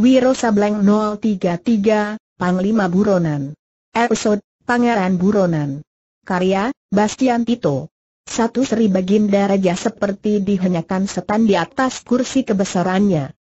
Wiro Sableng 033, Panglima Buronan. Episode, Pangeran Buronan. Karya, Bastian Tito. Satu seri baginda raja seperti dihenyakan setan di atas kursi kebesarannya.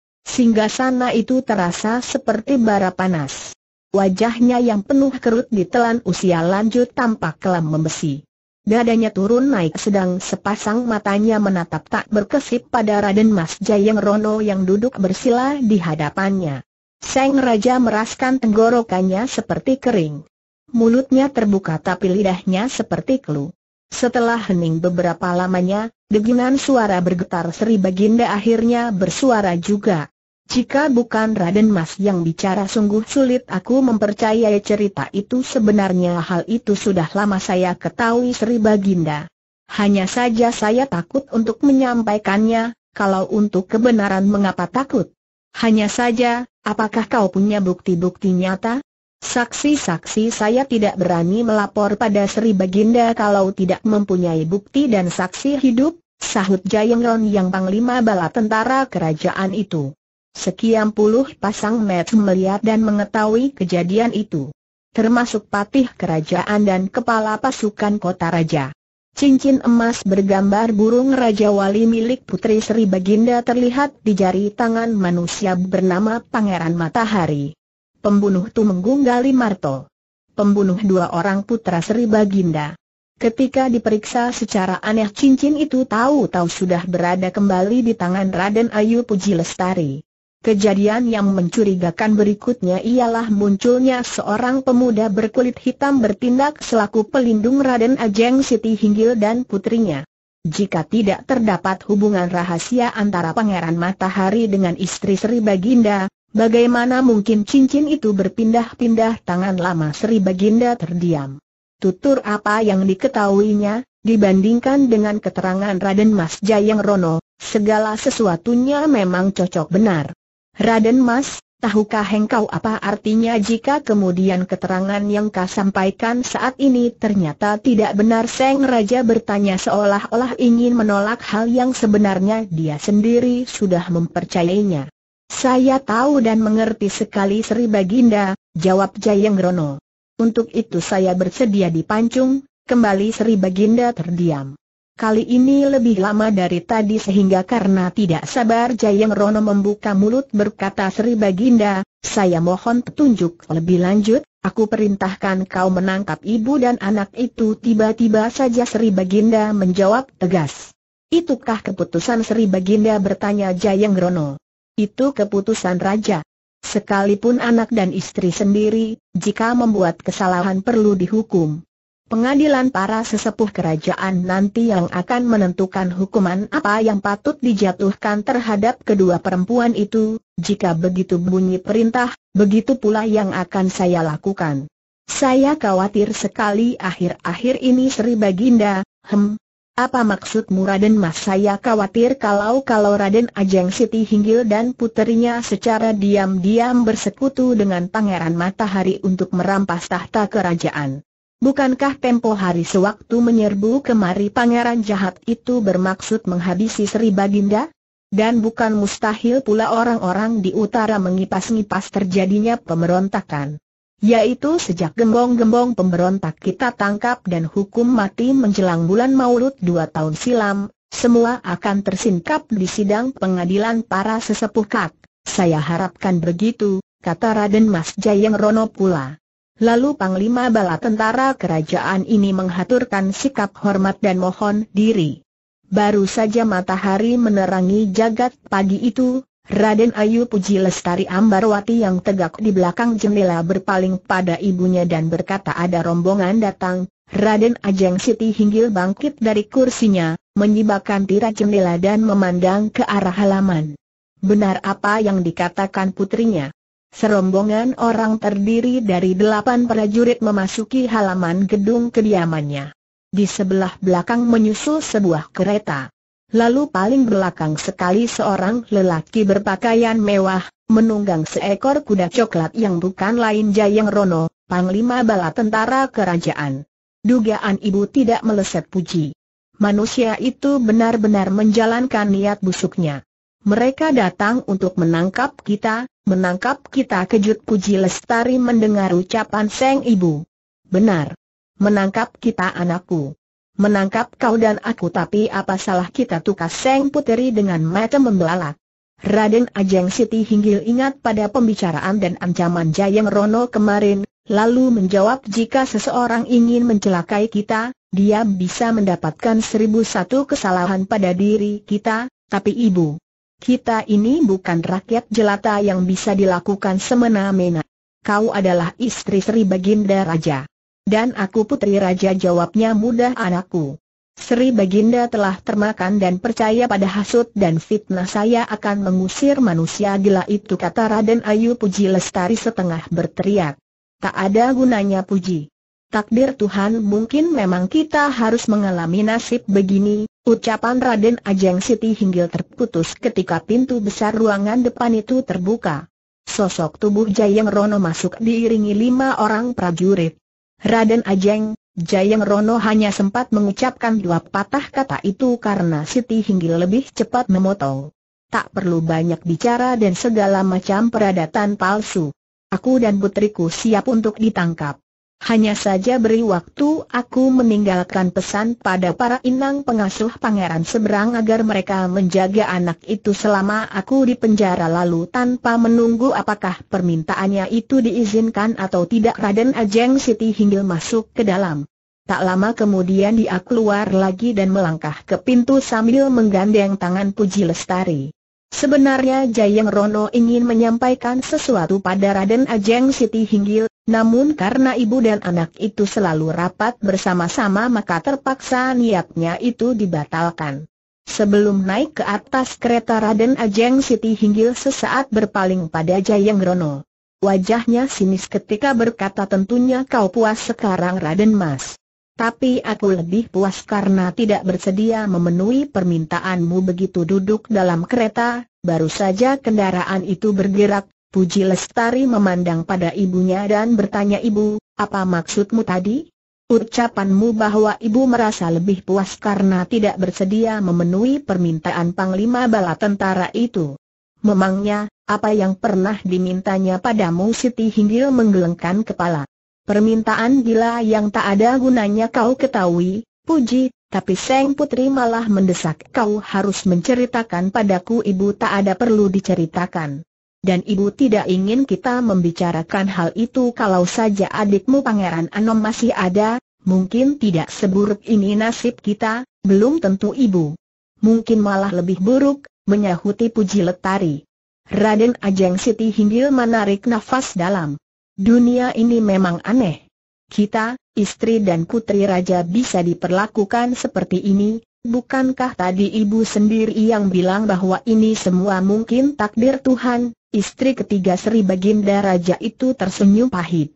sana itu terasa seperti bara panas. Wajahnya yang penuh kerut ditelan usia lanjut tampak kelam membesi. Dadanya turun naik sedang sepasang matanya menatap tak berkesip pada Raden Mas Jayeng Rono yang duduk bersila di hadapannya. Seng Raja meraskan tenggorokannya seperti kering. Mulutnya terbuka tapi lidahnya seperti kelu. Setelah hening beberapa lamanya, deginan suara bergetar Sri Baginda akhirnya bersuara juga. Jika bukan Raden Mas yang bicara sungguh sulit aku mempercayai cerita itu sebenarnya hal itu sudah lama saya ketahui Sri Baginda. Hanya saja saya takut untuk menyampaikannya, kalau untuk kebenaran mengapa takut? Hanya saja, apakah kau punya bukti-bukti nyata? Saksi-saksi saya tidak berani melapor pada Sri Baginda kalau tidak mempunyai bukti dan saksi hidup, sahut Jayengron yang panglima bala tentara kerajaan itu. Sekian puluh pasang mata melihat dan mengetahui kejadian itu. Termasuk patih kerajaan dan kepala pasukan kota raja. Cincin emas bergambar burung Raja Wali milik Putri Sri Baginda terlihat di jari tangan manusia bernama Pangeran Matahari. Pembunuh Tumenggung menggunggali Marto. Pembunuh dua orang Putra Sri Baginda. Ketika diperiksa secara aneh cincin itu tahu-tahu sudah berada kembali di tangan Raden Ayu Puji Lestari. Kejadian yang mencurigakan berikutnya ialah munculnya seorang pemuda berkulit hitam bertindak selaku pelindung Raden Ajeng Siti Hinggil dan putrinya. Jika tidak terdapat hubungan rahasia antara Pangeran Matahari dengan istri Sri Baginda, bagaimana mungkin cincin itu berpindah-pindah tangan lama Sri Baginda terdiam? Tutur apa yang diketahuinya, dibandingkan dengan keterangan Raden Mas Jayang Rono, segala sesuatunya memang cocok benar. Raden Mas, tahukah engkau apa artinya jika kemudian keterangan yang kau sampaikan saat ini ternyata tidak benar? Seng Raja bertanya seolah-olah ingin menolak hal yang sebenarnya dia sendiri sudah mempercayainya. Saya tahu dan mengerti sekali Sri Baginda, jawab Jayeng Rono. Untuk itu saya bersedia dipancung, kembali Sri Baginda terdiam. Kali ini lebih lama dari tadi sehingga karena tidak sabar Jayeng Rono membuka mulut berkata Sri Baginda, saya mohon petunjuk lebih lanjut, aku perintahkan kau menangkap ibu dan anak itu tiba-tiba saja Sri Baginda menjawab tegas. Itukah keputusan Sri Baginda bertanya Jayeng Rono? Itu keputusan Raja. Sekalipun anak dan istri sendiri, jika membuat kesalahan perlu dihukum. Pengadilan para sesepuh kerajaan nanti yang akan menentukan hukuman apa yang patut dijatuhkan terhadap kedua perempuan itu, jika begitu bunyi perintah, begitu pula yang akan saya lakukan. Saya khawatir sekali akhir-akhir ini Sri Baginda, hem. Apa maksudmu Raden Mas saya khawatir kalau-kalau Raden Ajeng Siti Hinggil dan puterinya secara diam-diam bersekutu dengan Pangeran Matahari untuk merampas tahta kerajaan. Bukankah tempo hari sewaktu menyerbu kemari pangeran jahat itu bermaksud menghabisi Sri Baginda? Dan bukan mustahil pula orang-orang di utara mengipas-ngipas terjadinya pemberontakan. Yaitu sejak gembong-gembong pemberontak kita tangkap dan hukum mati menjelang bulan maulud dua tahun silam, semua akan tersingkap di sidang pengadilan para sesepuh kak. Saya harapkan begitu, kata Raden Mas Jayeng Rono pula. Lalu Panglima Bala Tentara Kerajaan ini menghaturkan sikap hormat dan mohon diri. Baru saja matahari menerangi jagat pagi itu, Raden Ayu Puji Lestari Ambarwati yang tegak di belakang jendela berpaling pada ibunya dan berkata ada rombongan datang, Raden Ajeng Siti Hinggil bangkit dari kursinya, menyibakkan tirai jendela dan memandang ke arah halaman. Benar apa yang dikatakan putrinya. Serombongan orang terdiri dari delapan prajurit memasuki halaman gedung kediamannya. Di sebelah belakang menyusul sebuah kereta. Lalu paling belakang sekali seorang lelaki berpakaian mewah, menunggang seekor kuda coklat yang bukan lain Jayang Rono, Panglima Bala Tentara Kerajaan. Dugaan ibu tidak meleset puji. Manusia itu benar-benar menjalankan niat busuknya. Mereka datang untuk menangkap kita, Menangkap kita kejut puji lestari mendengar ucapan Seng Ibu. Benar. Menangkap kita anakku. Menangkap kau dan aku tapi apa salah kita tukas Seng Puteri dengan mata membelalak. Raden Ajeng Siti Hinggil ingat pada pembicaraan dan ancaman Jayeng Rono kemarin, lalu menjawab jika seseorang ingin mencelakai kita, dia bisa mendapatkan seribu satu kesalahan pada diri kita, tapi ibu, kita ini bukan rakyat jelata yang bisa dilakukan semena-mena. Kau adalah istri Sri Baginda Raja. Dan aku putri Raja jawabnya mudah anakku. Sri Baginda telah termakan dan percaya pada hasut dan fitnah saya akan mengusir manusia gila itu kata Raden Ayu Puji Lestari setengah berteriak. Tak ada gunanya Puji. Takdir Tuhan mungkin memang kita harus mengalami nasib begini, ucapan Raden Ajeng Siti Hinggil terputus ketika pintu besar ruangan depan itu terbuka. Sosok tubuh Jayeng Rono masuk diiringi lima orang prajurit. Raden Ajeng, Jayeng Rono hanya sempat mengucapkan dua patah kata itu karena Siti Hinggil lebih cepat memotong. Tak perlu banyak bicara dan segala macam peradatan palsu. Aku dan putriku siap untuk ditangkap. Hanya saja beri waktu aku meninggalkan pesan pada para inang pengasuh pangeran seberang agar mereka menjaga anak itu selama aku di penjara lalu tanpa menunggu apakah permintaannya itu diizinkan atau tidak Raden Ajeng Siti Hinggil masuk ke dalam. Tak lama kemudian dia keluar lagi dan melangkah ke pintu sambil menggandeng tangan Puji Lestari. Sebenarnya Jayeng Rono ingin menyampaikan sesuatu pada Raden Ajeng Siti Hinggil, namun karena ibu dan anak itu selalu rapat bersama-sama maka terpaksa niatnya itu dibatalkan. Sebelum naik ke atas kereta Raden Ajeng Siti Hinggil sesaat berpaling pada Jayeng Rono. Wajahnya sinis ketika berkata tentunya kau puas sekarang Raden Mas. Tapi aku lebih puas karena tidak bersedia memenuhi permintaanmu begitu duduk dalam kereta, baru saja kendaraan itu bergerak, Puji Lestari memandang pada ibunya dan bertanya ibu, apa maksudmu tadi? Ucapanmu bahwa ibu merasa lebih puas karena tidak bersedia memenuhi permintaan Panglima Bala Tentara itu. Memangnya, apa yang pernah dimintanya padamu Siti Hinggil menggelengkan kepala. Permintaan gila yang tak ada gunanya kau ketahui, puji, tapi Seng Putri malah mendesak kau harus menceritakan padaku ibu tak ada perlu diceritakan dan ibu tidak ingin kita membicarakan hal itu kalau saja adikmu Pangeran Anom masih ada, mungkin tidak seburuk ini nasib kita, belum tentu ibu. Mungkin malah lebih buruk, menyahuti Puji Letari. Raden Ajeng Siti Hinggil menarik nafas dalam. Dunia ini memang aneh. Kita, istri dan putri raja bisa diperlakukan seperti ini, Bukankah tadi ibu sendiri yang bilang bahwa ini semua mungkin takdir Tuhan? Istri ketiga Sri Baginda Raja itu tersenyum pahit.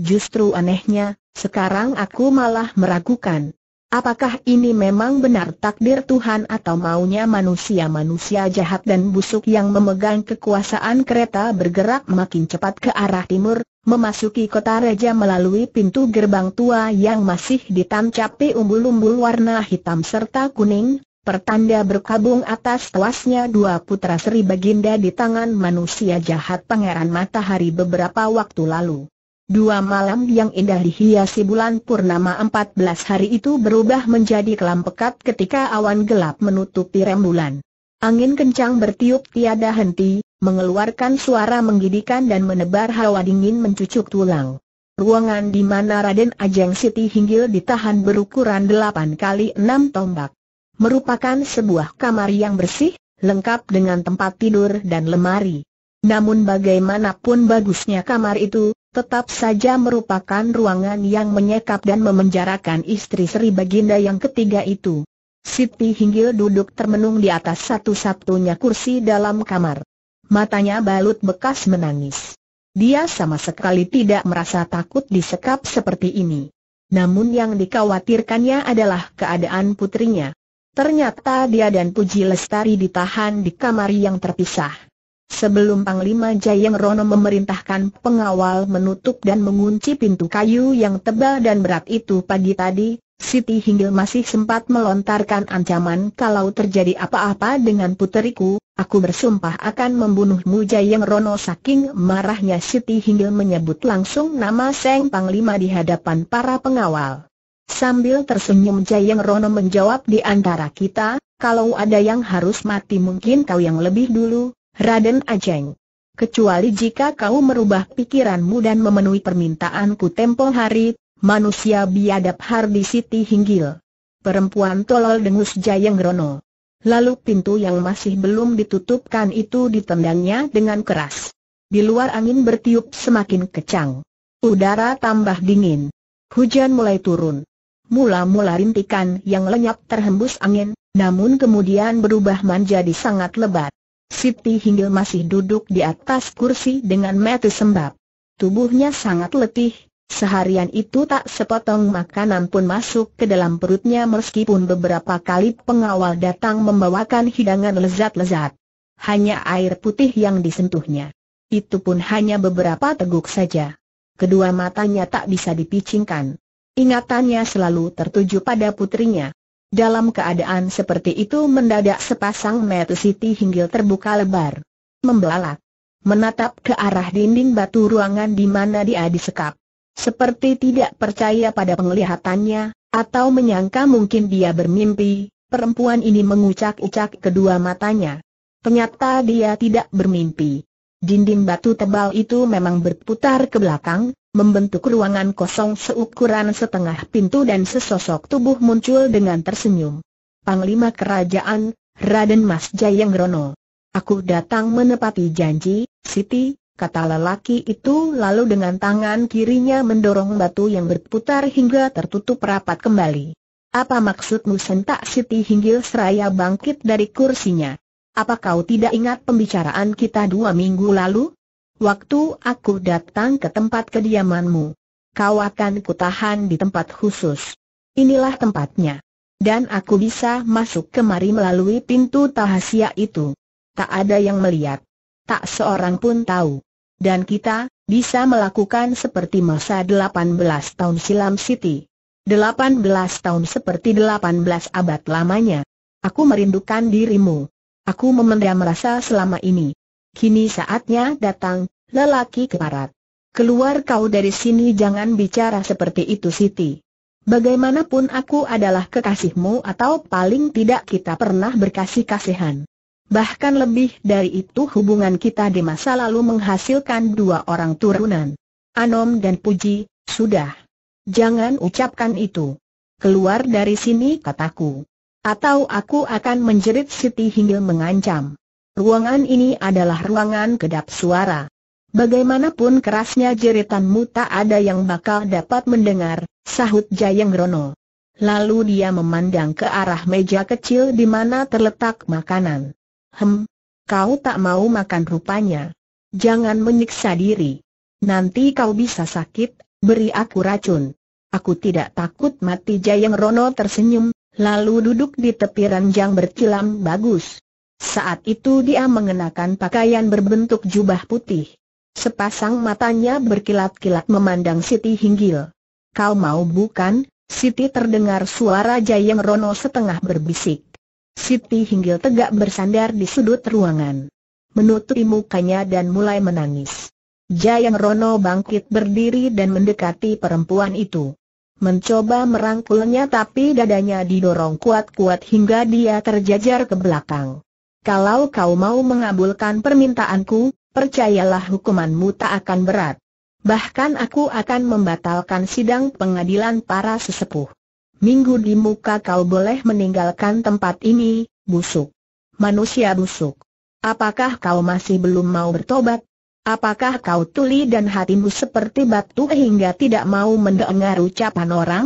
Justru anehnya, sekarang aku malah meragukan. Apakah ini memang benar takdir Tuhan atau maunya manusia-manusia jahat dan busuk yang memegang kekuasaan kereta bergerak makin cepat ke arah timur, memasuki kota raja melalui pintu gerbang tua yang masih ditancapi umbul-umbul warna hitam serta kuning, pertanda berkabung atas tewasnya dua putra Sri Baginda di tangan manusia jahat Pangeran Matahari beberapa waktu lalu. Dua malam yang indah dihiasi bulan purnama 14 hari itu berubah menjadi kelam pekat ketika awan gelap menutupi rembulan. Angin kencang bertiup tiada henti, mengeluarkan suara menggidikan dan menebar hawa dingin mencucuk tulang. Ruangan di mana Raden Ajeng Siti Hinggil ditahan berukuran 8 kali 6 tombak. Merupakan sebuah kamar yang bersih, lengkap dengan tempat tidur dan lemari. Namun bagaimanapun bagusnya kamar itu, tetap saja merupakan ruangan yang menyekap dan memenjarakan istri Sri Baginda yang ketiga itu. Siti Hinggil duduk termenung di atas satu-satunya kursi dalam kamar. Matanya balut bekas menangis. Dia sama sekali tidak merasa takut disekap seperti ini. Namun yang dikhawatirkannya adalah keadaan putrinya. Ternyata dia dan Puji Lestari ditahan di kamar yang terpisah. Sebelum Panglima Jayeng Rono memerintahkan pengawal menutup dan mengunci pintu kayu yang tebal dan berat itu pagi tadi, Siti Hinggil masih sempat melontarkan ancaman kalau terjadi apa-apa dengan puteriku, aku bersumpah akan membunuhmu Jayeng Rono saking marahnya Siti Hinggil menyebut langsung nama Seng Panglima di hadapan para pengawal. Sambil tersenyum Jayeng Rono menjawab di antara kita, kalau ada yang harus mati mungkin kau yang lebih dulu, Raden Ajeng. Kecuali jika kau merubah pikiranmu dan memenuhi permintaanku tempo hari, manusia biadab Hardi Siti Hinggil. Perempuan tolol dengus Jayeng Rono. Lalu pintu yang masih belum ditutupkan itu ditendangnya dengan keras. Di luar angin bertiup semakin kecang. Udara tambah dingin. Hujan mulai turun. Mula-mula rintikan yang lenyap terhembus angin, namun kemudian berubah menjadi sangat lebat. Siti Hinggil masih duduk di atas kursi dengan mata sembab. Tubuhnya sangat letih, seharian itu tak sepotong makanan pun masuk ke dalam perutnya meskipun beberapa kali pengawal datang membawakan hidangan lezat-lezat. Hanya air putih yang disentuhnya. Itu pun hanya beberapa teguk saja. Kedua matanya tak bisa dipicingkan. Ingatannya selalu tertuju pada putrinya. Dalam keadaan seperti itu mendadak sepasang mata Siti Hinggil terbuka lebar. Membelalak. Menatap ke arah dinding batu ruangan di mana dia disekap. Seperti tidak percaya pada penglihatannya, atau menyangka mungkin dia bermimpi, perempuan ini mengucak-ucak kedua matanya. Ternyata dia tidak bermimpi. Dinding batu tebal itu memang berputar ke belakang, membentuk ruangan kosong seukuran setengah pintu dan sesosok tubuh muncul dengan tersenyum. Panglima Kerajaan, Raden Mas Jayangrono. Aku datang menepati janji, Siti, kata lelaki itu lalu dengan tangan kirinya mendorong batu yang berputar hingga tertutup rapat kembali. Apa maksudmu sentak Siti Hinggil seraya bangkit dari kursinya? Apa kau tidak ingat pembicaraan kita dua minggu lalu? Waktu aku datang ke tempat kediamanmu, kau akan kutahan di tempat khusus. Inilah tempatnya. Dan aku bisa masuk kemari melalui pintu tahasia itu. Tak ada yang melihat. Tak seorang pun tahu. Dan kita, bisa melakukan seperti masa 18 tahun silam Siti. 18 tahun seperti 18 abad lamanya. Aku merindukan dirimu. Aku memendam rasa selama ini. Kini saatnya datang, lelaki keparat. Keluar kau dari sini jangan bicara seperti itu Siti. Bagaimanapun aku adalah kekasihmu atau paling tidak kita pernah berkasih-kasihan. Bahkan lebih dari itu hubungan kita di masa lalu menghasilkan dua orang turunan. Anom dan Puji, sudah. Jangan ucapkan itu. Keluar dari sini kataku. Atau aku akan menjerit Siti hingga mengancam. Ruangan ini adalah ruangan kedap suara. Bagaimanapun kerasnya jeritanmu tak ada yang bakal dapat mendengar, sahut Jayeng Rono. Lalu dia memandang ke arah meja kecil di mana terletak makanan. Hem, kau tak mau makan rupanya. Jangan menyiksa diri. Nanti kau bisa sakit, beri aku racun. Aku tidak takut mati Jayeng Rono tersenyum, lalu duduk di tepi ranjang berkilam bagus. Saat itu dia mengenakan pakaian berbentuk jubah putih. Sepasang matanya berkilat-kilat memandang Siti Hinggil. Kau mau bukan? Siti terdengar suara Jayeng Rono setengah berbisik. Siti Hinggil tegak bersandar di sudut ruangan. Menutupi mukanya dan mulai menangis. Jayeng Rono bangkit berdiri dan mendekati perempuan itu. Mencoba merangkulnya tapi dadanya didorong kuat-kuat hingga dia terjajar ke belakang. Kalau kau mau mengabulkan permintaanku, percayalah hukumanmu tak akan berat. Bahkan aku akan membatalkan sidang pengadilan para sesepuh. Minggu di muka kau boleh meninggalkan tempat ini, busuk. Manusia busuk. Apakah kau masih belum mau bertobat? Apakah kau tuli dan hatimu seperti batu hingga tidak mau mendengar ucapan orang?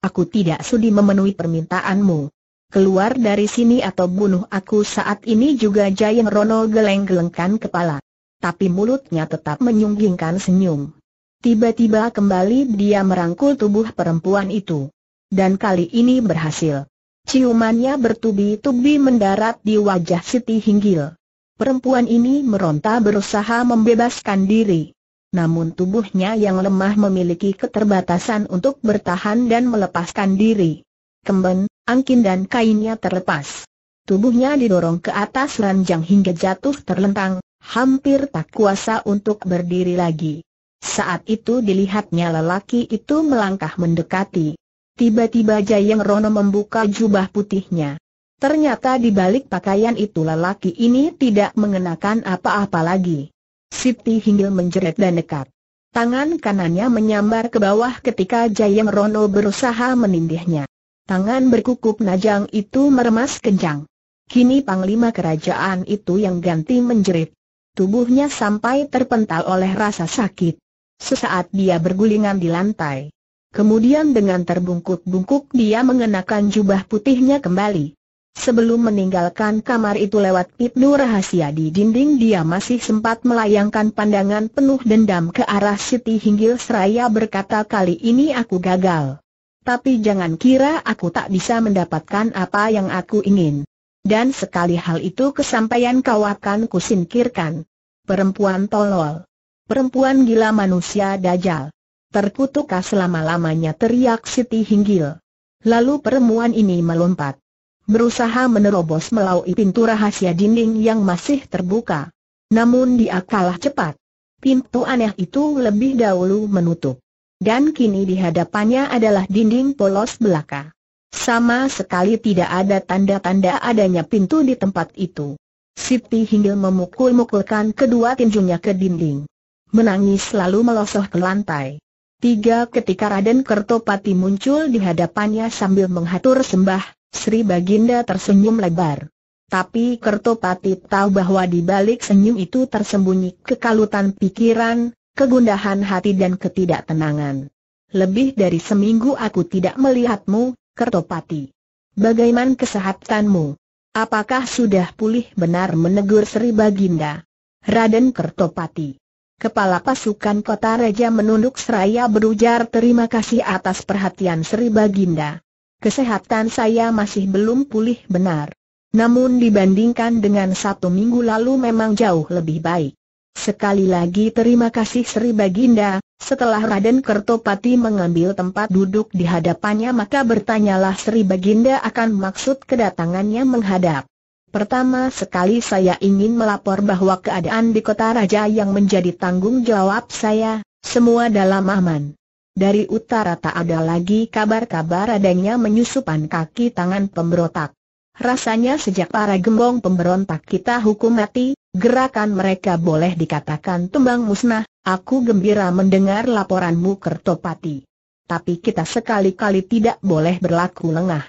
Aku tidak sudi memenuhi permintaanmu keluar dari sini atau bunuh aku saat ini juga Jayeng Rono geleng-gelengkan kepala. Tapi mulutnya tetap menyunggingkan senyum. Tiba-tiba kembali dia merangkul tubuh perempuan itu. Dan kali ini berhasil. Ciumannya bertubi-tubi mendarat di wajah Siti Hinggil. Perempuan ini meronta berusaha membebaskan diri. Namun tubuhnya yang lemah memiliki keterbatasan untuk bertahan dan melepaskan diri kemben, angkin dan kainnya terlepas. Tubuhnya didorong ke atas ranjang hingga jatuh terlentang, hampir tak kuasa untuk berdiri lagi. Saat itu dilihatnya lelaki itu melangkah mendekati. Tiba-tiba Jayeng Rono membuka jubah putihnya. Ternyata di balik pakaian itu lelaki ini tidak mengenakan apa-apa lagi. Siti Hinggil menjerit dan dekat. Tangan kanannya menyambar ke bawah ketika Jayeng Rono berusaha menindihnya. Tangan berkukup najang itu meremas kencang. Kini panglima kerajaan itu yang ganti menjerit. Tubuhnya sampai terpental oleh rasa sakit. Sesaat dia bergulingan di lantai. Kemudian dengan terbungkuk-bungkuk dia mengenakan jubah putihnya kembali. Sebelum meninggalkan kamar itu lewat pintu rahasia di dinding dia masih sempat melayangkan pandangan penuh dendam ke arah Siti Hinggil Seraya berkata kali ini aku gagal. Tapi jangan kira aku tak bisa mendapatkan apa yang aku ingin. Dan sekali hal itu kesampaian kau akan kusingkirkan. Perempuan tolol. Perempuan gila manusia dajal. Terkutukah selama-lamanya teriak Siti Hinggil. Lalu perempuan ini melompat. Berusaha menerobos melalui pintu rahasia dinding yang masih terbuka. Namun dia kalah cepat. Pintu aneh itu lebih dahulu menutup dan kini di hadapannya adalah dinding polos belaka. Sama sekali tidak ada tanda-tanda adanya pintu di tempat itu. Siti Hinggil memukul-mukulkan kedua tinjunya ke dinding. Menangis lalu melosoh ke lantai. Tiga ketika Raden Kertopati muncul di hadapannya sambil menghatur sembah, Sri Baginda tersenyum lebar. Tapi Kertopati tahu bahwa di balik senyum itu tersembunyi kekalutan pikiran, kegundahan hati dan ketidaktenangan. Lebih dari seminggu aku tidak melihatmu, Kertopati. Bagaimana kesehatanmu? Apakah sudah pulih benar menegur Sri Baginda? Raden Kertopati. Kepala pasukan kota Raja menunduk seraya berujar terima kasih atas perhatian Sri Baginda. Kesehatan saya masih belum pulih benar. Namun dibandingkan dengan satu minggu lalu memang jauh lebih baik. Sekali lagi terima kasih Sri Baginda, setelah Raden Kertopati mengambil tempat duduk di hadapannya maka bertanyalah Sri Baginda akan maksud kedatangannya menghadap. Pertama sekali saya ingin melapor bahwa keadaan di kota raja yang menjadi tanggung jawab saya, semua dalam aman. Dari utara tak ada lagi kabar-kabar adanya menyusupan kaki tangan pemberontak. Rasanya sejak para gembong pemberontak kita hukum mati, Gerakan mereka boleh dikatakan tumbang musnah, aku gembira mendengar laporanmu Kertopati. Tapi kita sekali-kali tidak boleh berlaku lengah.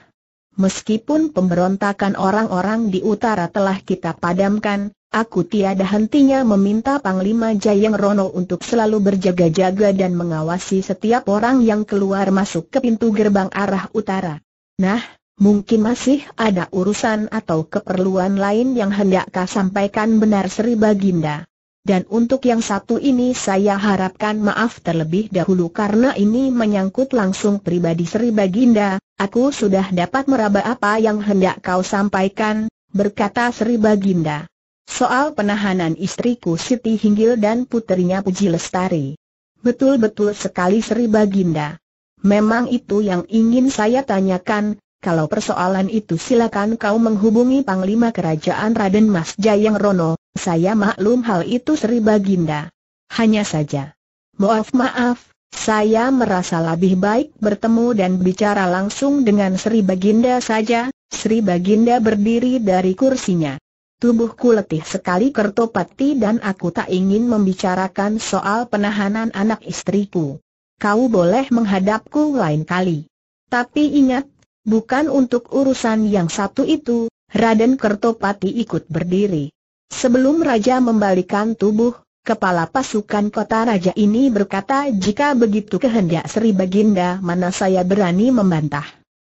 Meskipun pemberontakan orang-orang di utara telah kita padamkan, aku tiada hentinya meminta Panglima Jayeng Rono untuk selalu berjaga-jaga dan mengawasi setiap orang yang keluar masuk ke pintu gerbang arah utara. Nah, Mungkin masih ada urusan atau keperluan lain yang hendak kau sampaikan benar Sri Baginda. Dan untuk yang satu ini saya harapkan maaf terlebih dahulu karena ini menyangkut langsung pribadi Sri Baginda, aku sudah dapat meraba apa yang hendak kau sampaikan, berkata Sri Baginda. Soal penahanan istriku Siti Hinggil dan putrinya Puji Lestari. Betul-betul sekali Sri Baginda. Memang itu yang ingin saya tanyakan, kalau persoalan itu silakan kau menghubungi Panglima Kerajaan Raden Mas Jayang Rono, saya maklum hal itu Sri Baginda. Hanya saja. Maaf-maaf, saya merasa lebih baik bertemu dan bicara langsung dengan Sri Baginda saja, Sri Baginda berdiri dari kursinya. Tubuhku letih sekali kertopati dan aku tak ingin membicarakan soal penahanan anak istriku. Kau boleh menghadapku lain kali. Tapi ingat, Bukan untuk urusan yang satu itu, Raden Kertopati ikut berdiri. Sebelum Raja membalikan tubuh, Kepala pasukan kota raja ini berkata jika begitu kehendak Sri Baginda mana saya berani membantah.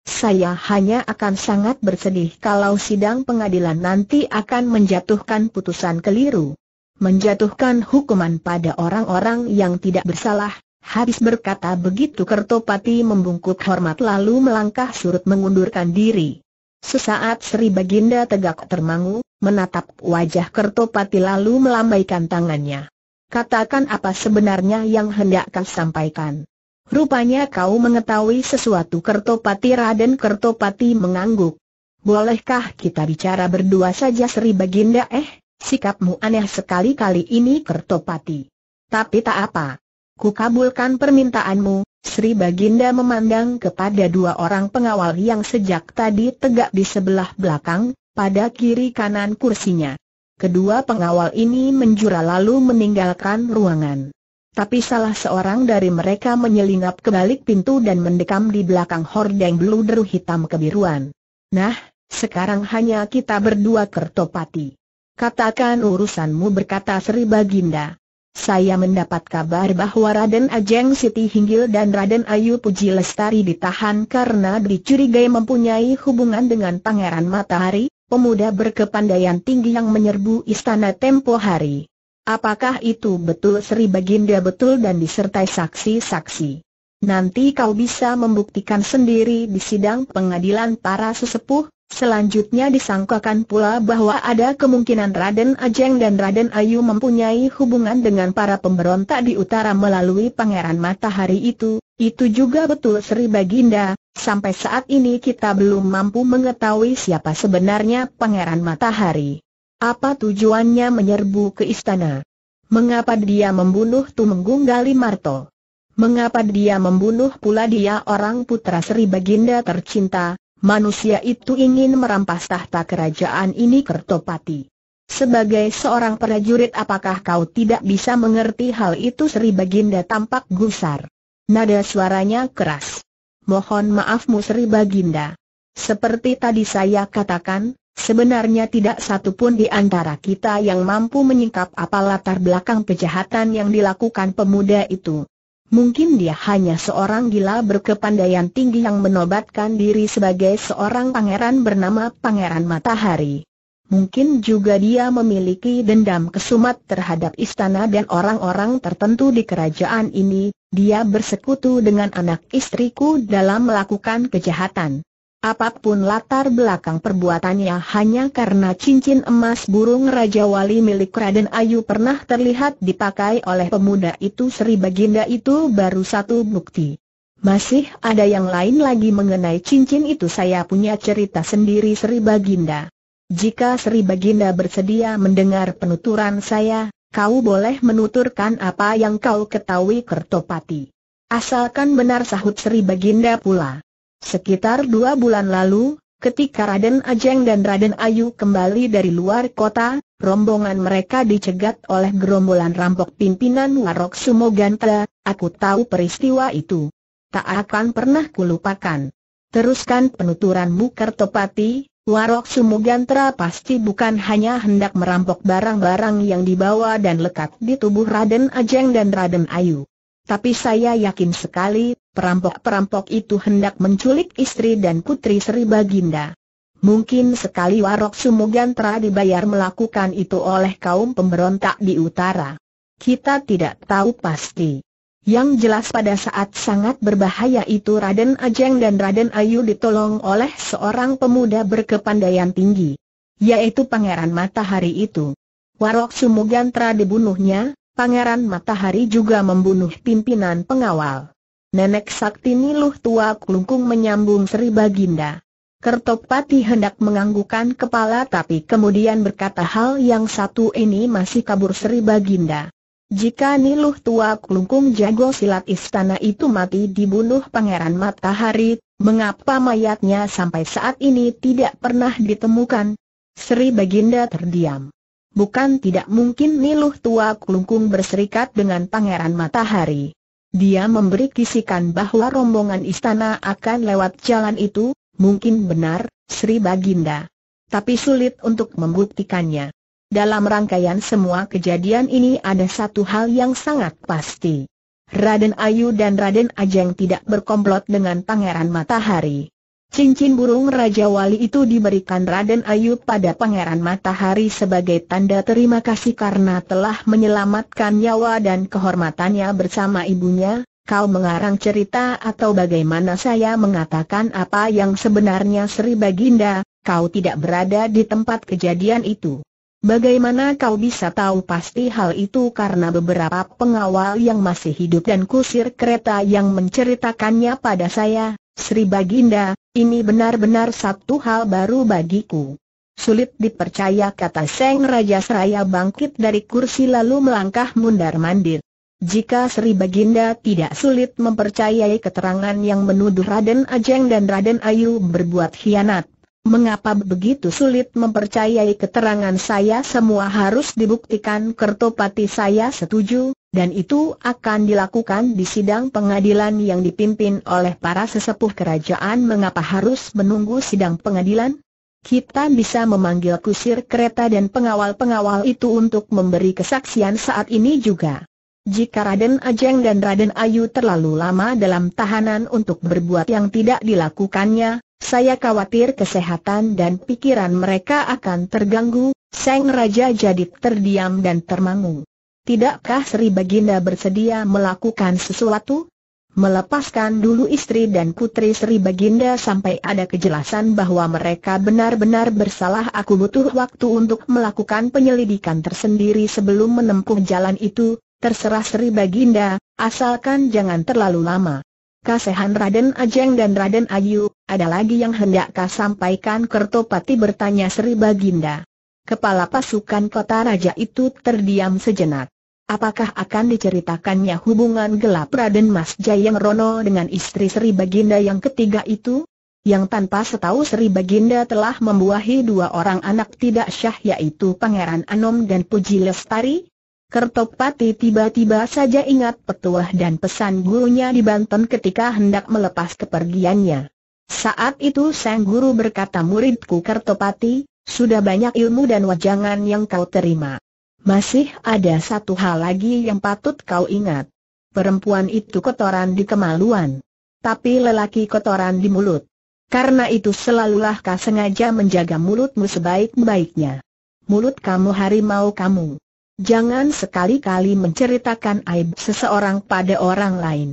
Saya hanya akan sangat bersedih kalau sidang pengadilan nanti akan menjatuhkan putusan keliru. Menjatuhkan hukuman pada orang-orang yang tidak bersalah, Habis berkata begitu Kertopati membungkuk hormat lalu melangkah surut mengundurkan diri. Sesaat Sri Baginda tegak termangu, menatap wajah Kertopati lalu melambaikan tangannya. Katakan apa sebenarnya yang hendak kau sampaikan. Rupanya kau mengetahui sesuatu Kertopati Raden Kertopati mengangguk. Bolehkah kita bicara berdua saja Sri Baginda eh, sikapmu aneh sekali kali ini Kertopati. Tapi tak apa, Kukabulkan permintaanmu, Sri Baginda memandang kepada dua orang pengawal yang sejak tadi tegak di sebelah belakang, pada kiri kanan kursinya. Kedua pengawal ini menjura lalu meninggalkan ruangan. Tapi salah seorang dari mereka menyelinap ke balik pintu dan mendekam di belakang hordeng bluder hitam kebiruan. Nah, sekarang hanya kita berdua kertopati. Katakan urusanmu berkata Sri Baginda saya mendapat kabar bahwa Raden Ajeng Siti Hinggil dan Raden Ayu Puji Lestari ditahan karena dicurigai mempunyai hubungan dengan Pangeran Matahari, pemuda berkepandaian tinggi yang menyerbu istana tempo hari. Apakah itu betul Sri Baginda betul dan disertai saksi-saksi? Nanti kau bisa membuktikan sendiri di sidang pengadilan para sesepuh, Selanjutnya disangkakan pula bahwa ada kemungkinan Raden Ajeng dan Raden Ayu mempunyai hubungan dengan para pemberontak di utara melalui Pangeran Matahari itu, itu juga betul Sri Baginda, sampai saat ini kita belum mampu mengetahui siapa sebenarnya Pangeran Matahari. Apa tujuannya menyerbu ke istana? Mengapa dia membunuh Tumenggung Gali Marto? Mengapa dia membunuh pula dia orang putra Sri Baginda tercinta, Manusia itu ingin merampas tahta kerajaan ini Kertopati. Sebagai seorang prajurit apakah kau tidak bisa mengerti hal itu Sri Baginda tampak gusar. Nada suaranya keras. Mohon maafmu Sri Baginda. Seperti tadi saya katakan, sebenarnya tidak satu pun di antara kita yang mampu menyingkap apa latar belakang kejahatan yang dilakukan pemuda itu. Mungkin dia hanya seorang gila berkepandaian tinggi yang menobatkan diri sebagai seorang pangeran bernama Pangeran Matahari. Mungkin juga dia memiliki dendam kesumat terhadap istana dan orang-orang tertentu di kerajaan ini, dia bersekutu dengan anak istriku dalam melakukan kejahatan. Apapun latar belakang perbuatannya hanya karena cincin emas burung Raja Wali milik Raden Ayu pernah terlihat dipakai oleh pemuda itu Sri Baginda itu baru satu bukti. Masih ada yang lain lagi mengenai cincin itu saya punya cerita sendiri Sri Baginda. Jika Sri Baginda bersedia mendengar penuturan saya, kau boleh menuturkan apa yang kau ketahui Kertopati. Asalkan benar sahut Sri Baginda pula. Sekitar dua bulan lalu, ketika Raden Ajeng dan Raden Ayu kembali dari luar kota, rombongan mereka dicegat oleh gerombolan rampok pimpinan Warok Sumoganta, aku tahu peristiwa itu. Tak akan pernah kulupakan. Teruskan penuturanmu Kertopati, Warok Sumugantra pasti bukan hanya hendak merampok barang-barang yang dibawa dan lekat di tubuh Raden Ajeng dan Raden Ayu. Tapi saya yakin sekali, perampok-perampok itu hendak menculik istri dan putri Sri Baginda. Mungkin sekali Warok Sumugantra dibayar melakukan itu oleh kaum pemberontak di utara. Kita tidak tahu pasti. Yang jelas pada saat sangat berbahaya itu Raden Ajeng dan Raden Ayu ditolong oleh seorang pemuda berkepandaian tinggi. Yaitu Pangeran Matahari itu. Warok Sumugantra dibunuhnya, Pangeran Matahari juga membunuh pimpinan pengawal. Nenek Sakti Niluh tua kelungkung menyambung Sri Baginda. Kertopati hendak menganggukan kepala tapi kemudian berkata hal yang satu ini masih kabur Sri Baginda. Jika Niluh tua kelungkung jago silat istana itu mati dibunuh Pangeran Matahari, mengapa mayatnya sampai saat ini tidak pernah ditemukan? Sri Baginda terdiam. Bukan tidak mungkin Niluh tua kelungkung berserikat dengan Pangeran Matahari. Dia memberi kisikan bahwa rombongan istana akan lewat jalan itu, mungkin benar, Sri Baginda. Tapi sulit untuk membuktikannya. Dalam rangkaian semua kejadian ini ada satu hal yang sangat pasti. Raden Ayu dan Raden Ajeng tidak berkomplot dengan Pangeran Matahari. Cincin burung Raja Wali itu diberikan Raden Ayub pada Pangeran Matahari sebagai tanda terima kasih karena telah menyelamatkan nyawa dan kehormatannya bersama ibunya, kau mengarang cerita atau bagaimana saya mengatakan apa yang sebenarnya Sri Baginda, kau tidak berada di tempat kejadian itu. Bagaimana kau bisa tahu pasti hal itu karena beberapa pengawal yang masih hidup dan kusir kereta yang menceritakannya pada saya, Sri Baginda, ini benar-benar satu hal baru bagiku. Sulit dipercaya kata Seng Raja Seraya bangkit dari kursi lalu melangkah mundar-mandir. Jika Sri Baginda tidak sulit mempercayai keterangan yang menuduh Raden Ajeng dan Raden Ayu berbuat hianat, Mengapa begitu sulit mempercayai keterangan saya semua harus dibuktikan Kertopati saya setuju, dan itu akan dilakukan di sidang pengadilan yang dipimpin oleh para sesepuh kerajaan mengapa harus menunggu sidang pengadilan? Kita bisa memanggil kusir kereta dan pengawal-pengawal itu untuk memberi kesaksian saat ini juga. Jika Raden Ajeng dan Raden Ayu terlalu lama dalam tahanan untuk berbuat yang tidak dilakukannya, saya khawatir kesehatan dan pikiran mereka akan terganggu, Seng Raja jadi terdiam dan termangu. Tidakkah Sri Baginda bersedia melakukan sesuatu? Melepaskan dulu istri dan putri Sri Baginda sampai ada kejelasan bahwa mereka benar-benar bersalah aku butuh waktu untuk melakukan penyelidikan tersendiri sebelum menempuh jalan itu, terserah Sri Baginda, asalkan jangan terlalu lama. Kasehan Raden Ajeng dan Raden Ayu, ada lagi yang hendakkah sampaikan Kertopati bertanya Sri Baginda. Kepala pasukan kota raja itu terdiam sejenak. Apakah akan diceritakannya hubungan gelap Raden Mas Jayeng Rono dengan istri Sri Baginda yang ketiga itu? Yang tanpa setahu Sri Baginda telah membuahi dua orang anak tidak syah yaitu Pangeran Anom dan Puji Lestari? Kertopati tiba-tiba saja ingat petuah dan pesan gurunya di Banten ketika hendak melepas kepergiannya. Saat itu sang guru berkata muridku Kertopati, sudah banyak ilmu dan wajangan yang kau terima. Masih ada satu hal lagi yang patut kau ingat. Perempuan itu kotoran di kemaluan. Tapi lelaki kotoran di mulut. Karena itu selalulah kau sengaja menjaga mulutmu sebaik-baiknya. Mulut kamu harimau kamu. Jangan sekali-kali menceritakan aib seseorang pada orang lain.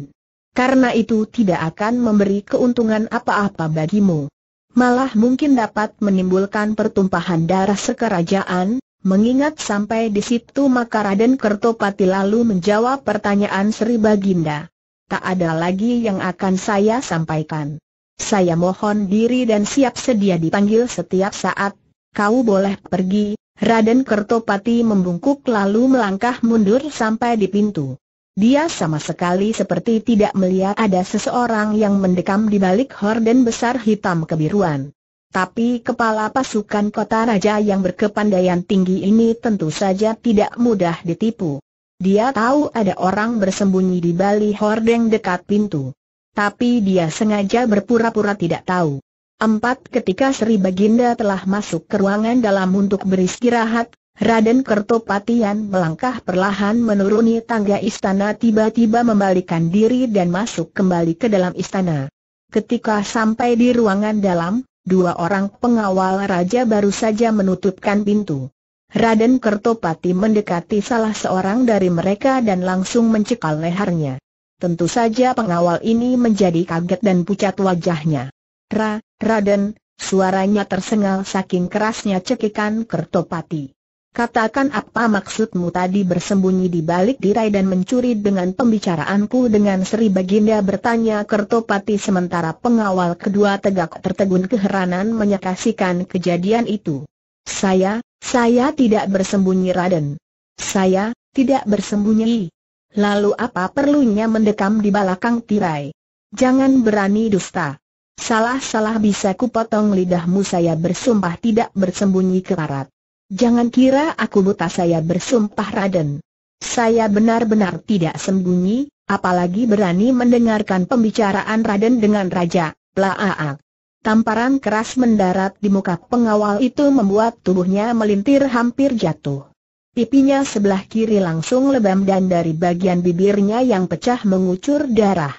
Karena itu tidak akan memberi keuntungan apa-apa bagimu. Malah mungkin dapat menimbulkan pertumpahan darah sekerajaan, Mengingat sampai di situ maka Raden Kertopati lalu menjawab pertanyaan Sri Baginda. Tak ada lagi yang akan saya sampaikan. Saya mohon diri dan siap sedia dipanggil setiap saat. Kau boleh pergi. Raden Kertopati membungkuk lalu melangkah mundur sampai di pintu. Dia sama sekali seperti tidak melihat ada seseorang yang mendekam di balik horden besar hitam kebiruan. Tapi kepala pasukan kota raja yang berkepandaian tinggi ini tentu saja tidak mudah ditipu. Dia tahu ada orang bersembunyi di Bali Hordeng dekat pintu. Tapi dia sengaja berpura-pura tidak tahu. Empat ketika Sri Baginda telah masuk ke ruangan dalam untuk beristirahat, Raden Kertopatian melangkah perlahan menuruni tangga istana tiba-tiba membalikan diri dan masuk kembali ke dalam istana. Ketika sampai di ruangan dalam, dua orang pengawal raja baru saja menutupkan pintu. Raden Kertopati mendekati salah seorang dari mereka dan langsung mencekal lehernya. Tentu saja pengawal ini menjadi kaget dan pucat wajahnya. Ra, Raden, suaranya tersengal saking kerasnya cekikan Kertopati. Katakan apa maksudmu tadi bersembunyi di balik tirai dan mencuri dengan pembicaraanku dengan Sri Baginda bertanya Kertopati sementara pengawal kedua tegak tertegun keheranan menyaksikan kejadian itu. Saya, saya tidak bersembunyi Raden. Saya, tidak bersembunyi. Lalu apa perlunya mendekam di belakang tirai? Jangan berani dusta. Salah-salah bisa kupotong lidahmu saya bersumpah tidak bersembunyi ke kerarat. Jangan kira aku buta saya bersumpah Raden. Saya benar-benar tidak sembunyi, apalagi berani mendengarkan pembicaraan Raden dengan Raja, Plaaak. Tamparan keras mendarat di muka pengawal itu membuat tubuhnya melintir hampir jatuh. Pipinya sebelah kiri langsung lebam dan dari bagian bibirnya yang pecah mengucur darah.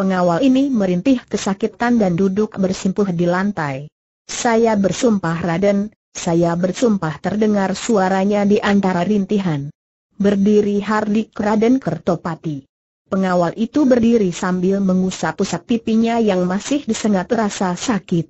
Pengawal ini merintih kesakitan dan duduk bersimpuh di lantai. Saya bersumpah Raden, saya bersumpah terdengar suaranya di antara rintihan. Berdiri Hardik Raden Kertopati. Pengawal itu berdiri sambil mengusap-usap pipinya yang masih disengat rasa sakit.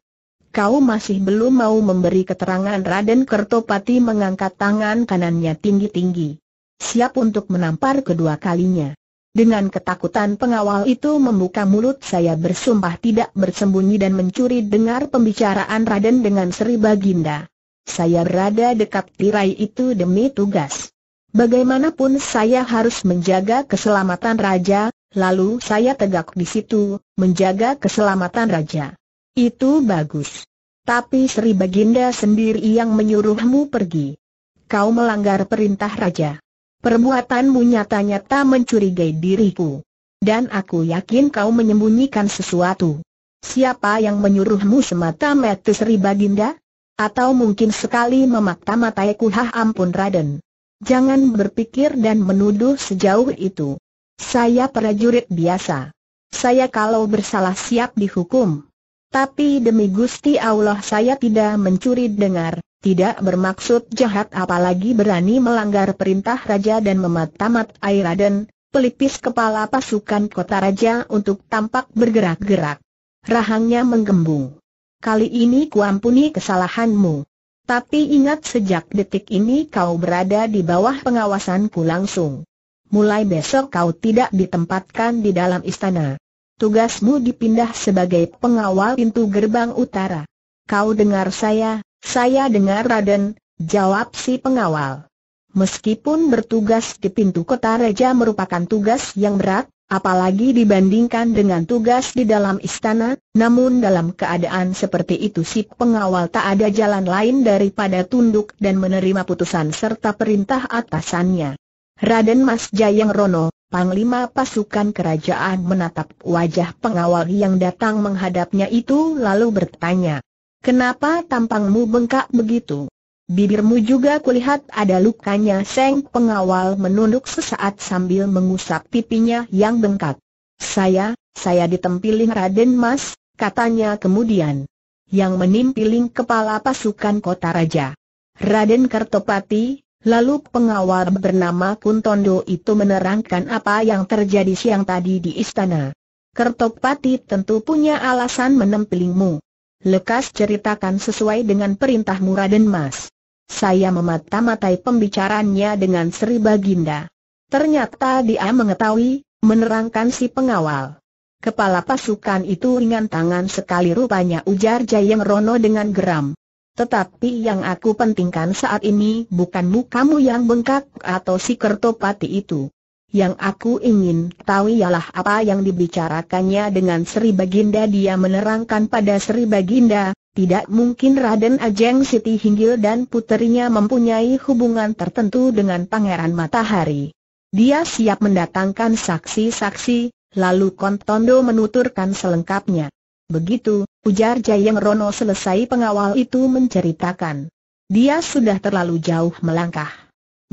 Kau masih belum mau memberi keterangan Raden Kertopati mengangkat tangan kanannya tinggi-tinggi. Siap untuk menampar kedua kalinya. Dengan ketakutan pengawal itu membuka mulut saya bersumpah tidak bersembunyi dan mencuri dengar pembicaraan Raden dengan Sri Baginda. Saya berada dekat tirai itu demi tugas. Bagaimanapun saya harus menjaga keselamatan raja, lalu saya tegak di situ, menjaga keselamatan raja. Itu bagus. Tapi Sri Baginda sendiri yang menyuruhmu pergi. Kau melanggar perintah raja. Perbuatanmu nyata-nyata mencurigai diriku. Dan aku yakin kau menyembunyikan sesuatu. Siapa yang menyuruhmu semata-mata Sri Baginda? Atau mungkin sekali memata-matai kuhah ampun Raden. Jangan berpikir dan menuduh sejauh itu. Saya prajurit biasa. Saya kalau bersalah siap dihukum. Tapi demi Gusti Allah saya tidak mencuri dengar, tidak bermaksud jahat apalagi berani melanggar perintah raja dan mematamat air Raden, pelipis kepala pasukan kota raja untuk tampak bergerak-gerak. Rahangnya menggembung kali ini kuampuni kesalahanmu. Tapi ingat sejak detik ini kau berada di bawah pengawasanku langsung. Mulai besok kau tidak ditempatkan di dalam istana. Tugasmu dipindah sebagai pengawal pintu gerbang utara. Kau dengar saya, saya dengar Raden, jawab si pengawal. Meskipun bertugas di pintu kota Reja merupakan tugas yang berat, apalagi dibandingkan dengan tugas di dalam istana, namun dalam keadaan seperti itu si pengawal tak ada jalan lain daripada tunduk dan menerima putusan serta perintah atasannya. Raden Mas Jayang Rono, Panglima Pasukan Kerajaan menatap wajah pengawal yang datang menghadapnya itu lalu bertanya, Kenapa tampangmu bengkak begitu? Bibirmu juga kulihat ada lukanya Seng pengawal menunduk sesaat sambil mengusap pipinya yang bengkak. Saya, saya ditempiling Raden Mas, katanya kemudian. Yang menimpiling kepala pasukan kota raja. Raden Kartopati, lalu pengawal bernama Kuntondo itu menerangkan apa yang terjadi siang tadi di istana. Kertopati tentu punya alasan menempilingmu. Lekas ceritakan sesuai dengan perintahmu Raden Mas. Saya memata-matai pembicaraannya dengan Sri Baginda. Ternyata dia mengetahui, menerangkan si pengawal. Kepala pasukan itu ringan tangan sekali rupanya ujar Jayeng Rono dengan geram. Tetapi yang aku pentingkan saat ini bukan mukamu yang bengkak atau si kertopati itu. Yang aku ingin tahu ialah apa yang dibicarakannya dengan Sri Baginda dia menerangkan pada Sri Baginda, tidak mungkin Raden Ajeng Siti Hinggil dan puterinya mempunyai hubungan tertentu dengan Pangeran Matahari. Dia siap mendatangkan saksi-saksi, lalu Kontondo menuturkan selengkapnya. Begitu, ujar Jayeng Rono selesai pengawal itu menceritakan. Dia sudah terlalu jauh melangkah.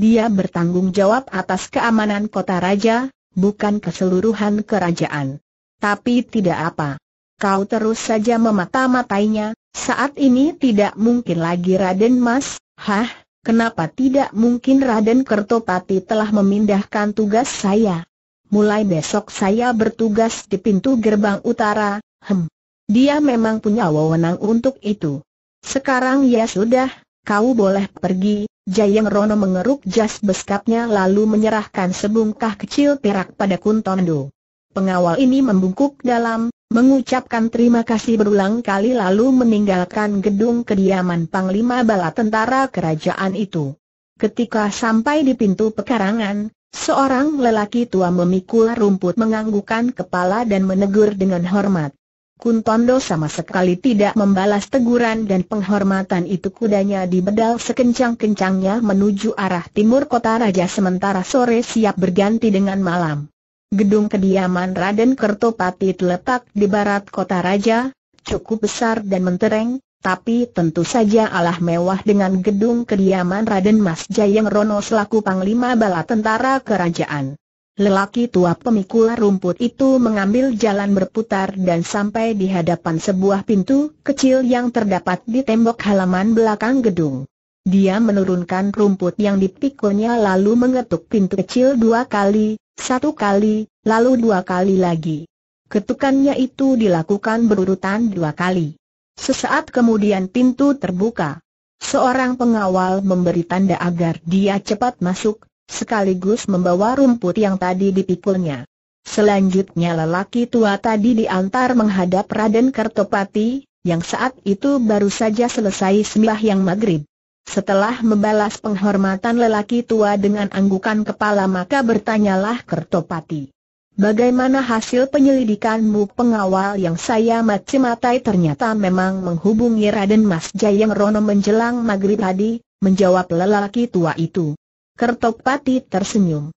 Dia bertanggung jawab atas keamanan kota raja, bukan keseluruhan kerajaan. Tapi tidak apa. Kau terus saja memata-matainya, saat ini tidak mungkin lagi Raden Mas, hah, kenapa tidak mungkin Raden Kertopati telah memindahkan tugas saya? Mulai besok saya bertugas di pintu gerbang utara, hem. Dia memang punya wewenang untuk itu. Sekarang ya sudah, kau boleh pergi, Jayeng Rono mengeruk jas beskapnya lalu menyerahkan sebungkah kecil perak pada Kuntondo. Pengawal ini membungkuk dalam, mengucapkan terima kasih berulang kali lalu meninggalkan gedung kediaman Panglima Bala Tentara Kerajaan itu. Ketika sampai di pintu pekarangan, seorang lelaki tua memikul rumput menganggukan kepala dan menegur dengan hormat. Kuntondo sama sekali tidak membalas teguran dan penghormatan itu kudanya dibedal sekencang-kencangnya menuju arah timur kota raja sementara sore siap berganti dengan malam. Gedung kediaman Raden Kertopati terletak di barat kota raja, cukup besar dan mentereng, tapi tentu saja alah mewah dengan gedung kediaman Raden Mas Jayeng Rono selaku Panglima Bala Tentara Kerajaan. Lelaki tua pemikul rumput itu mengambil jalan berputar dan sampai di hadapan sebuah pintu kecil yang terdapat di tembok halaman belakang gedung. Dia menurunkan rumput yang dipikulnya lalu mengetuk pintu kecil dua kali, satu kali, lalu dua kali lagi. Ketukannya itu dilakukan berurutan dua kali. Sesaat kemudian pintu terbuka. Seorang pengawal memberi tanda agar dia cepat masuk, sekaligus membawa rumput yang tadi dipikulnya. Selanjutnya lelaki tua tadi diantar menghadap Raden Kertopati, yang saat itu baru saja selesai sembahyang yang maghrib. Setelah membalas penghormatan lelaki tua dengan anggukan kepala maka bertanyalah Kertopati. Bagaimana hasil penyelidikanmu pengawal yang saya matai ternyata memang menghubungi Raden Mas Jayang Rono menjelang maghrib tadi, menjawab lelaki tua itu. Kertopati tersenyum.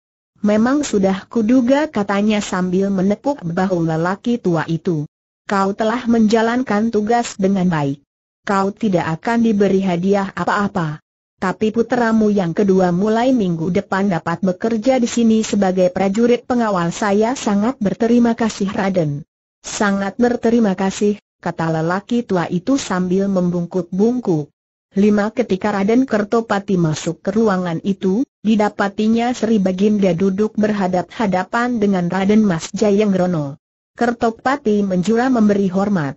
Memang sudah kuduga katanya sambil menepuk bahu lelaki tua itu. Kau telah menjalankan tugas dengan baik kau tidak akan diberi hadiah apa-apa. Tapi putramu yang kedua mulai minggu depan dapat bekerja di sini sebagai prajurit pengawal saya sangat berterima kasih Raden. Sangat berterima kasih, kata lelaki tua itu sambil membungkuk-bungkuk. Lima ketika Raden Kertopati masuk ke ruangan itu, didapatinya Sri Baginda duduk berhadap-hadapan dengan Raden Mas Jayengrono. Kertopati menjura memberi hormat.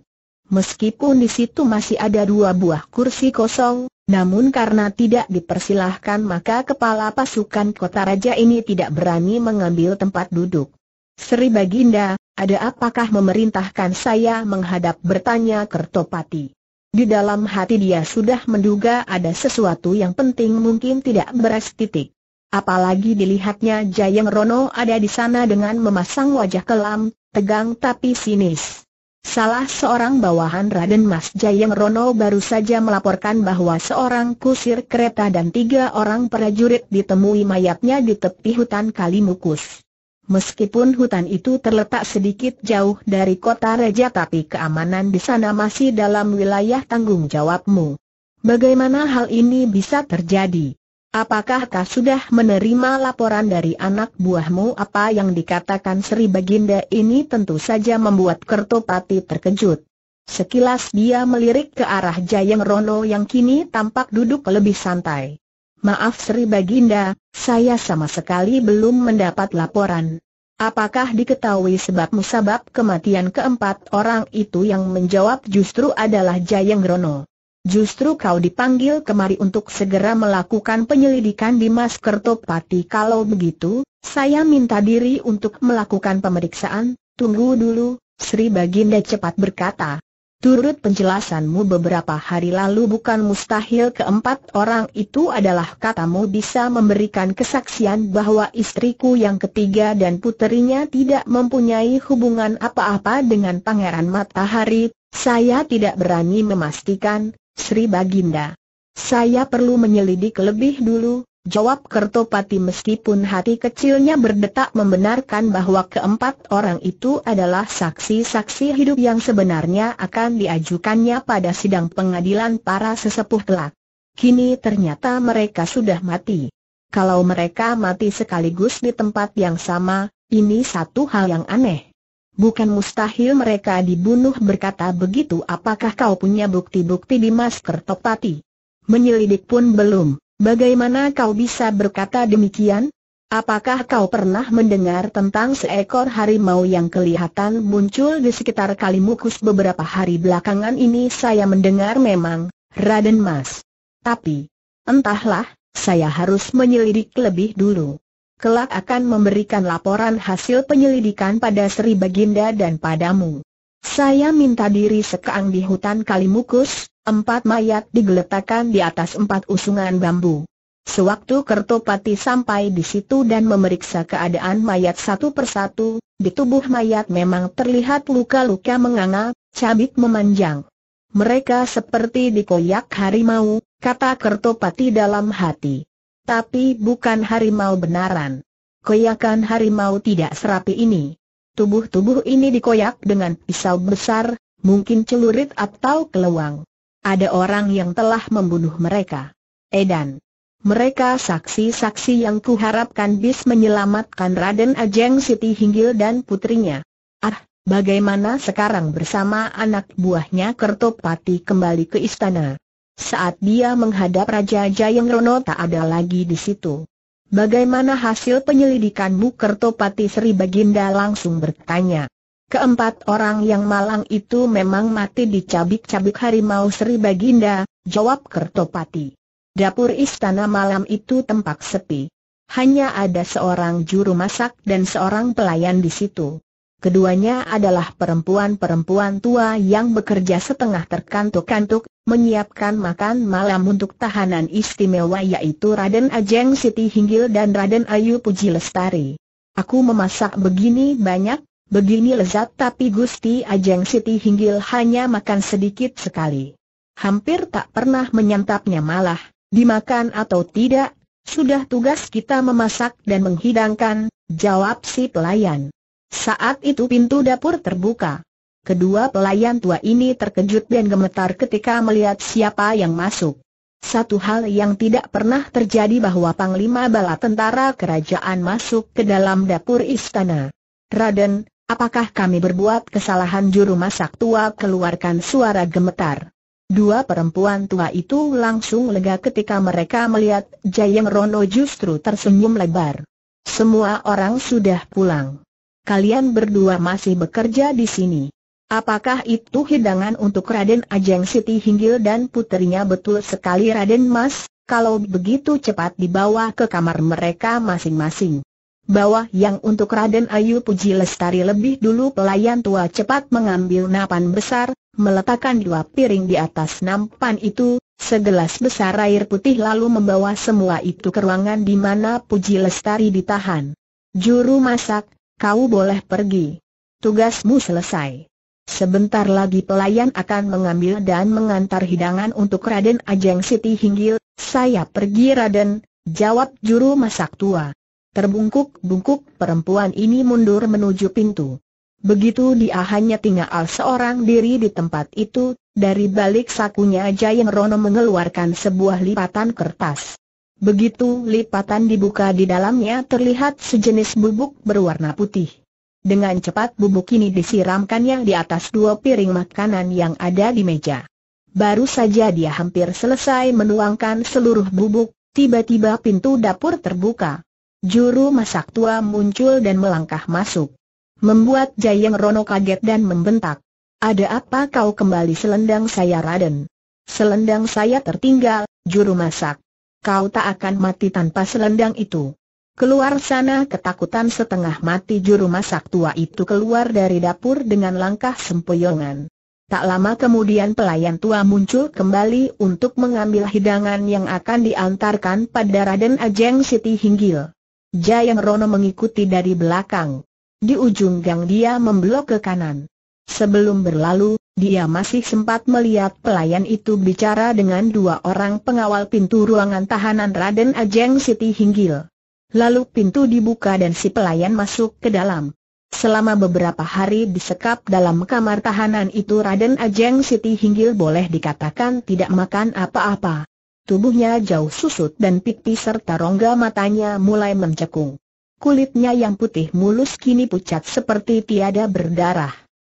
Meskipun di situ masih ada dua buah kursi kosong, namun karena tidak dipersilahkan maka kepala pasukan kota raja ini tidak berani mengambil tempat duduk. Sri Baginda, ada apakah memerintahkan saya menghadap bertanya Kertopati? Di dalam hati dia sudah menduga ada sesuatu yang penting mungkin tidak beres titik. Apalagi dilihatnya Jayeng Rono ada di sana dengan memasang wajah kelam, tegang tapi sinis. Salah seorang bawahan Raden Mas Jayeng Rono baru saja melaporkan bahwa seorang kusir kereta dan tiga orang prajurit ditemui mayatnya di tepi hutan Kalimukus. Meskipun hutan itu terletak sedikit jauh dari kota Raja tapi keamanan di sana masih dalam wilayah tanggung jawabmu. Bagaimana hal ini bisa terjadi? Apakah kau sudah menerima laporan dari anak buahmu apa yang dikatakan Sri Baginda ini tentu saja membuat Kertopati terkejut. Sekilas dia melirik ke arah Jayeng Rono yang kini tampak duduk lebih santai. Maaf Sri Baginda, saya sama sekali belum mendapat laporan. Apakah diketahui sebab musabab kematian keempat orang itu yang menjawab justru adalah Jayeng Rono? Justru kau dipanggil kemari untuk segera melakukan penyelidikan di Mas Kertopati Kalau begitu, saya minta diri untuk melakukan pemeriksaan Tunggu dulu, Sri Baginda cepat berkata Turut penjelasanmu beberapa hari lalu bukan mustahil keempat orang itu adalah katamu bisa memberikan kesaksian bahwa istriku yang ketiga dan puterinya tidak mempunyai hubungan apa-apa dengan Pangeran Matahari. Saya tidak berani memastikan, Sri Baginda. Saya perlu menyelidik lebih dulu, jawab Kertopati meskipun hati kecilnya berdetak membenarkan bahwa keempat orang itu adalah saksi-saksi hidup yang sebenarnya akan diajukannya pada sidang pengadilan para sesepuh kelak. Kini ternyata mereka sudah mati. Kalau mereka mati sekaligus di tempat yang sama, ini satu hal yang aneh. Bukan mustahil mereka dibunuh berkata begitu apakah kau punya bukti-bukti di masker Topati? Menyelidik pun belum, bagaimana kau bisa berkata demikian? Apakah kau pernah mendengar tentang seekor harimau yang kelihatan muncul di sekitar Kalimukus beberapa hari belakangan ini saya mendengar memang, Raden Mas. Tapi, entahlah, saya harus menyelidik lebih dulu kelak akan memberikan laporan hasil penyelidikan pada Sri Baginda dan padamu. Saya minta diri sekeang di hutan Kalimukus, empat mayat digeletakkan di atas empat usungan bambu. Sewaktu Kertopati sampai di situ dan memeriksa keadaan mayat satu persatu, di tubuh mayat memang terlihat luka-luka menganga, cabik memanjang. Mereka seperti dikoyak harimau, kata Kertopati dalam hati. Tapi bukan harimau benaran. Koyakan harimau tidak serapi ini. Tubuh-tubuh ini dikoyak dengan pisau besar, mungkin celurit atau keluang. Ada orang yang telah membunuh mereka. Edan. Mereka saksi-saksi yang kuharapkan bis menyelamatkan Raden Ajeng Siti Hinggil dan putrinya. Ah, bagaimana sekarang bersama anak buahnya Kertopati kembali ke istana? Saat dia menghadap Raja Rono tak ada lagi di situ. Bagaimana hasil penyelidikanmu Kertopati Sri Baginda langsung bertanya. Keempat orang yang malang itu memang mati dicabik-cabik harimau Sri Baginda, jawab Kertopati. Dapur istana malam itu tempat sepi. Hanya ada seorang juru masak dan seorang pelayan di situ. Keduanya adalah perempuan-perempuan tua yang bekerja setengah terkantuk-kantuk, menyiapkan makan malam untuk tahanan istimewa yaitu Raden Ajeng Siti Hinggil dan Raden Ayu Puji Lestari. Aku memasak begini banyak, begini lezat tapi Gusti Ajeng Siti Hinggil hanya makan sedikit sekali. Hampir tak pernah menyantapnya malah, dimakan atau tidak, sudah tugas kita memasak dan menghidangkan, jawab si pelayan. Saat itu pintu dapur terbuka. Kedua pelayan tua ini terkejut dan gemetar ketika melihat siapa yang masuk. Satu hal yang tidak pernah terjadi bahwa Panglima Bala Tentara Kerajaan masuk ke dalam dapur istana. Raden, apakah kami berbuat kesalahan juru masak tua keluarkan suara gemetar. Dua perempuan tua itu langsung lega ketika mereka melihat Jayeng Rono justru tersenyum lebar. Semua orang sudah pulang kalian berdua masih bekerja di sini. Apakah itu hidangan untuk Raden Ajeng Siti Hinggil dan putrinya betul sekali Raden Mas? Kalau begitu cepat dibawa ke kamar mereka masing-masing. Bawa yang untuk Raden Ayu Puji Lestari lebih dulu pelayan tua cepat mengambil napan besar, meletakkan dua piring di atas nampan itu, segelas besar air putih lalu membawa semua itu ke ruangan di mana Puji Lestari ditahan. Juru masak, kau boleh pergi. Tugasmu selesai. Sebentar lagi pelayan akan mengambil dan mengantar hidangan untuk Raden Ajeng Siti Hinggil, saya pergi Raden, jawab juru masak tua. Terbungkuk-bungkuk perempuan ini mundur menuju pintu. Begitu dia hanya tinggal seorang diri di tempat itu, dari balik sakunya Jayeng Rono mengeluarkan sebuah lipatan kertas. Begitu lipatan dibuka di dalamnya terlihat sejenis bubuk berwarna putih. Dengan cepat bubuk ini disiramkannya di atas dua piring makanan yang ada di meja. Baru saja dia hampir selesai menuangkan seluruh bubuk, tiba-tiba pintu dapur terbuka. Juru masak tua muncul dan melangkah masuk. Membuat Jayeng Rono kaget dan membentak. Ada apa kau kembali selendang saya Raden? Selendang saya tertinggal, juru masak kau tak akan mati tanpa selendang itu. Keluar sana ketakutan setengah mati juru masak tua itu keluar dari dapur dengan langkah sempoyongan. Tak lama kemudian pelayan tua muncul kembali untuk mengambil hidangan yang akan diantarkan pada Raden Ajeng Siti Hinggil. Jayang Rono mengikuti dari belakang. Di ujung gang dia memblok ke kanan. Sebelum berlalu, dia masih sempat melihat pelayan itu bicara dengan dua orang pengawal pintu ruangan tahanan Raden Ajeng Siti Hinggil. Lalu pintu dibuka dan si pelayan masuk ke dalam. Selama beberapa hari disekap dalam kamar tahanan itu Raden Ajeng Siti Hinggil boleh dikatakan tidak makan apa-apa. Tubuhnya jauh susut dan pipi serta rongga matanya mulai mencekung. Kulitnya yang putih mulus kini pucat seperti tiada berdarah.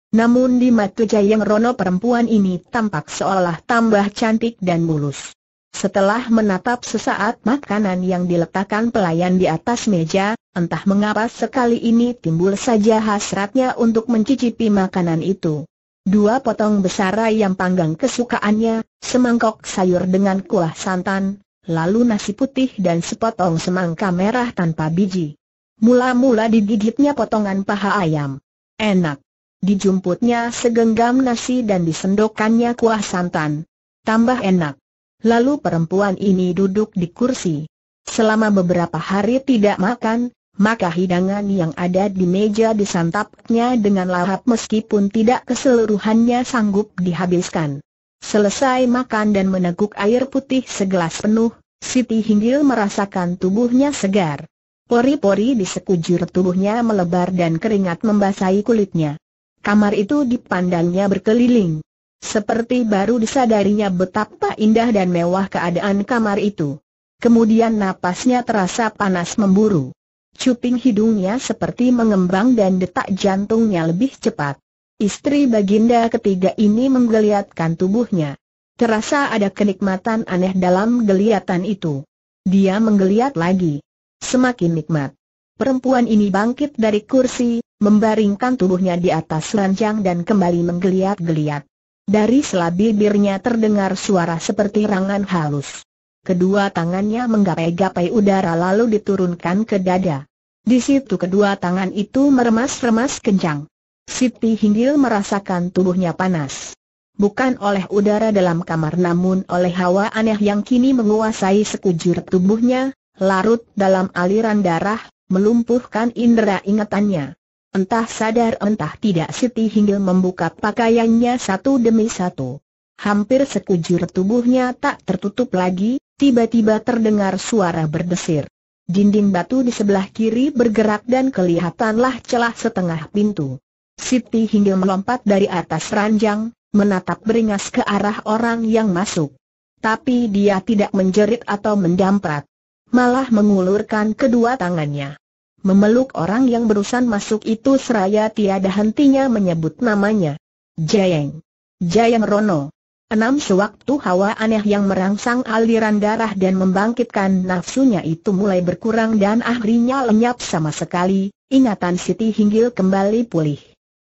Namun di mata Jayeng Rono perempuan ini tampak seolah tambah cantik dan mulus. Setelah menatap sesaat makanan yang diletakkan pelayan di atas meja, entah mengapa sekali ini timbul saja hasratnya untuk mencicipi makanan itu. Dua potong besar ayam panggang kesukaannya, semangkok sayur dengan kuah santan, lalu nasi putih dan sepotong semangka merah tanpa biji. Mula-mula digigitnya potongan paha ayam. Enak. Dijumputnya segenggam nasi dan disendokkannya kuah santan. Tambah enak. Lalu perempuan ini duduk di kursi. Selama beberapa hari tidak makan, maka hidangan yang ada di meja disantapnya dengan lahap meskipun tidak keseluruhannya sanggup dihabiskan. Selesai makan dan meneguk air putih segelas penuh, Siti Hinggil merasakan tubuhnya segar. Pori-pori di sekujur tubuhnya melebar dan keringat membasahi kulitnya. Kamar itu dipandangnya berkeliling. Seperti baru disadarinya betapa indah dan mewah keadaan kamar itu. Kemudian napasnya terasa panas memburu. Cuping hidungnya seperti mengembang dan detak jantungnya lebih cepat. Istri baginda ketiga ini menggeliatkan tubuhnya. Terasa ada kenikmatan aneh dalam geliatan itu. Dia menggeliat lagi. Semakin nikmat. Perempuan ini bangkit dari kursi, membaringkan tubuhnya di atas ranjang dan kembali menggeliat-geliat. Dari selah bibirnya terdengar suara seperti rangan halus. Kedua tangannya menggapai-gapai udara lalu diturunkan ke dada. Di situ kedua tangan itu meremas-remas kencang. Siti Hinggil merasakan tubuhnya panas. Bukan oleh udara dalam kamar namun oleh hawa aneh yang kini menguasai sekujur tubuhnya, larut dalam aliran darah, melumpuhkan indera ingatannya. Entah sadar entah tidak Siti Hinggil membuka pakaiannya satu demi satu. Hampir sekujur tubuhnya tak tertutup lagi, tiba-tiba terdengar suara berdesir. Dinding batu di sebelah kiri bergerak dan kelihatanlah celah setengah pintu. Siti Hinggil melompat dari atas ranjang, menatap beringas ke arah orang yang masuk. Tapi dia tidak menjerit atau mendamprat. Malah mengulurkan kedua tangannya memeluk orang yang berusan masuk itu seraya tiada hentinya menyebut namanya. Jayeng. Jayeng Rono. Enam sewaktu hawa aneh yang merangsang aliran darah dan membangkitkan nafsunya itu mulai berkurang dan akhirnya lenyap sama sekali, ingatan Siti Hinggil kembali pulih.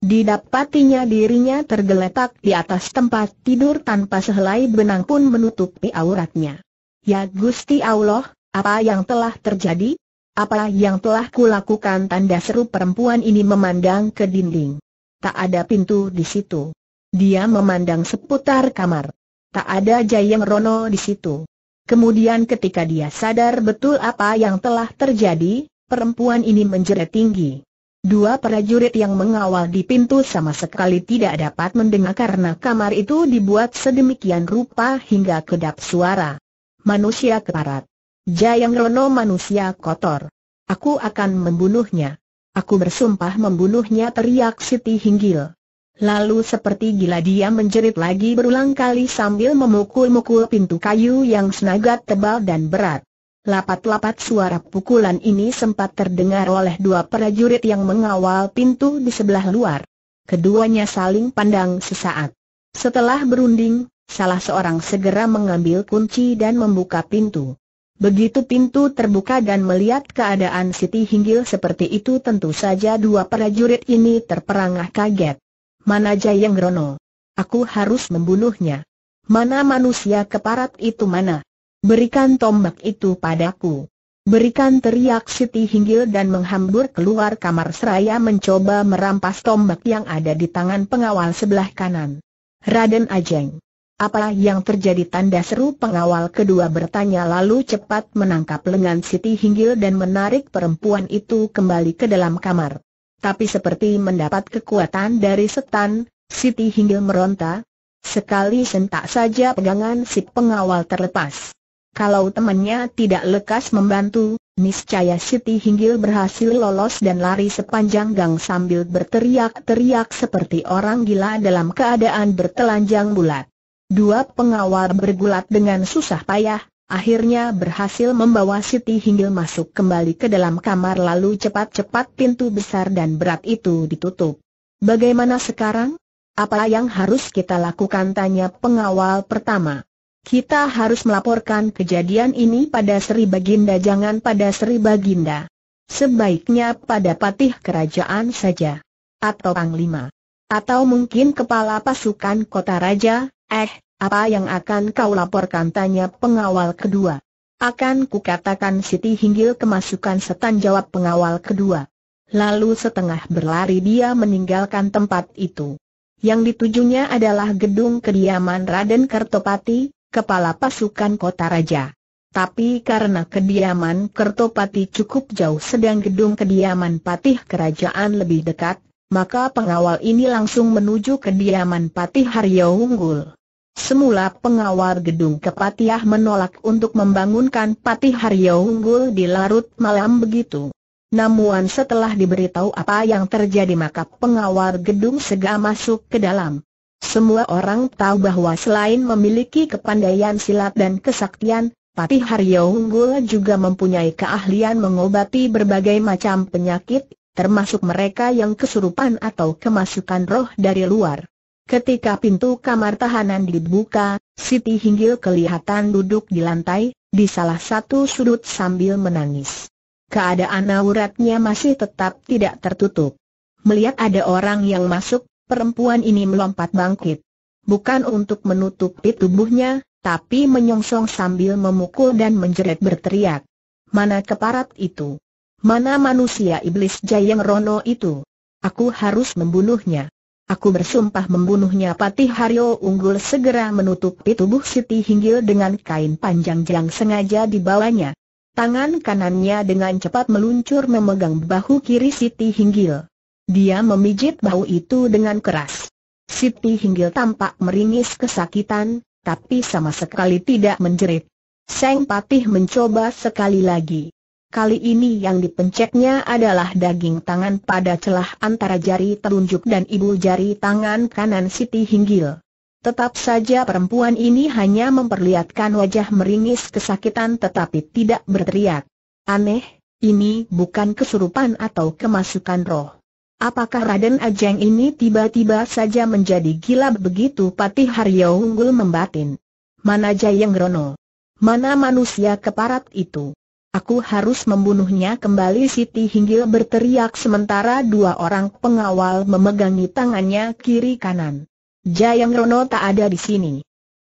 Didapatinya dirinya tergeletak di atas tempat tidur tanpa sehelai benang pun menutupi auratnya. Ya Gusti Allah, apa yang telah terjadi? Apa yang telah kulakukan tanda seru perempuan ini memandang ke dinding. Tak ada pintu di situ. Dia memandang seputar kamar. Tak ada Jayeng Rono di situ. Kemudian ketika dia sadar betul apa yang telah terjadi, perempuan ini menjerit tinggi. Dua prajurit yang mengawal di pintu sama sekali tidak dapat mendengar karena kamar itu dibuat sedemikian rupa hingga kedap suara. Manusia keparat. Jayang Rono manusia kotor. Aku akan membunuhnya. Aku bersumpah membunuhnya teriak Siti Hinggil. Lalu seperti gila dia menjerit lagi berulang kali sambil memukul-mukul pintu kayu yang senagat tebal dan berat. Lapat-lapat suara pukulan ini sempat terdengar oleh dua prajurit yang mengawal pintu di sebelah luar. Keduanya saling pandang sesaat. Setelah berunding, salah seorang segera mengambil kunci dan membuka pintu. Begitu pintu terbuka dan melihat keadaan Siti Hinggil seperti itu tentu saja dua prajurit ini terperangah kaget. Mana Jayeng Rono? Aku harus membunuhnya. Mana manusia keparat itu mana? Berikan tombak itu padaku. Berikan teriak Siti Hinggil dan menghambur keluar kamar seraya mencoba merampas tombak yang ada di tangan pengawal sebelah kanan. Raden Ajeng. Apa yang terjadi tanda seru pengawal kedua bertanya lalu cepat menangkap lengan Siti Hinggil dan menarik perempuan itu kembali ke dalam kamar. Tapi seperti mendapat kekuatan dari setan, Siti Hinggil meronta. Sekali sentak saja pegangan si pengawal terlepas. Kalau temannya tidak lekas membantu, niscaya Siti Hinggil berhasil lolos dan lari sepanjang gang sambil berteriak-teriak seperti orang gila dalam keadaan bertelanjang bulat. Dua pengawal bergulat dengan susah payah, akhirnya berhasil membawa Siti Hinggil masuk kembali ke dalam kamar lalu cepat-cepat pintu besar dan berat itu ditutup. Bagaimana sekarang? Apa yang harus kita lakukan tanya pengawal pertama. Kita harus melaporkan kejadian ini pada Sri Baginda jangan pada Sri Baginda. Sebaiknya pada patih kerajaan saja. Atau Panglima. Atau mungkin kepala pasukan kota raja, Eh, apa yang akan kau laporkan tanya pengawal kedua. Akan kukatakan Siti Hinggil kemasukan setan jawab pengawal kedua. Lalu setengah berlari dia meninggalkan tempat itu. Yang ditujunya adalah gedung kediaman Raden Kertopati, kepala pasukan kota raja. Tapi karena kediaman Kertopati cukup jauh sedang gedung kediaman patih kerajaan lebih dekat, maka pengawal ini langsung menuju kediaman Patih Haryo Unggul. Semula pengawal gedung Kepatiah menolak untuk membangunkan Patih Haryo Unggul di larut malam begitu. Namun setelah diberitahu apa yang terjadi maka pengawal gedung segera masuk ke dalam. Semua orang tahu bahwa selain memiliki kepandaian silat dan kesaktian, Patih Haryo Unggul juga mempunyai keahlian mengobati berbagai macam penyakit, termasuk mereka yang kesurupan atau kemasukan roh dari luar. Ketika pintu kamar tahanan dibuka, Siti Hinggil kelihatan duduk di lantai, di salah satu sudut sambil menangis. Keadaan auratnya masih tetap tidak tertutup. Melihat ada orang yang masuk, perempuan ini melompat bangkit. Bukan untuk menutupi tubuhnya, tapi menyongsong sambil memukul dan menjerit berteriak. Mana keparat itu? Mana manusia iblis Jayeng Rono itu? Aku harus membunuhnya. Aku bersumpah membunuhnya Patih Haryo Unggul segera menutupi tubuh Siti Hinggil dengan kain panjang yang sengaja dibawanya. Tangan kanannya dengan cepat meluncur memegang bahu kiri Siti Hinggil. Dia memijit bahu itu dengan keras. Siti Hinggil tampak meringis kesakitan, tapi sama sekali tidak menjerit. Seng Patih mencoba sekali lagi. Kali ini yang dipenceknya adalah daging tangan pada celah antara jari telunjuk dan ibu jari tangan kanan Siti Hinggil. Tetap saja perempuan ini hanya memperlihatkan wajah meringis kesakitan tetapi tidak berteriak. Aneh, ini bukan kesurupan atau kemasukan roh. Apakah Raden Ajeng ini tiba-tiba saja menjadi gila begitu Patih Haryo Unggul membatin? Mana Jayeng Rono? Mana manusia keparat itu? Aku harus membunuhnya kembali Siti Hinggil berteriak sementara dua orang pengawal memegangi tangannya kiri kanan. Jayang Rono tak ada di sini.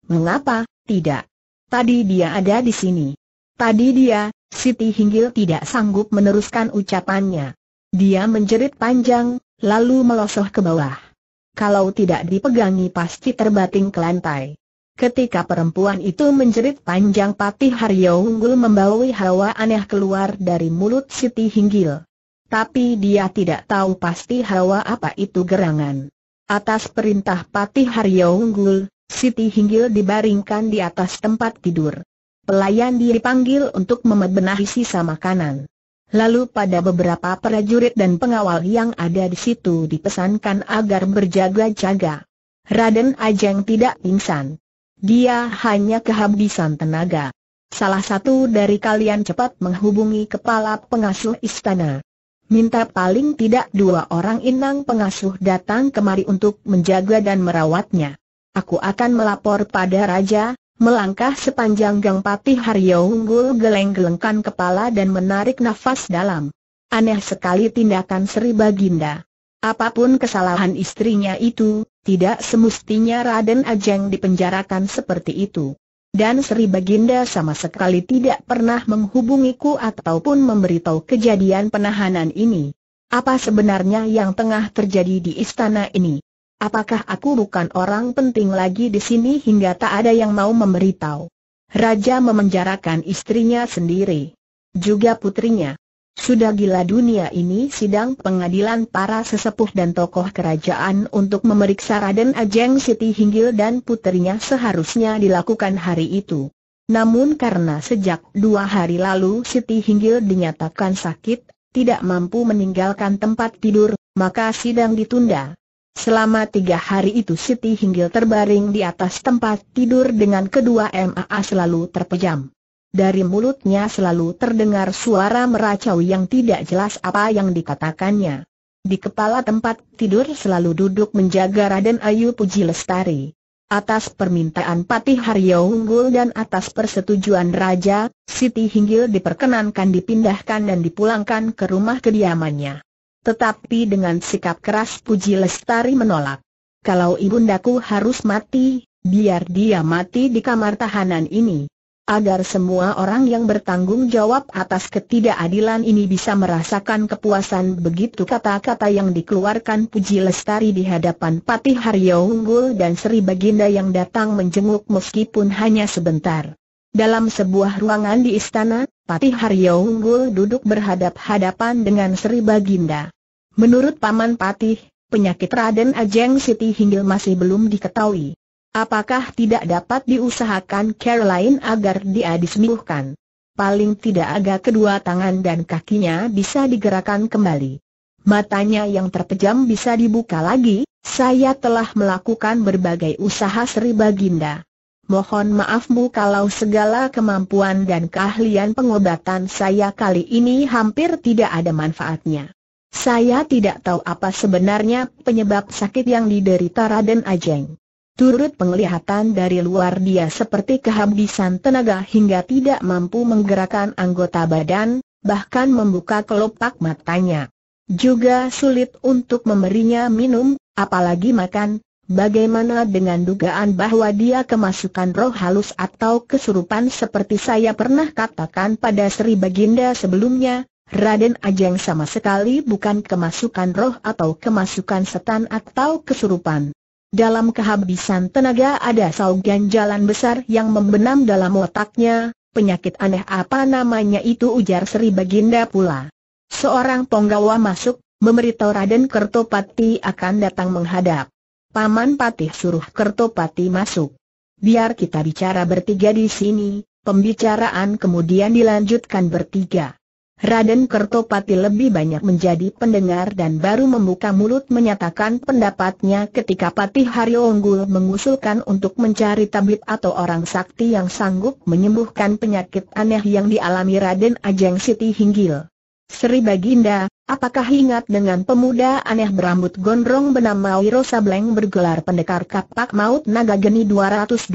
Mengapa, tidak? Tadi dia ada di sini. Tadi dia, Siti Hinggil tidak sanggup meneruskan ucapannya. Dia menjerit panjang, lalu melosoh ke bawah. Kalau tidak dipegangi pasti terbating ke lantai. Ketika perempuan itu menjerit panjang Patih Haryo Unggul membawai hawa aneh keluar dari mulut Siti Hinggil. Tapi dia tidak tahu pasti hawa apa itu gerangan. Atas perintah Patih Haryo Unggul, Siti Hinggil dibaringkan di atas tempat tidur. Pelayan dipanggil untuk membenahi sisa makanan. Lalu pada beberapa prajurit dan pengawal yang ada di situ dipesankan agar berjaga-jaga. Raden Ajeng tidak pingsan. Dia hanya kehabisan tenaga. Salah satu dari kalian cepat menghubungi kepala pengasuh istana. Minta paling tidak dua orang inang pengasuh datang kemari untuk menjaga dan merawatnya. Aku akan melapor pada raja, melangkah sepanjang gang Patih Haryo unggul geleng-gelengkan kepala dan menarik nafas dalam. Aneh sekali tindakan Sri Baginda. Apapun kesalahan istrinya itu, tidak semestinya Raden Ajeng dipenjarakan seperti itu. Dan Sri Baginda sama sekali tidak pernah menghubungiku ataupun memberitahu kejadian penahanan ini. Apa sebenarnya yang tengah terjadi di istana ini? Apakah aku bukan orang penting lagi di sini hingga tak ada yang mau memberitahu? Raja memenjarakan istrinya sendiri, juga putrinya. Sudah gila dunia ini sidang pengadilan para sesepuh dan tokoh kerajaan untuk memeriksa Raden Ajeng Siti Hinggil dan putrinya seharusnya dilakukan hari itu. Namun karena sejak dua hari lalu Siti Hinggil dinyatakan sakit, tidak mampu meninggalkan tempat tidur, maka sidang ditunda. Selama tiga hari itu Siti Hinggil terbaring di atas tempat tidur dengan kedua MAA selalu terpejam. Dari mulutnya selalu terdengar suara meracau yang tidak jelas apa yang dikatakannya. Di kepala tempat tidur selalu duduk menjaga Raden Ayu Puji Lestari. Atas permintaan Patih Haryo Unggul dan atas persetujuan Raja, Siti Hinggil diperkenankan dipindahkan dan dipulangkan ke rumah kediamannya. Tetapi dengan sikap keras Puji Lestari menolak. Kalau ibundaku harus mati, biar dia mati di kamar tahanan ini agar semua orang yang bertanggung jawab atas ketidakadilan ini bisa merasakan kepuasan begitu kata-kata yang dikeluarkan Puji Lestari di hadapan Patih Haryo Unggul dan Sri Baginda yang datang menjenguk meskipun hanya sebentar. Dalam sebuah ruangan di istana, Patih Haryo Unggul duduk berhadap-hadapan dengan Sri Baginda. Menurut Paman Patih, penyakit Raden Ajeng Siti Hinggil masih belum diketahui. Apakah tidak dapat diusahakan Caroline agar dia disembuhkan? Paling tidak agak kedua tangan dan kakinya bisa digerakkan kembali. Matanya yang terpejam bisa dibuka lagi, saya telah melakukan berbagai usaha Sri Baginda. Mohon maafmu kalau segala kemampuan dan keahlian pengobatan saya kali ini hampir tidak ada manfaatnya. Saya tidak tahu apa sebenarnya penyebab sakit yang diderita Raden Ajeng. Turut penglihatan dari luar dia seperti kehabisan tenaga hingga tidak mampu menggerakkan anggota badan, bahkan membuka kelopak matanya. Juga sulit untuk memberinya minum, apalagi makan, bagaimana dengan dugaan bahwa dia kemasukan roh halus atau kesurupan seperti saya pernah katakan pada Sri Baginda sebelumnya, Raden Ajeng sama sekali bukan kemasukan roh atau kemasukan setan atau kesurupan. Dalam kehabisan tenaga ada saugan jalan besar yang membenam dalam otaknya, penyakit aneh apa namanya itu ujar Sri Baginda pula. Seorang penggawa masuk, memberitahu Raden Kertopati akan datang menghadap. Paman Patih suruh Kertopati masuk. Biar kita bicara bertiga di sini, pembicaraan kemudian dilanjutkan bertiga. Raden Kertopati lebih banyak menjadi pendengar dan baru membuka mulut menyatakan pendapatnya ketika Patih Haryo Unggul mengusulkan untuk mencari tabib atau orang sakti yang sanggup menyembuhkan penyakit aneh yang dialami Raden Ajeng Siti Hinggil. Sri Baginda, apakah ingat dengan pemuda aneh berambut gondrong bernama Wiro Sableng bergelar pendekar kapak maut naga geni 212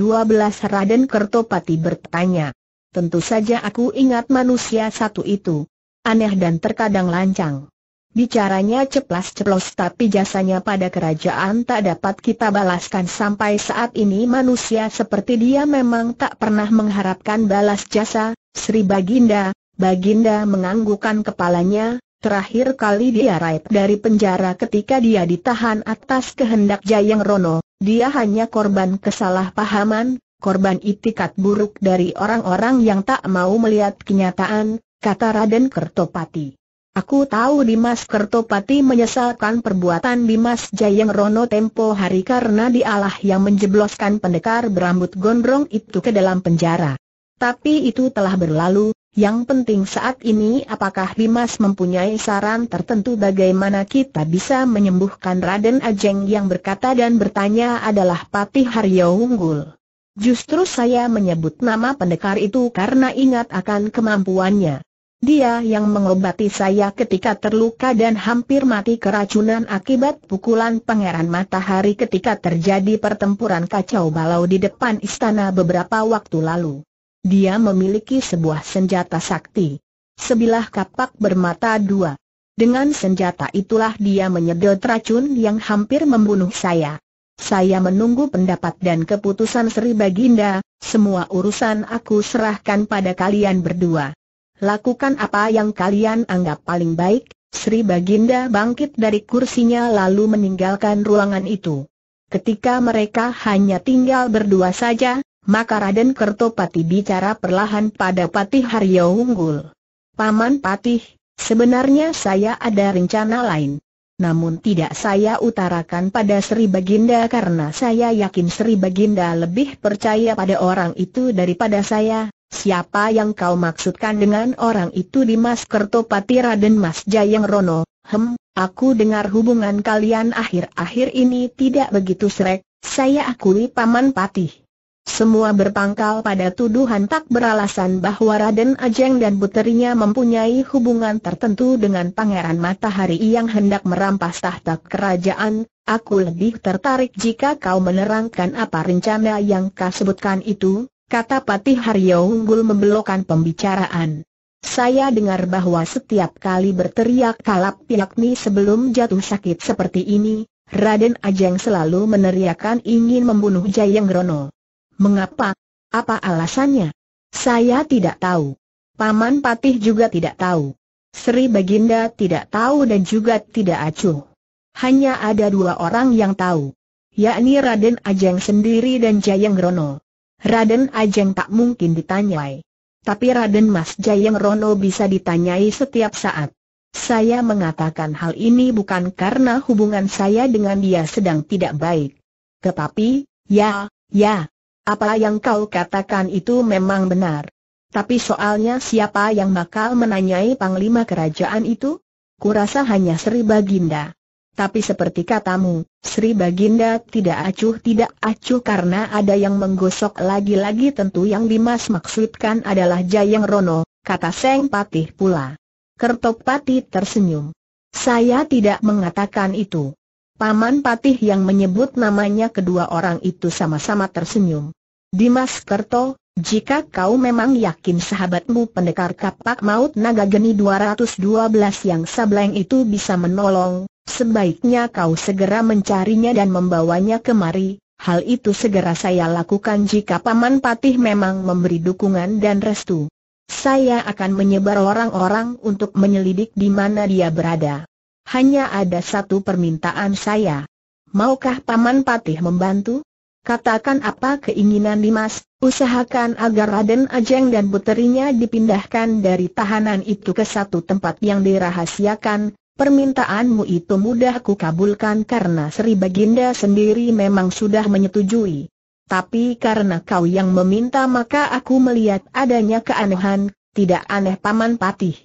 Raden Kertopati bertanya. Tentu saja aku ingat manusia satu itu aneh dan terkadang lancang. Bicaranya ceplas-ceplos tapi jasanya pada kerajaan tak dapat kita balaskan sampai saat ini manusia seperti dia memang tak pernah mengharapkan balas jasa, Sri Baginda, Baginda menganggukkan kepalanya, terakhir kali dia raib dari penjara ketika dia ditahan atas kehendak Jayang Rono, dia hanya korban kesalahpahaman, korban itikat buruk dari orang-orang yang tak mau melihat kenyataan, kata Raden Kertopati. Aku tahu Dimas Kertopati menyesalkan perbuatan Dimas Jayeng Rono tempo hari karena dialah yang menjebloskan pendekar berambut gondrong itu ke dalam penjara. Tapi itu telah berlalu, yang penting saat ini apakah Dimas mempunyai saran tertentu bagaimana kita bisa menyembuhkan Raden Ajeng yang berkata dan bertanya adalah Patih Haryo Unggul. Justru saya menyebut nama pendekar itu karena ingat akan kemampuannya. Dia yang mengobati saya ketika terluka dan hampir mati keracunan akibat pukulan Pangeran Matahari ketika terjadi pertempuran kacau balau di depan istana beberapa waktu lalu. Dia memiliki sebuah senjata sakti. Sebilah kapak bermata dua. Dengan senjata itulah dia menyedot racun yang hampir membunuh saya. Saya menunggu pendapat dan keputusan Sri Baginda, semua urusan aku serahkan pada kalian berdua. Lakukan apa yang kalian anggap paling baik, Sri Baginda bangkit dari kursinya lalu meninggalkan ruangan itu. Ketika mereka hanya tinggal berdua saja, maka Raden Kertopati bicara perlahan pada Patih Haryo Unggul. Paman Patih, sebenarnya saya ada rencana lain. Namun tidak saya utarakan pada Sri Baginda karena saya yakin Sri Baginda lebih percaya pada orang itu daripada saya, Siapa yang kau maksudkan dengan orang itu di Mas Kertopati Raden Mas Jayeng Rono? Hem, aku dengar hubungan kalian akhir-akhir ini tidak begitu srek, saya akui Paman Patih. Semua berpangkal pada tuduhan tak beralasan bahwa Raden Ajeng dan puterinya mempunyai hubungan tertentu dengan Pangeran Matahari yang hendak merampas tahta kerajaan, aku lebih tertarik jika kau menerangkan apa rencana yang kau sebutkan itu, kata Patih Haryo Unggul membelokkan pembicaraan. Saya dengar bahwa setiap kali berteriak kalap yakni sebelum jatuh sakit seperti ini, Raden Ajeng selalu meneriakkan ingin membunuh Jayeng Rono. Mengapa? Apa alasannya? Saya tidak tahu. Paman Patih juga tidak tahu. Sri Baginda tidak tahu dan juga tidak acuh. Hanya ada dua orang yang tahu. Yakni Raden Ajeng sendiri dan Jayeng Rono. Raden Ajeng tak mungkin ditanyai. Tapi Raden Mas Jayeng Rono bisa ditanyai setiap saat. Saya mengatakan hal ini bukan karena hubungan saya dengan dia sedang tidak baik. Tetapi, ya, ya, apa yang kau katakan itu memang benar. Tapi soalnya siapa yang bakal menanyai panglima kerajaan itu? Kurasa hanya Sri Baginda. Tapi seperti katamu, Sri Baginda tidak acuh tidak acuh karena ada yang menggosok lagi-lagi tentu yang Dimas maksudkan adalah Jayang Rono, kata Seng Patih pula. Kertok Patih tersenyum. Saya tidak mengatakan itu. Paman Patih yang menyebut namanya kedua orang itu sama-sama tersenyum. Dimas Kerto, jika kau memang yakin sahabatmu pendekar kapak maut naga geni 212 yang sableng itu bisa menolong, sebaiknya kau segera mencarinya dan membawanya kemari, hal itu segera saya lakukan jika Paman Patih memang memberi dukungan dan restu. Saya akan menyebar orang-orang untuk menyelidik di mana dia berada. Hanya ada satu permintaan saya. Maukah Paman Patih membantu? Katakan apa keinginan Dimas, usahakan agar Raden Ajeng dan puterinya dipindahkan dari tahanan itu ke satu tempat yang dirahasiakan, Permintaanmu itu mudah kukabulkan karena Sri Baginda sendiri memang sudah menyetujui. Tapi karena kau yang meminta maka aku melihat adanya keanehan, tidak aneh Paman Patih.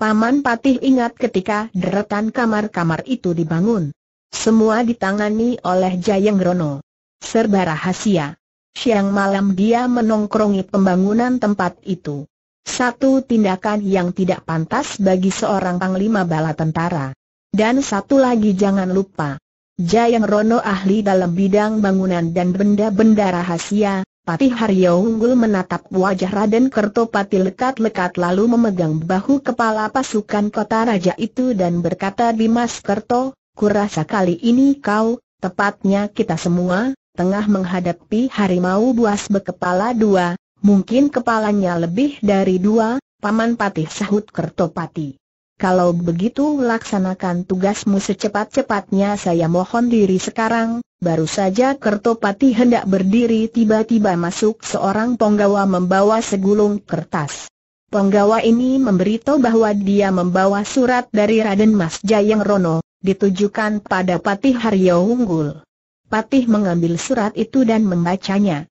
Paman Patih ingat ketika deretan kamar-kamar itu dibangun. Semua ditangani oleh Jayeng Rono. Serba rahasia. Siang malam dia menongkrongi pembangunan tempat itu. Satu tindakan yang tidak pantas bagi seorang panglima bala tentara. Dan satu lagi jangan lupa. Jayang Rono ahli dalam bidang bangunan dan benda-benda rahasia, Patih Haryo Unggul menatap wajah Raden Kertopati lekat-lekat lalu memegang bahu kepala pasukan kota raja itu dan berkata Dimas Kerto, kurasa kali ini kau, tepatnya kita semua, tengah menghadapi harimau buas berkepala dua, Mungkin kepalanya lebih dari dua, Paman Patih sahut Kertopati. Kalau begitu laksanakan tugasmu secepat-cepatnya saya mohon diri sekarang, baru saja Kertopati hendak berdiri tiba-tiba masuk seorang penggawa membawa segulung kertas. Penggawa ini memberitahu bahwa dia membawa surat dari Raden Mas Jayeng Rono, ditujukan pada Patih Haryo Unggul. Patih mengambil surat itu dan membacanya.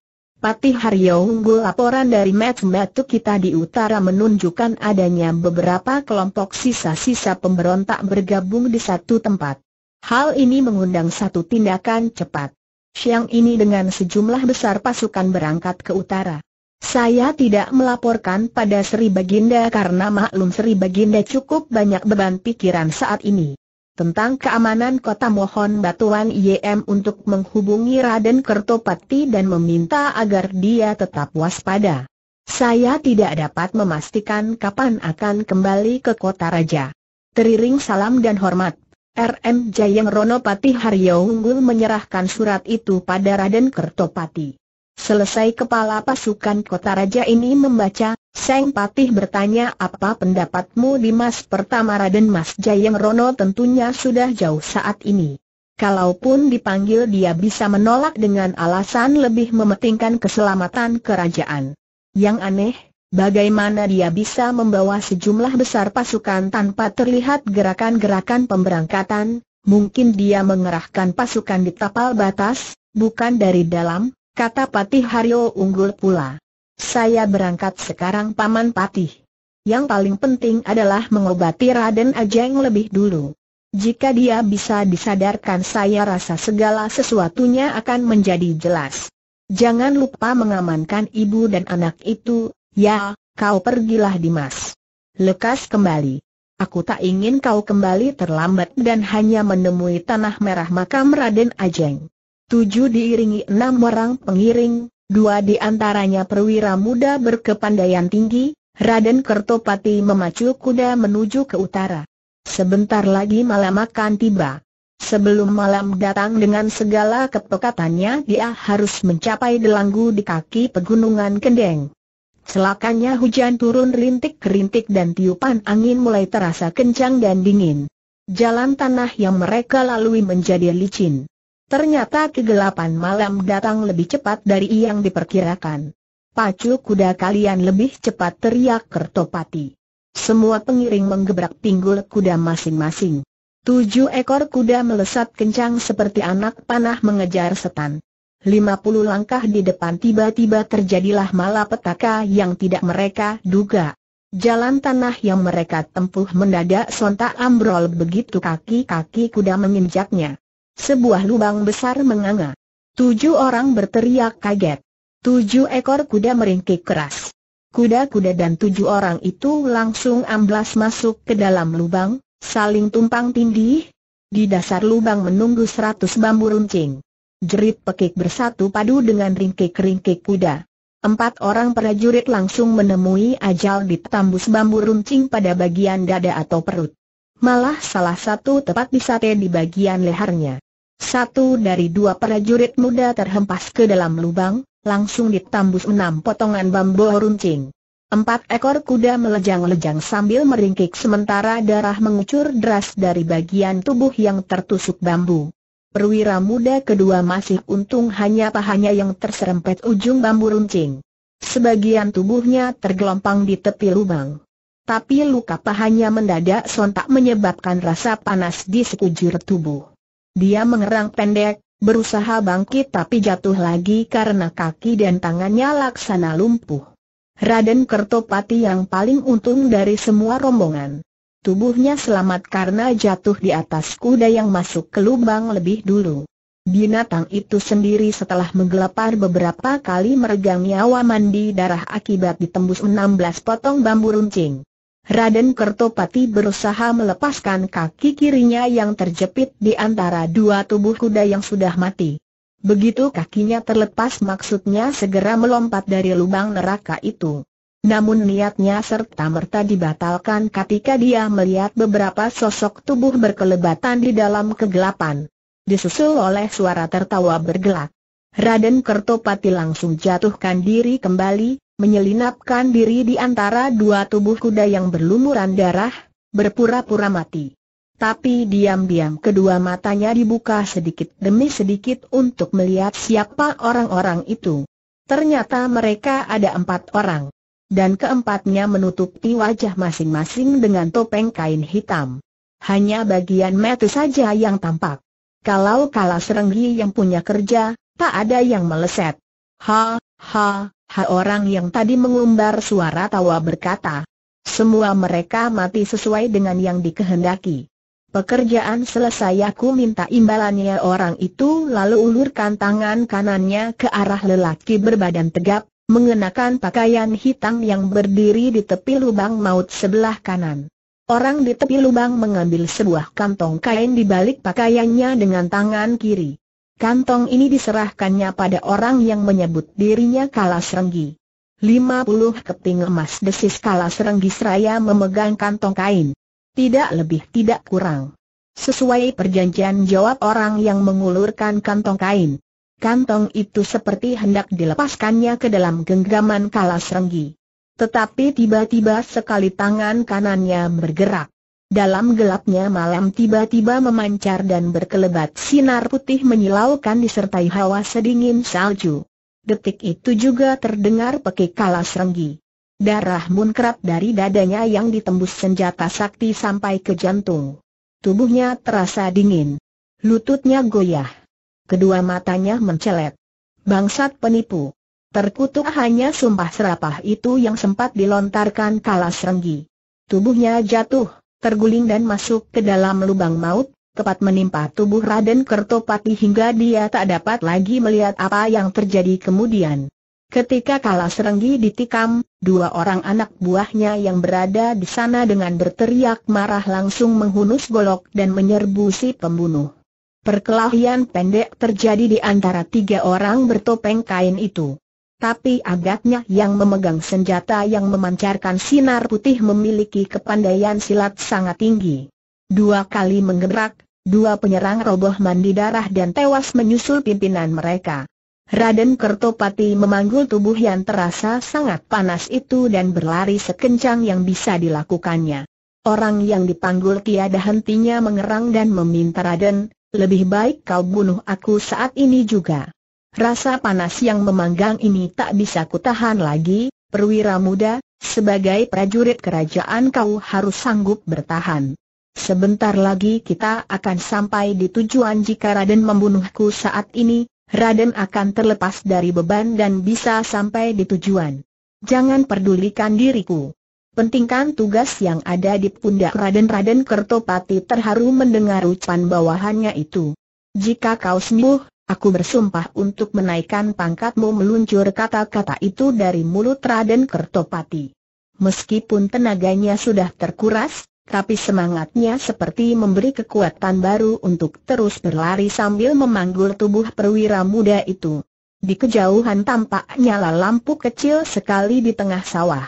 Patih Haryo unggul laporan dari Matmatu kita di utara menunjukkan adanya beberapa kelompok sisa-sisa pemberontak bergabung di satu tempat. Hal ini mengundang satu tindakan cepat. Siang ini dengan sejumlah besar pasukan berangkat ke utara. Saya tidak melaporkan pada Sri Baginda karena maklum Sri Baginda cukup banyak beban pikiran saat ini tentang keamanan kota mohon batuan Y.M untuk menghubungi Raden Kertopati dan meminta agar dia tetap waspada. Saya tidak dapat memastikan kapan akan kembali ke kota raja. Teriring salam dan hormat, RM Jayeng Ronopati Haryo Unggul menyerahkan surat itu pada Raden Kertopati. Selesai kepala pasukan kota raja ini membaca, Seng Patih bertanya apa pendapatmu di Mas Pertama Raden Mas Jayeng Rono tentunya sudah jauh saat ini. Kalaupun dipanggil dia bisa menolak dengan alasan lebih mementingkan keselamatan kerajaan. Yang aneh, bagaimana dia bisa membawa sejumlah besar pasukan tanpa terlihat gerakan-gerakan pemberangkatan, mungkin dia mengerahkan pasukan di tapal batas, bukan dari dalam, kata Patih Haryo Unggul pula. Saya berangkat sekarang Paman Patih. Yang paling penting adalah mengobati Raden Ajeng lebih dulu. Jika dia bisa disadarkan saya rasa segala sesuatunya akan menjadi jelas. Jangan lupa mengamankan ibu dan anak itu, ya, kau pergilah Dimas. Lekas kembali. Aku tak ingin kau kembali terlambat dan hanya menemui tanah merah makam Raden Ajeng. Tujuh diiringi enam orang pengiring, dua di antaranya perwira muda berkepandaian tinggi, Raden Kertopati memacu kuda menuju ke utara. Sebentar lagi malam akan tiba. Sebelum malam datang dengan segala kepekatannya dia harus mencapai delanggu di kaki pegunungan Kendeng. Celakanya hujan turun rintik-rintik dan tiupan angin mulai terasa kencang dan dingin. Jalan tanah yang mereka lalui menjadi licin. Ternyata kegelapan malam datang lebih cepat dari yang diperkirakan. Pacu kuda kalian lebih cepat teriak Kertopati. Semua pengiring menggebrak pinggul kuda masing-masing. Tujuh ekor kuda melesat kencang seperti anak panah mengejar setan. Lima puluh langkah di depan tiba-tiba terjadilah malapetaka yang tidak mereka duga. Jalan tanah yang mereka tempuh mendadak sontak ambrol begitu kaki-kaki kuda menginjaknya. Sebuah lubang besar menganga. Tujuh orang berteriak kaget. Tujuh ekor kuda meringkik keras. Kuda-kuda dan tujuh orang itu langsung amblas masuk ke dalam lubang, saling tumpang tindih. Di dasar lubang menunggu seratus bambu runcing. Jerit pekik bersatu padu dengan ringkik-ringkik kuda. Empat orang prajurit langsung menemui ajal di tambus bambu runcing pada bagian dada atau perut. Malah salah satu tepat disate di bagian lehernya. Satu dari dua prajurit muda terhempas ke dalam lubang, langsung ditambus enam potongan bambu runcing. Empat ekor kuda melejang-lejang sambil meringkik sementara darah mengucur deras dari bagian tubuh yang tertusuk bambu. Perwira muda kedua masih untung hanya pahanya yang terserempet ujung bambu runcing. Sebagian tubuhnya tergelompang di tepi lubang. Tapi luka pahanya mendadak sontak menyebabkan rasa panas di sekujur tubuh. Dia mengerang pendek, berusaha bangkit tapi jatuh lagi karena kaki dan tangannya laksana lumpuh. Raden Kertopati yang paling untung dari semua rombongan. Tubuhnya selamat karena jatuh di atas kuda yang masuk ke lubang lebih dulu. Binatang itu sendiri setelah menggelapar beberapa kali meregang nyawa mandi darah akibat ditembus 16 potong bambu runcing. Raden Kertopati berusaha melepaskan kaki kirinya yang terjepit di antara dua tubuh kuda yang sudah mati. Begitu kakinya terlepas maksudnya segera melompat dari lubang neraka itu. Namun niatnya serta-merta dibatalkan ketika dia melihat beberapa sosok tubuh berkelebatan di dalam kegelapan. Disusul oleh suara tertawa bergelak. Raden Kertopati langsung jatuhkan diri kembali, menyelinapkan diri di antara dua tubuh kuda yang berlumuran darah, berpura-pura mati. Tapi diam-diam kedua matanya dibuka sedikit demi sedikit untuk melihat siapa orang-orang itu. Ternyata mereka ada empat orang. Dan keempatnya menutupi wajah masing-masing dengan topeng kain hitam. Hanya bagian mata saja yang tampak. Kalau kalah serenggi yang punya kerja, tak ada yang meleset. Ha, ha, Ha orang yang tadi mengumbar suara tawa berkata. Semua mereka mati sesuai dengan yang dikehendaki. Pekerjaan selesai aku minta imbalannya orang itu lalu ulurkan tangan kanannya ke arah lelaki berbadan tegap, mengenakan pakaian hitam yang berdiri di tepi lubang maut sebelah kanan. Orang di tepi lubang mengambil sebuah kantong kain di balik pakaiannya dengan tangan kiri. Kantong ini diserahkannya pada orang yang menyebut dirinya Lima puluh keping emas desis Serenggi seraya memegang kantong kain. Tidak lebih tidak kurang. Sesuai perjanjian jawab orang yang mengulurkan kantong kain. Kantong itu seperti hendak dilepaskannya ke dalam genggaman Serenggi. Tetapi tiba-tiba sekali tangan kanannya bergerak. Dalam gelapnya malam tiba-tiba memancar dan berkelebat sinar putih menyilaukan disertai hawa sedingin salju. Detik itu juga terdengar pekik kalas renggi. Darah munkrap dari dadanya yang ditembus senjata sakti sampai ke jantung. Tubuhnya terasa dingin. Lututnya goyah. Kedua matanya mencelet. Bangsat penipu. Terkutuk hanya sumpah serapah itu yang sempat dilontarkan kalas renggi. Tubuhnya jatuh terguling dan masuk ke dalam lubang maut, tepat menimpa tubuh Raden Kertopati hingga dia tak dapat lagi melihat apa yang terjadi kemudian. Ketika kalah serenggi ditikam, dua orang anak buahnya yang berada di sana dengan berteriak marah langsung menghunus golok dan menyerbu si pembunuh. Perkelahian pendek terjadi di antara tiga orang bertopeng kain itu tapi agaknya yang memegang senjata yang memancarkan sinar putih memiliki kepandaian silat sangat tinggi. Dua kali menggerak, dua penyerang roboh mandi darah dan tewas menyusul pimpinan mereka. Raden Kertopati memanggul tubuh yang terasa sangat panas itu dan berlari sekencang yang bisa dilakukannya. Orang yang dipanggul tiada hentinya mengerang dan meminta Raden, lebih baik kau bunuh aku saat ini juga. Rasa panas yang memanggang ini tak bisa kutahan lagi, perwira muda, sebagai prajurit kerajaan kau harus sanggup bertahan. Sebentar lagi kita akan sampai di tujuan jika Raden membunuhku saat ini, Raden akan terlepas dari beban dan bisa sampai di tujuan. Jangan pedulikan diriku. Pentingkan tugas yang ada di pundak Raden Raden Kertopati terharu mendengar ucapan bawahannya itu. Jika kau sembuh, Aku bersumpah untuk menaikkan pangkatmu meluncur kata-kata itu dari mulut Raden Kertopati. Meskipun tenaganya sudah terkuras, tapi semangatnya seperti memberi kekuatan baru untuk terus berlari sambil memanggul tubuh perwira muda itu. Di kejauhan tampak nyala lampu kecil sekali di tengah sawah.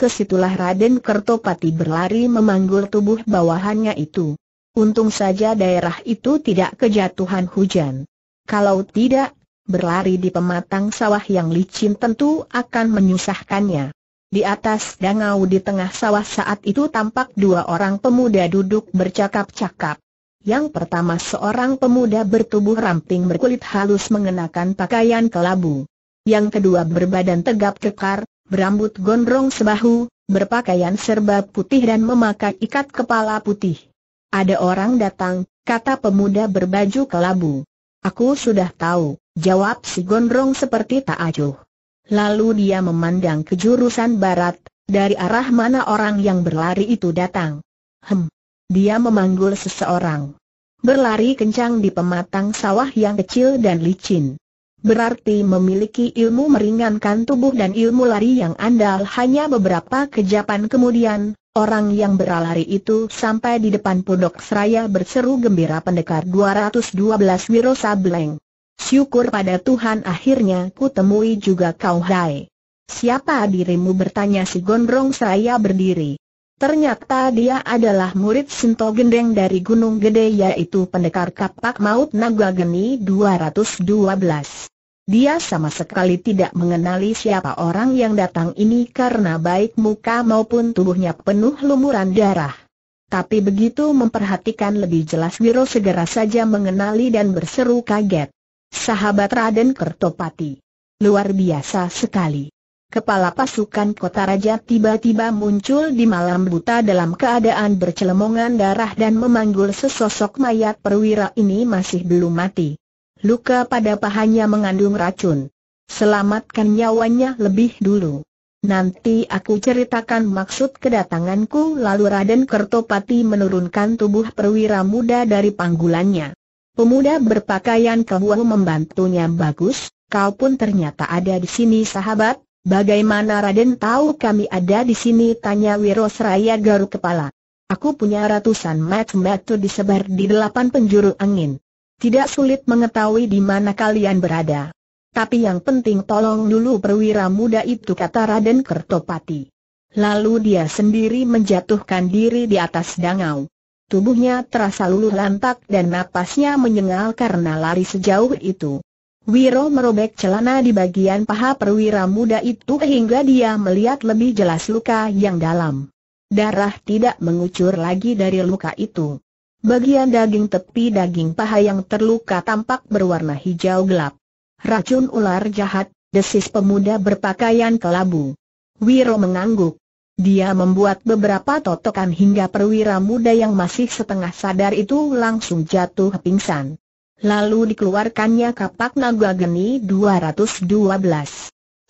Kesitulah Raden Kertopati berlari memanggul tubuh bawahannya itu. Untung saja daerah itu tidak kejatuhan hujan. Kalau tidak, berlari di pematang sawah yang licin tentu akan menyusahkannya. Di atas dangau di tengah sawah saat itu tampak dua orang pemuda duduk bercakap-cakap. Yang pertama seorang pemuda bertubuh ramping berkulit halus mengenakan pakaian kelabu. Yang kedua berbadan tegap kekar, berambut gondrong sebahu, berpakaian serba putih dan memakai ikat kepala putih. Ada orang datang, kata pemuda berbaju kelabu. Aku sudah tahu, jawab si Gondrong seperti tak acuh. Lalu dia memandang ke jurusan barat, dari arah mana orang yang berlari itu datang. Hem. Dia memanggul seseorang. Berlari kencang di pematang sawah yang kecil dan licin. Berarti memiliki ilmu meringankan tubuh dan ilmu lari yang andal hanya beberapa kejapan kemudian, Orang yang berlari itu sampai di depan pondok seraya berseru gembira pendekar 212 Wiro Sableng. Syukur pada Tuhan akhirnya ku temui juga kau hai. Siapa dirimu bertanya si gondrong seraya berdiri. Ternyata dia adalah murid Sinto Gendeng dari Gunung Gede yaitu pendekar kapak maut Naga Geni 212. Dia sama sekali tidak mengenali siapa orang yang datang ini karena baik muka maupun tubuhnya penuh lumuran darah. Tapi begitu memperhatikan lebih jelas Wiro segera saja mengenali dan berseru kaget. Sahabat Raden Kertopati. Luar biasa sekali. Kepala pasukan kota raja tiba-tiba muncul di malam buta dalam keadaan bercelemongan darah dan memanggul sesosok mayat perwira ini masih belum mati. Luka pada pahanya mengandung racun. Selamatkan nyawanya lebih dulu. Nanti aku ceritakan maksud kedatanganku lalu Raden Kertopati menurunkan tubuh perwira muda dari panggulannya. Pemuda berpakaian kebuah membantunya bagus, kau pun ternyata ada di sini sahabat, bagaimana Raden tahu kami ada di sini tanya Wirosraya garuk kepala. Aku punya ratusan mat-matu disebar di delapan penjuru angin. Tidak sulit mengetahui di mana kalian berada. Tapi yang penting tolong dulu perwira muda itu kata Raden Kertopati. Lalu dia sendiri menjatuhkan diri di atas dangau. Tubuhnya terasa luluh lantak dan napasnya menyengal karena lari sejauh itu. Wiro merobek celana di bagian paha perwira muda itu hingga dia melihat lebih jelas luka yang dalam. Darah tidak mengucur lagi dari luka itu. Bagian daging tepi daging paha yang terluka tampak berwarna hijau gelap. Racun ular jahat, desis pemuda berpakaian kelabu. Wiro mengangguk. Dia membuat beberapa totokan hingga perwira muda yang masih setengah sadar itu langsung jatuh pingsan. Lalu dikeluarkannya kapak naga geni 212.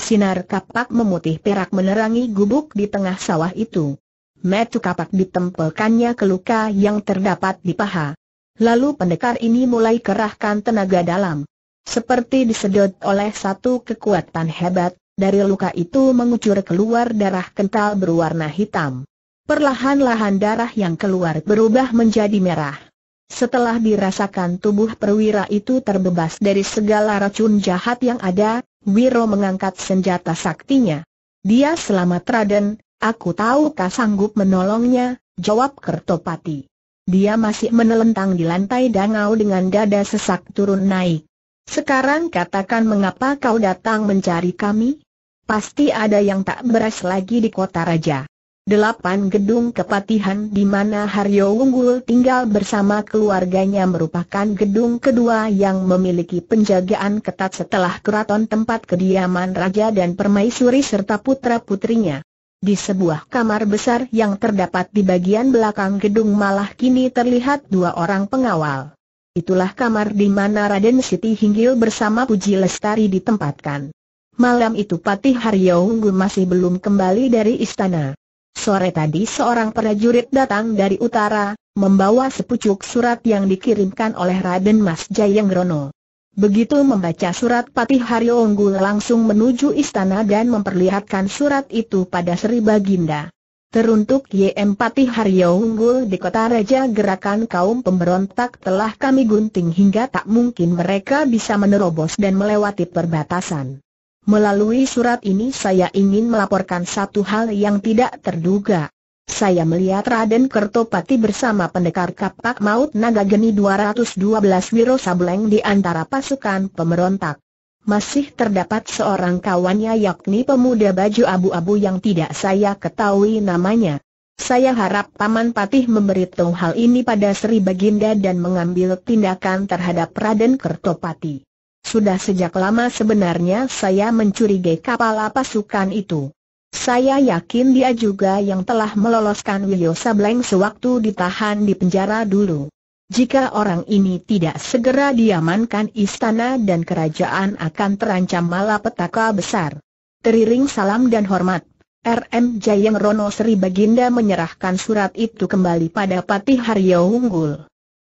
Sinar kapak memutih perak menerangi gubuk di tengah sawah itu metu kapak ditempelkannya ke luka yang terdapat di paha. Lalu pendekar ini mulai kerahkan tenaga dalam. Seperti disedot oleh satu kekuatan hebat, dari luka itu mengucur keluar darah kental berwarna hitam. Perlahan-lahan darah yang keluar berubah menjadi merah. Setelah dirasakan tubuh perwira itu terbebas dari segala racun jahat yang ada, Wiro mengangkat senjata saktinya. Dia selamat Raden, Aku tahu kau sanggup menolongnya, jawab Kertopati. Dia masih menelentang di lantai dangau dengan dada sesak turun naik. Sekarang katakan mengapa kau datang mencari kami? Pasti ada yang tak beres lagi di kota raja. Delapan gedung kepatihan di mana Haryo Unggul tinggal bersama keluarganya merupakan gedung kedua yang memiliki penjagaan ketat setelah keraton tempat kediaman raja dan permaisuri serta putra-putrinya. Di sebuah kamar besar yang terdapat di bagian belakang gedung malah kini terlihat dua orang pengawal. Itulah kamar di mana Raden Siti Hinggil bersama Puji Lestari ditempatkan. Malam itu Patih Haryo Haryounggu masih belum kembali dari istana. Sore tadi seorang prajurit datang dari utara, membawa sepucuk surat yang dikirimkan oleh Raden Mas Rono. Begitu membaca surat Patih Haryo Unggul langsung menuju istana dan memperlihatkan surat itu pada Sri Baginda. Teruntuk YM Patih Haryo Unggul di kota Raja gerakan kaum pemberontak telah kami gunting hingga tak mungkin mereka bisa menerobos dan melewati perbatasan. Melalui surat ini saya ingin melaporkan satu hal yang tidak terduga. Saya melihat Raden Kertopati bersama pendekar kapak maut naga geni 212 Wiro Sableng di antara pasukan pemberontak. Masih terdapat seorang kawannya yakni pemuda baju abu-abu yang tidak saya ketahui namanya. Saya harap Paman Patih memberitahu hal ini pada Sri Baginda dan mengambil tindakan terhadap Raden Kertopati. Sudah sejak lama sebenarnya saya mencurigai kepala pasukan itu. Saya yakin dia juga yang telah meloloskan Wiyo Sableng sewaktu ditahan di penjara dulu. Jika orang ini tidak segera diamankan istana dan kerajaan akan terancam malapetaka besar. Teriring salam dan hormat, RM Jayeng Rono Sri Baginda menyerahkan surat itu kembali pada Patih Haryo Unggul.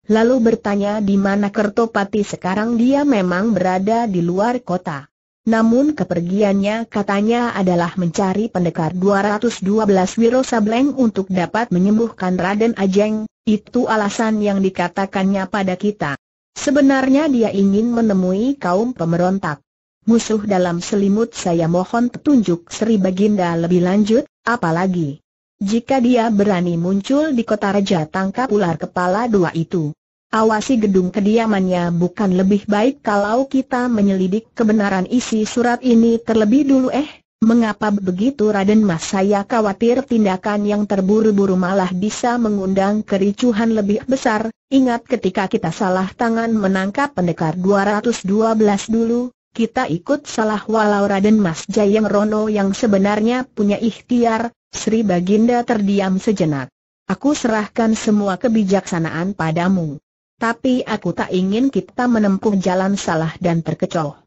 Lalu bertanya di mana Kertopati sekarang dia memang berada di luar kota. Namun kepergiannya katanya adalah mencari pendekar 212 Wiro Sableng untuk dapat menyembuhkan Raden Ajeng, itu alasan yang dikatakannya pada kita. Sebenarnya dia ingin menemui kaum pemberontak. Musuh dalam selimut saya mohon petunjuk Sri Baginda lebih lanjut, apalagi jika dia berani muncul di kota Raja tangkap ular kepala dua itu. Awasi gedung kediamannya bukan lebih baik kalau kita menyelidik kebenaran isi surat ini terlebih dulu eh? Mengapa begitu Raden Mas saya khawatir tindakan yang terburu-buru malah bisa mengundang kericuhan lebih besar, ingat ketika kita salah tangan menangkap pendekar 212 dulu, kita ikut salah walau Raden Mas Jayeng Rono yang sebenarnya punya ikhtiar, Sri Baginda terdiam sejenak. Aku serahkan semua kebijaksanaan padamu. Tapi aku tak ingin kita menempuh jalan salah dan terkecoh.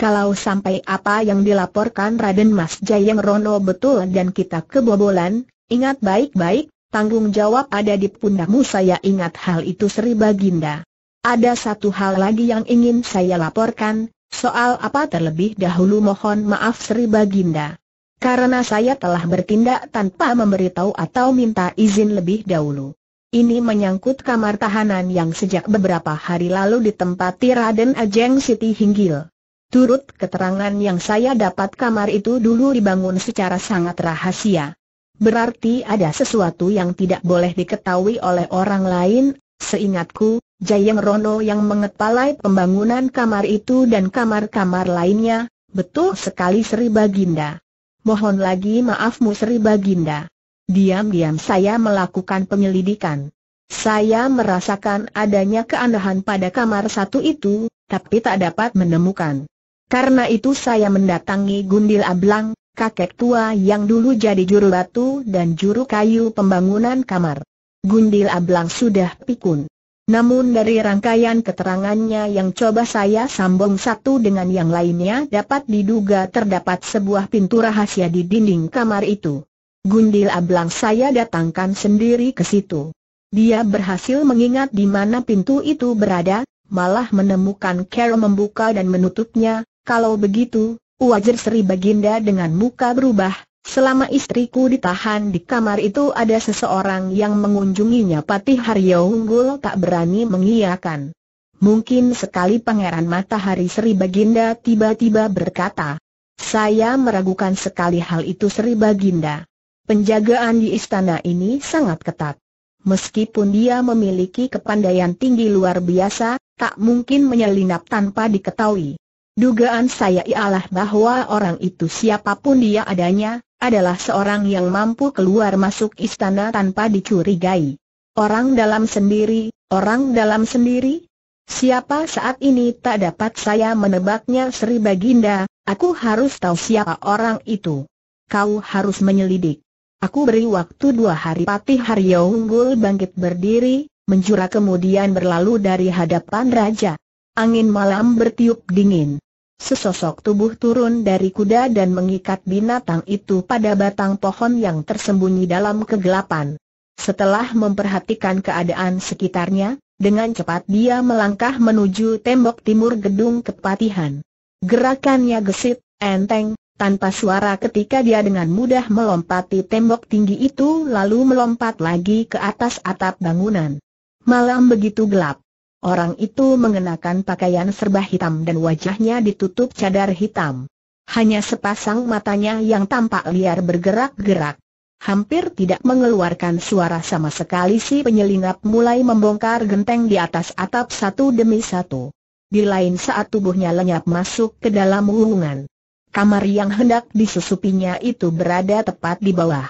Kalau sampai apa yang dilaporkan Raden Mas Jayeng Rono betul dan kita kebobolan, ingat baik-baik, tanggung jawab ada di pundakmu saya ingat hal itu Sri Baginda. Ada satu hal lagi yang ingin saya laporkan, soal apa terlebih dahulu mohon maaf Sri Baginda. Karena saya telah bertindak tanpa memberitahu atau minta izin lebih dahulu. Ini menyangkut kamar tahanan yang sejak beberapa hari lalu ditempati Raden Ajeng Siti Hinggil. Turut keterangan yang saya dapat kamar itu dulu dibangun secara sangat rahasia. Berarti ada sesuatu yang tidak boleh diketahui oleh orang lain, seingatku, Jayeng Rono yang mengepalai pembangunan kamar itu dan kamar-kamar lainnya, betul sekali Sri Baginda. Mohon lagi maafmu Sri Baginda. Diam-diam saya melakukan penyelidikan. Saya merasakan adanya keanehan pada kamar satu itu, tapi tak dapat menemukan. Karena itu saya mendatangi Gundil Ablang, kakek tua yang dulu jadi juru batu dan juru kayu pembangunan kamar. Gundil Ablang sudah pikun. Namun dari rangkaian keterangannya yang coba saya sambung satu dengan yang lainnya dapat diduga terdapat sebuah pintu rahasia di dinding kamar itu. Gundil Ablang saya datangkan sendiri ke situ. Dia berhasil mengingat di mana pintu itu berada, malah menemukan Kero membuka dan menutupnya, kalau begitu, wajar Sri Baginda dengan muka berubah, selama istriku ditahan di kamar itu ada seseorang yang mengunjunginya Patih Haryo Unggul tak berani mengiyakan. Mungkin sekali Pangeran Matahari Sri Baginda tiba-tiba berkata, saya meragukan sekali hal itu Sri Baginda. Penjagaan di istana ini sangat ketat. Meskipun dia memiliki kepandaian tinggi luar biasa, tak mungkin menyelinap tanpa diketahui. Dugaan saya ialah bahwa orang itu siapapun dia adanya, adalah seorang yang mampu keluar masuk istana tanpa dicurigai. Orang dalam sendiri, orang dalam sendiri? Siapa saat ini tak dapat saya menebaknya Sri Baginda, aku harus tahu siapa orang itu. Kau harus menyelidik. Aku beri waktu dua hari Patih Haryo unggul bangkit berdiri, menjura kemudian berlalu dari hadapan raja. Angin malam bertiup dingin. Sesosok tubuh turun dari kuda dan mengikat binatang itu pada batang pohon yang tersembunyi dalam kegelapan. Setelah memperhatikan keadaan sekitarnya, dengan cepat dia melangkah menuju tembok timur gedung kepatihan. Gerakannya gesit, enteng, tanpa suara ketika dia dengan mudah melompati tembok tinggi itu lalu melompat lagi ke atas atap bangunan. Malam begitu gelap. Orang itu mengenakan pakaian serba hitam dan wajahnya ditutup cadar hitam. Hanya sepasang matanya yang tampak liar bergerak-gerak. Hampir tidak mengeluarkan suara sama sekali si penyelinap mulai membongkar genteng di atas atap satu demi satu. Di lain saat tubuhnya lenyap masuk ke dalam wuungan. Kamar yang hendak disusupinya itu berada tepat di bawah.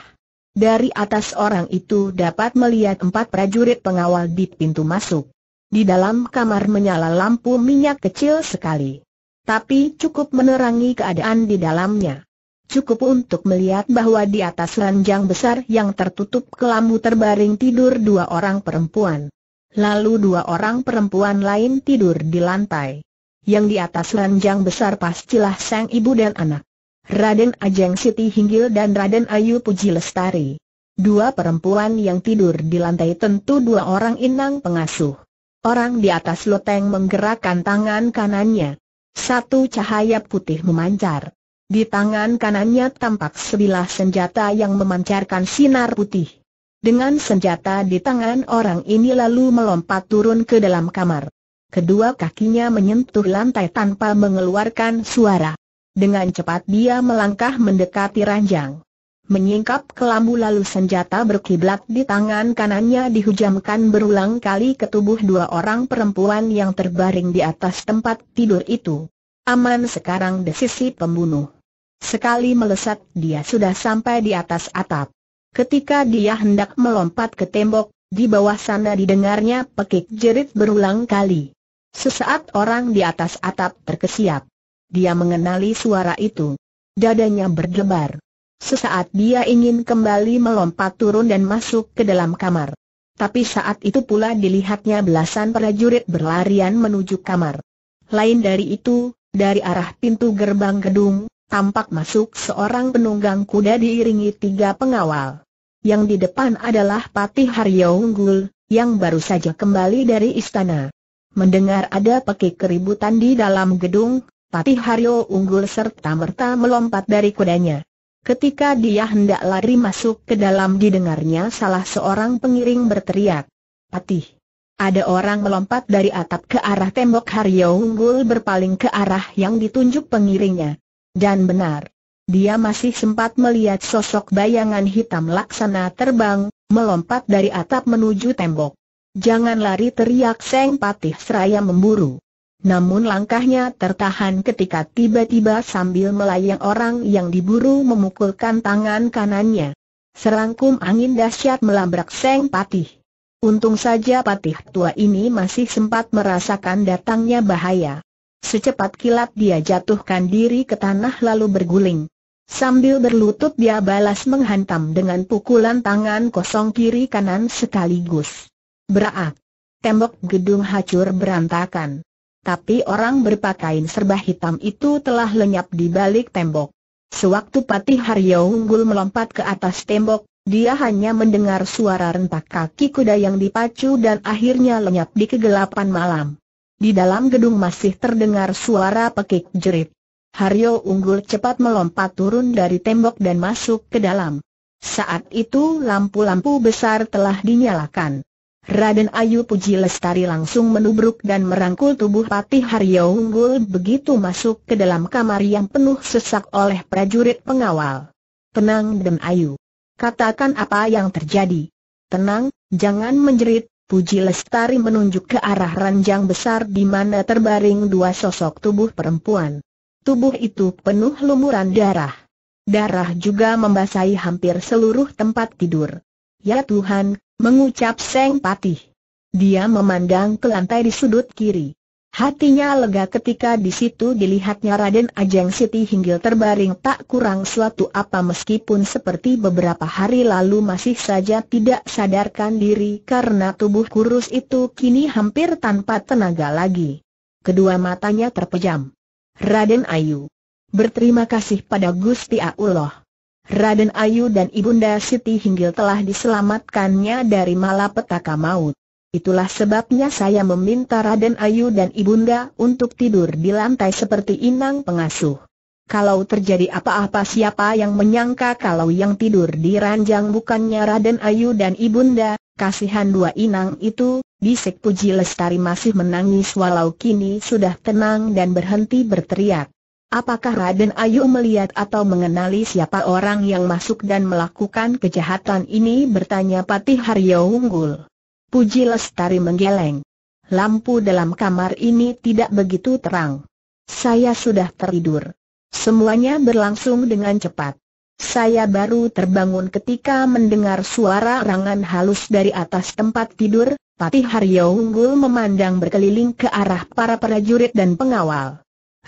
Dari atas orang itu dapat melihat empat prajurit pengawal di pintu masuk. Di dalam kamar menyala lampu minyak kecil sekali. Tapi cukup menerangi keadaan di dalamnya. Cukup untuk melihat bahwa di atas ranjang besar yang tertutup kelambu terbaring tidur dua orang perempuan. Lalu dua orang perempuan lain tidur di lantai yang di atas ranjang besar pastilah sang ibu dan anak. Raden Ajeng Siti Hinggil dan Raden Ayu Puji Lestari. Dua perempuan yang tidur di lantai tentu dua orang inang pengasuh. Orang di atas loteng menggerakkan tangan kanannya. Satu cahaya putih memancar. Di tangan kanannya tampak sebilah senjata yang memancarkan sinar putih. Dengan senjata di tangan orang ini lalu melompat turun ke dalam kamar. Kedua kakinya menyentuh lantai tanpa mengeluarkan suara. Dengan cepat dia melangkah mendekati ranjang. Menyingkap kelambu lalu senjata berkiblat di tangan kanannya dihujamkan berulang kali ke tubuh dua orang perempuan yang terbaring di atas tempat tidur itu. Aman sekarang desisi pembunuh. Sekali melesat dia sudah sampai di atas atap. Ketika dia hendak melompat ke tembok, di bawah sana didengarnya pekik jerit berulang kali. Sesaat orang di atas atap terkesiap. Dia mengenali suara itu. Dadanya berdebar. Sesaat dia ingin kembali melompat turun dan masuk ke dalam kamar. Tapi saat itu pula dilihatnya belasan prajurit berlarian menuju kamar. Lain dari itu, dari arah pintu gerbang gedung, tampak masuk seorang penunggang kuda diiringi tiga pengawal. Yang di depan adalah Patih Haryo Unggul, yang baru saja kembali dari istana. Mendengar ada pekik keributan di dalam gedung, Patih Haryo unggul serta merta melompat dari kudanya. Ketika dia hendak lari masuk ke dalam didengarnya salah seorang pengiring berteriak. Patih. Ada orang melompat dari atap ke arah tembok Haryo Unggul berpaling ke arah yang ditunjuk pengiringnya. Dan benar, dia masih sempat melihat sosok bayangan hitam laksana terbang, melompat dari atap menuju tembok. Jangan lari teriak Seng Patih seraya memburu. Namun langkahnya tertahan ketika tiba-tiba sambil melayang orang yang diburu memukulkan tangan kanannya. Serangkum angin dahsyat melabrak Seng Patih. Untung saja Patih tua ini masih sempat merasakan datangnya bahaya. Secepat kilat dia jatuhkan diri ke tanah lalu berguling. Sambil berlutut dia balas menghantam dengan pukulan tangan kosong kiri kanan sekaligus. Berat. Tembok gedung hancur berantakan. Tapi orang berpakaian serba hitam itu telah lenyap di balik tembok. Sewaktu Patih Haryo unggul melompat ke atas tembok, dia hanya mendengar suara rentak kaki kuda yang dipacu dan akhirnya lenyap di kegelapan malam. Di dalam gedung masih terdengar suara pekik jerit. Haryo unggul cepat melompat turun dari tembok dan masuk ke dalam. Saat itu lampu-lampu besar telah dinyalakan. Raden Ayu Puji Lestari langsung menubruk dan merangkul tubuh Patih Haryo Unggul begitu masuk ke dalam kamar yang penuh sesak oleh prajurit pengawal. Tenang Den Ayu. Katakan apa yang terjadi. Tenang, jangan menjerit, Puji Lestari menunjuk ke arah ranjang besar di mana terbaring dua sosok tubuh perempuan. Tubuh itu penuh lumuran darah. Darah juga membasahi hampir seluruh tempat tidur. Ya Tuhan, Mengucap Seng Patih. Dia memandang ke lantai di sudut kiri. Hatinya lega ketika di situ dilihatnya Raden Ajeng Siti Hinggil terbaring tak kurang suatu apa meskipun seperti beberapa hari lalu masih saja tidak sadarkan diri karena tubuh kurus itu kini hampir tanpa tenaga lagi. Kedua matanya terpejam. Raden Ayu. Berterima kasih pada Gusti Allah. Raden Ayu dan Ibunda Siti Hinggil telah diselamatkannya dari malapetaka maut. Itulah sebabnya saya meminta Raden Ayu dan Ibunda untuk tidur di lantai seperti inang pengasuh. Kalau terjadi apa-apa siapa yang menyangka kalau yang tidur di ranjang bukannya Raden Ayu dan Ibunda, kasihan dua inang itu, bisik Puji Lestari masih menangis walau kini sudah tenang dan berhenti berteriak. Apakah Raden Ayu melihat atau mengenali siapa orang yang masuk dan melakukan kejahatan ini bertanya Patih Haryo Unggul. Puji Lestari menggeleng. Lampu dalam kamar ini tidak begitu terang. Saya sudah tertidur. Semuanya berlangsung dengan cepat. Saya baru terbangun ketika mendengar suara rangan halus dari atas tempat tidur, Patih Haryo Unggul memandang berkeliling ke arah para prajurit dan pengawal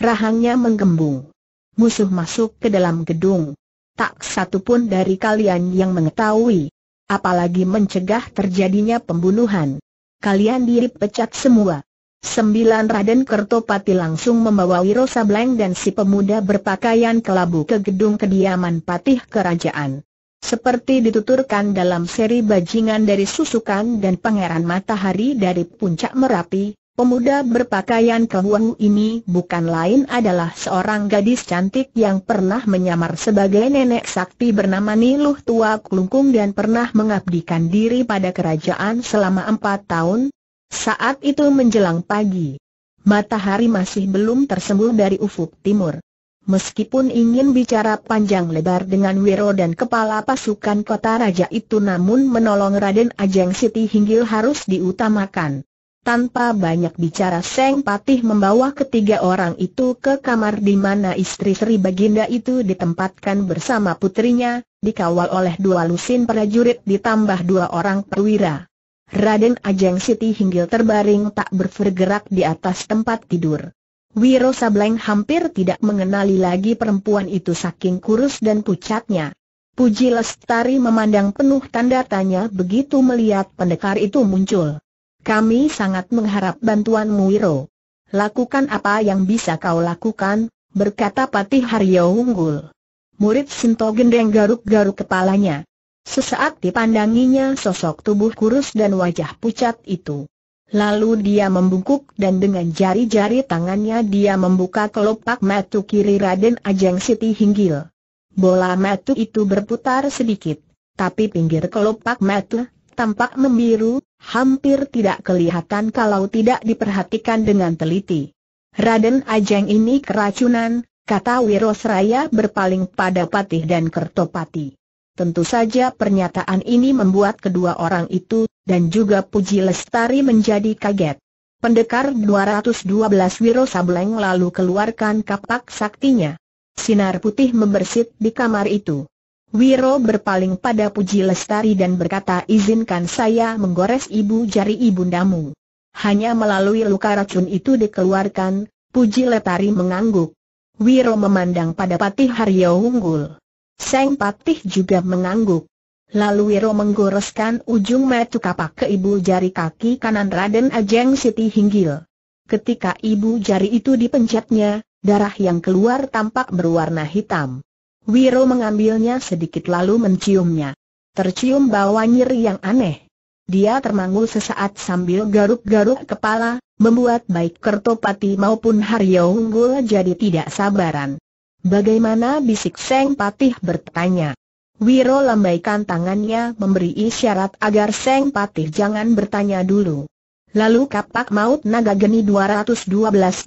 rahangnya menggembung. Musuh masuk ke dalam gedung. Tak satu pun dari kalian yang mengetahui, apalagi mencegah terjadinya pembunuhan. Kalian pecat semua. Sembilan Raden Kertopati langsung membawa Wiro Sableng dan si pemuda berpakaian kelabu ke gedung kediaman patih kerajaan. Seperti dituturkan dalam seri bajingan dari susukan dan pangeran matahari dari puncak Merapi, Pemuda berpakaian kehuang ini bukan lain adalah seorang gadis cantik yang pernah menyamar sebagai nenek sakti bernama Niluh Tua Kelungkung dan pernah mengabdikan diri pada kerajaan selama empat tahun. Saat itu menjelang pagi, matahari masih belum tersembul dari ufuk timur. Meskipun ingin bicara panjang lebar dengan Wiro dan kepala pasukan kota raja itu namun menolong Raden Ajeng Siti Hinggil harus diutamakan. Tanpa banyak bicara Seng Patih membawa ketiga orang itu ke kamar di mana istri Sri Baginda itu ditempatkan bersama putrinya, dikawal oleh dua lusin prajurit ditambah dua orang perwira. Raden Ajeng Siti hinggil terbaring tak bergerak di atas tempat tidur. Wiro Sableng hampir tidak mengenali lagi perempuan itu saking kurus dan pucatnya. Puji Lestari memandang penuh tanda tanya begitu melihat pendekar itu muncul. Kami sangat mengharap bantuan Wiro. Lakukan apa yang bisa kau lakukan, berkata Patih Haryo Unggul. Murid Sinto Gendeng garuk-garuk kepalanya. Sesaat dipandanginya sosok tubuh kurus dan wajah pucat itu. Lalu dia membungkuk dan dengan jari-jari tangannya dia membuka kelopak metu kiri Raden Ajeng Siti Hinggil. Bola metu itu berputar sedikit, tapi pinggir kelopak metu tampak membiru, hampir tidak kelihatan kalau tidak diperhatikan dengan teliti. Raden Ajeng ini keracunan, kata Wirosraya berpaling pada Patih dan Kertopati. Tentu saja pernyataan ini membuat kedua orang itu, dan juga Puji Lestari menjadi kaget. Pendekar 212 Wiro Sableng lalu keluarkan kapak saktinya. Sinar putih membersit di kamar itu. Wiro berpaling pada Puji Lestari dan berkata izinkan saya menggores ibu jari ibundamu. Hanya melalui luka racun itu dikeluarkan, Puji Lestari mengangguk. Wiro memandang pada Patih Haryo Unggul. Seng Patih juga mengangguk. Lalu Wiro menggoreskan ujung metu kapak ke ibu jari kaki kanan Raden Ajeng Siti Hinggil. Ketika ibu jari itu dipencetnya, darah yang keluar tampak berwarna hitam. Wiro mengambilnya sedikit lalu menciumnya. Tercium bau nyeri yang aneh. Dia termangul sesaat sambil garuk-garuk kepala, membuat baik Kertopati maupun Haryo Unggul jadi tidak sabaran. Bagaimana bisik Seng Patih bertanya. Wiro lambaikan tangannya memberi isyarat agar Seng Patih jangan bertanya dulu. Lalu kapak maut naga geni 212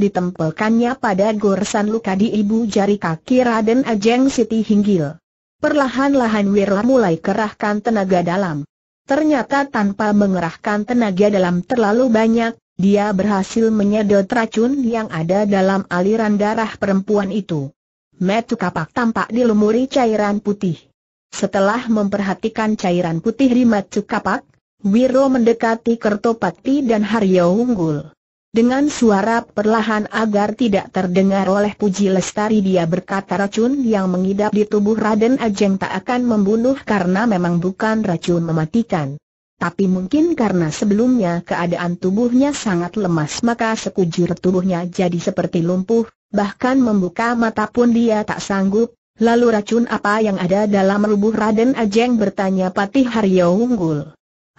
ditempelkannya pada goresan luka di ibu jari kaki Raden Ajeng Siti Hinggil. Perlahan-lahan Wirla mulai kerahkan tenaga dalam. Ternyata tanpa mengerahkan tenaga dalam terlalu banyak, dia berhasil menyedot racun yang ada dalam aliran darah perempuan itu. Metu kapak tampak dilumuri cairan putih. Setelah memperhatikan cairan putih di metu kapak, Wiro mendekati Kertopati dan Haryo Unggul. Dengan suara perlahan agar tidak terdengar oleh Puji Lestari dia berkata racun yang mengidap di tubuh Raden Ajeng tak akan membunuh karena memang bukan racun mematikan. Tapi mungkin karena sebelumnya keadaan tubuhnya sangat lemas maka sekujur tubuhnya jadi seperti lumpuh, bahkan membuka mata pun dia tak sanggup, lalu racun apa yang ada dalam rubuh Raden Ajeng bertanya Patih Haryo Unggul.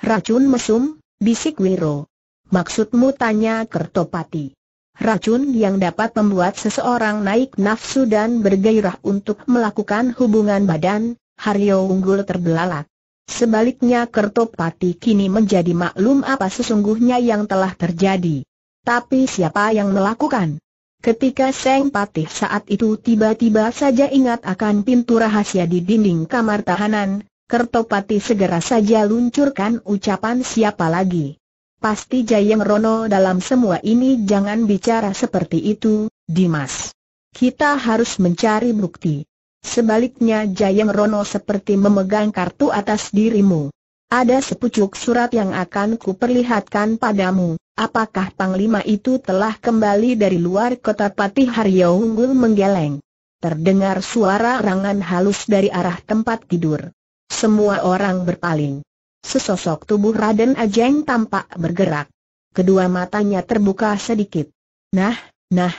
Racun mesum, bisik Wiro. Maksudmu tanya Kertopati. Racun yang dapat membuat seseorang naik nafsu dan bergairah untuk melakukan hubungan badan, Haryo Unggul terbelalak. Sebaliknya Kertopati kini menjadi maklum apa sesungguhnya yang telah terjadi. Tapi siapa yang melakukan? Ketika Seng Patih saat itu tiba-tiba saja ingat akan pintu rahasia di dinding kamar tahanan, Kertopati segera saja luncurkan ucapan siapa lagi. Pasti Jayeng Rono dalam semua ini jangan bicara seperti itu, Dimas. Kita harus mencari bukti. Sebaliknya Jayeng Rono seperti memegang kartu atas dirimu. Ada sepucuk surat yang akan kuperlihatkan padamu. Apakah Panglima itu telah kembali dari luar kota Patih Haryo Unggul menggeleng? Terdengar suara rangan halus dari arah tempat tidur. Semua orang berpaling. Sesosok tubuh Raden Ajeng tampak bergerak. Kedua matanya terbuka sedikit. Nah, nah.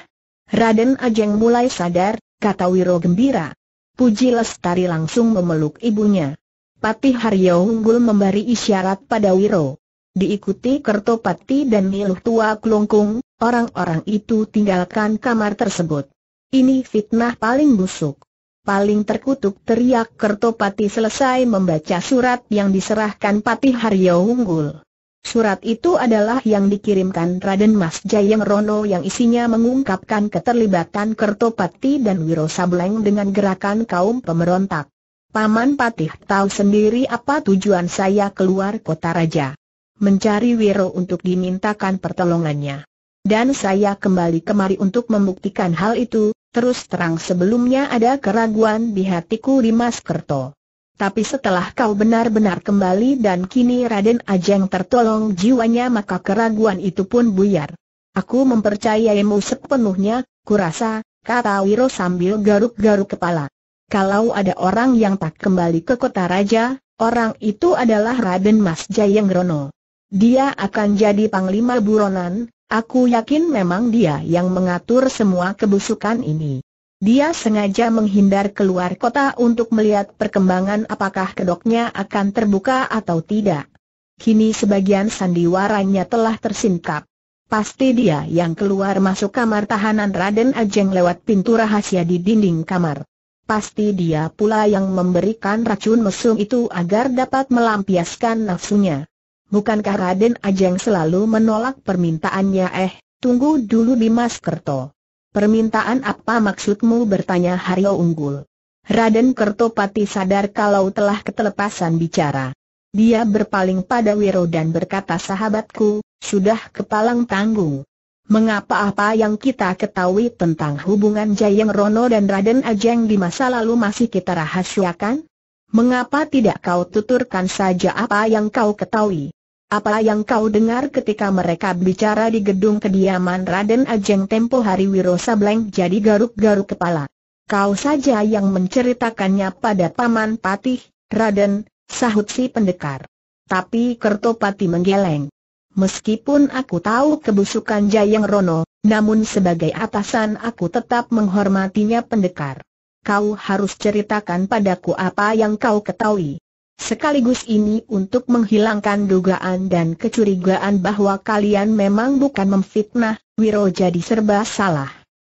Raden Ajeng mulai sadar, kata Wiro gembira. Puji Lestari langsung memeluk ibunya. Patih Haryo Unggul memberi isyarat pada Wiro. Diikuti Kertopati dan Niluh Tua Klungkung, orang-orang itu tinggalkan kamar tersebut. Ini fitnah paling busuk paling terkutuk teriak Kertopati selesai membaca surat yang diserahkan Patih Haryo Unggul. Surat itu adalah yang dikirimkan Raden Mas Jayeng Rono yang isinya mengungkapkan keterlibatan Kertopati dan Wiro Sableng dengan gerakan kaum pemberontak. Paman Patih tahu sendiri apa tujuan saya keluar kota raja. Mencari Wiro untuk dimintakan pertolongannya. Dan saya kembali kemari untuk membuktikan hal itu, Terus terang sebelumnya ada keraguan di hatiku Dimas Kerto. Tapi setelah kau benar-benar kembali dan kini Raden Ajeng tertolong jiwanya maka keraguan itu pun buyar. Aku mempercayaimu sepenuhnya, kurasa, kata Wiro sambil garuk-garuk kepala. Kalau ada orang yang tak kembali ke kota raja, orang itu adalah Raden Mas Rono. Dia akan jadi panglima buronan, Aku yakin memang dia yang mengatur semua kebusukan ini. Dia sengaja menghindar keluar kota untuk melihat perkembangan apakah kedoknya akan terbuka atau tidak. Kini sebagian sandiwaranya telah tersingkap. Pasti dia yang keluar masuk kamar tahanan Raden Ajeng lewat pintu rahasia di dinding kamar. Pasti dia pula yang memberikan racun mesum itu agar dapat melampiaskan nafsunya bukankah Raden Ajeng selalu menolak permintaannya eh, tunggu dulu Dimas Kerto. Permintaan apa maksudmu bertanya Haryo Unggul. Raden Kertopati sadar kalau telah ketelepasan bicara. Dia berpaling pada Wiro dan berkata sahabatku, sudah kepalang tanggung. Mengapa apa yang kita ketahui tentang hubungan Jayeng Rono dan Raden Ajeng di masa lalu masih kita rahasiakan? Mengapa tidak kau tuturkan saja apa yang kau ketahui? Apa yang kau dengar ketika mereka bicara di gedung kediaman Raden Ajeng tempo hari Wiro Sableng jadi garuk-garuk kepala. Kau saja yang menceritakannya pada Paman Patih, Raden, sahut si pendekar. Tapi Kertopati menggeleng. Meskipun aku tahu kebusukan Jayang Rono, namun sebagai atasan aku tetap menghormatinya pendekar. Kau harus ceritakan padaku apa yang kau ketahui. Sekaligus ini untuk menghilangkan dugaan dan kecurigaan bahwa kalian memang bukan memfitnah, Wiro jadi serba salah.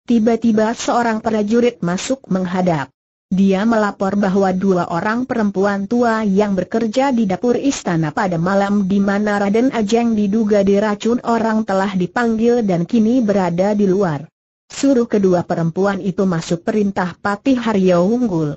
Tiba-tiba seorang prajurit masuk menghadap. Dia melapor bahwa dua orang perempuan tua yang bekerja di dapur istana pada malam di mana Raden Ajeng diduga diracun orang telah dipanggil dan kini berada di luar. Suruh kedua perempuan itu masuk perintah Patih Haryo Unggul.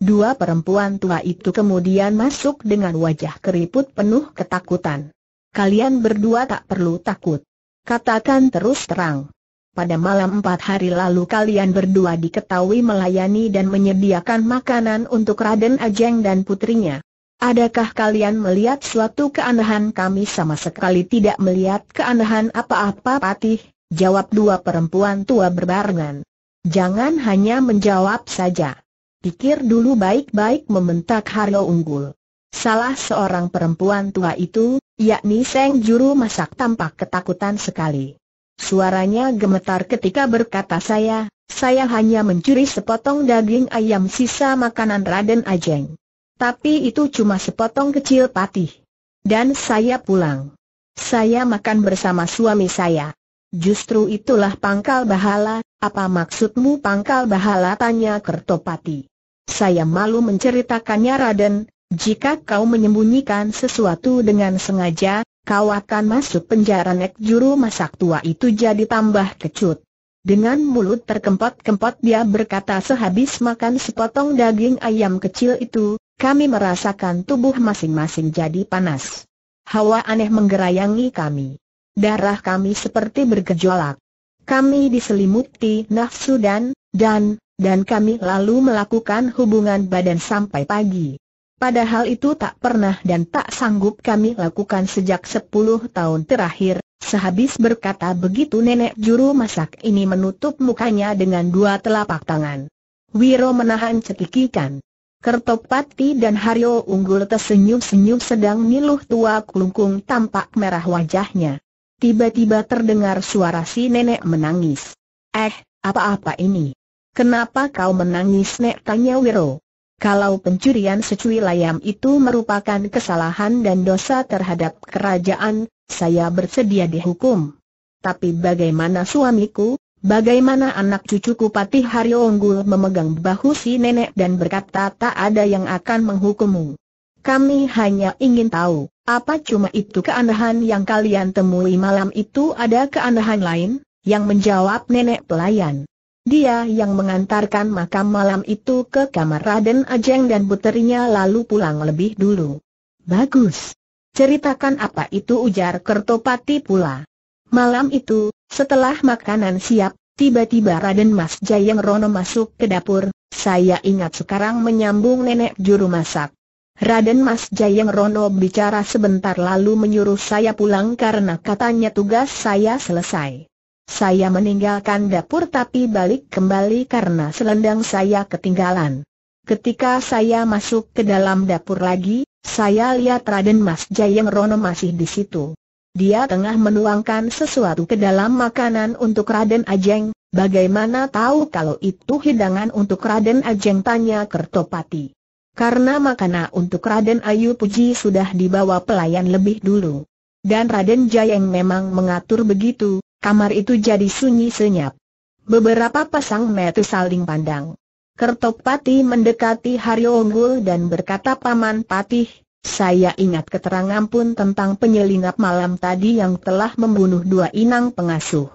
Dua perempuan tua itu kemudian masuk dengan wajah keriput penuh ketakutan. Kalian berdua tak perlu takut. Katakan terus terang. Pada malam empat hari lalu kalian berdua diketahui melayani dan menyediakan makanan untuk Raden Ajeng dan putrinya. Adakah kalian melihat suatu keanehan kami sama sekali tidak melihat keanehan apa-apa patih? Jawab dua perempuan tua berbarengan. Jangan hanya menjawab saja. Pikir dulu baik-baik membentak Haryo Unggul. Salah seorang perempuan tua itu, yakni Seng Juru Masak tampak ketakutan sekali. Suaranya gemetar ketika berkata saya, saya hanya mencuri sepotong daging ayam sisa makanan Raden Ajeng. Tapi itu cuma sepotong kecil patih. Dan saya pulang. Saya makan bersama suami saya. Justru itulah pangkal bahala, apa maksudmu pangkal bahala tanya Kertopati. Saya malu menceritakannya Raden, jika kau menyembunyikan sesuatu dengan sengaja, kau akan masuk penjara nek juru masak tua itu jadi tambah kecut. Dengan mulut terkempot-kempot dia berkata sehabis makan sepotong daging ayam kecil itu, kami merasakan tubuh masing-masing jadi panas. Hawa aneh menggerayangi kami. Darah kami seperti bergejolak. Kami diselimuti nafsu dan, dan, dan kami lalu melakukan hubungan badan sampai pagi. Padahal itu tak pernah dan tak sanggup kami lakukan sejak 10 tahun terakhir, sehabis berkata begitu nenek juru masak ini menutup mukanya dengan dua telapak tangan. Wiro menahan cekikikan. Kertopati dan Haryo Unggul tersenyum-senyum sedang niluh tua kelungkung tampak merah wajahnya. Tiba-tiba terdengar suara si nenek menangis. Eh, apa-apa ini? Kenapa kau menangis nek tanya Wiro? Kalau pencurian secuil ayam itu merupakan kesalahan dan dosa terhadap kerajaan, saya bersedia dihukum. Tapi bagaimana suamiku, Bagaimana anak cucuku Patih Haryo Unggul memegang bahu si nenek dan berkata tak ada yang akan menghukummu. Kami hanya ingin tahu, apa cuma itu keanehan yang kalian temui malam itu ada keanehan lain? Yang menjawab nenek pelayan. Dia yang mengantarkan makam malam itu ke kamar Raden Ajeng dan puterinya lalu pulang lebih dulu. Bagus. Ceritakan apa itu ujar Kertopati pula. Malam itu, setelah makanan siap, tiba-tiba Raden Mas Jayeng Rono masuk ke dapur, saya ingat sekarang menyambung nenek juru masak. Raden Mas Jayeng Rono bicara sebentar lalu menyuruh saya pulang karena katanya tugas saya selesai. Saya meninggalkan dapur tapi balik kembali karena selendang saya ketinggalan. Ketika saya masuk ke dalam dapur lagi, saya lihat Raden Mas Jayeng Rono masih di situ. Dia tengah menuangkan sesuatu ke dalam makanan untuk Raden Ajeng, bagaimana tahu kalau itu hidangan untuk Raden Ajeng tanya Kertopati. Karena makanan untuk Raden Ayu Puji sudah dibawa pelayan lebih dulu. Dan Raden Jayeng memang mengatur begitu, Kamar itu jadi sunyi senyap. Beberapa pasang mata saling pandang. Pati mendekati Haryo Unggul dan berkata Paman Patih, saya ingat keterangan pun tentang penyelinap malam tadi yang telah membunuh dua inang pengasuh.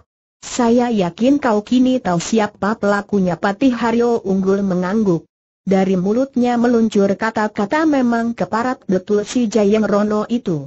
Saya yakin kau kini tahu siapa pelakunya Patih Haryo Unggul mengangguk. Dari mulutnya meluncur kata-kata memang keparat betul si Jayeng Rono itu.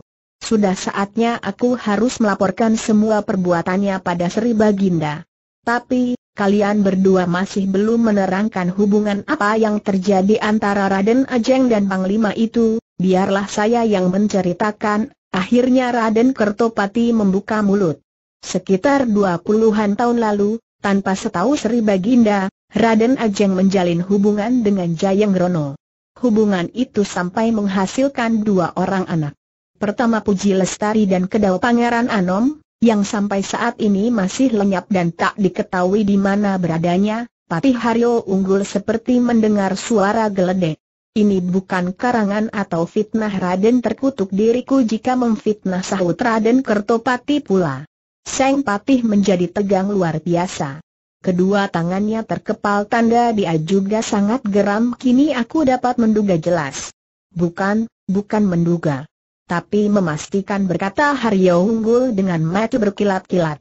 Sudah saatnya aku harus melaporkan semua perbuatannya pada Sri Baginda. Tapi, kalian berdua masih belum menerangkan hubungan apa yang terjadi antara Raden Ajeng dan Panglima itu, biarlah saya yang menceritakan, akhirnya Raden Kertopati membuka mulut. Sekitar dua puluhan tahun lalu, tanpa setahu Sri Baginda, Raden Ajeng menjalin hubungan dengan Jayeng Rono. Hubungan itu sampai menghasilkan dua orang anak. Pertama Puji Lestari dan Kedau Pangeran Anom, yang sampai saat ini masih lenyap dan tak diketahui di mana beradanya, Patih Haryo unggul seperti mendengar suara geledek. Ini bukan karangan atau fitnah Raden terkutuk diriku jika memfitnah sahut Raden Kertopati pula. Seng Patih menjadi tegang luar biasa. Kedua tangannya terkepal tanda dia juga sangat geram kini aku dapat menduga jelas. Bukan, bukan menduga tapi memastikan berkata Haryo Unggul dengan mata berkilat-kilat.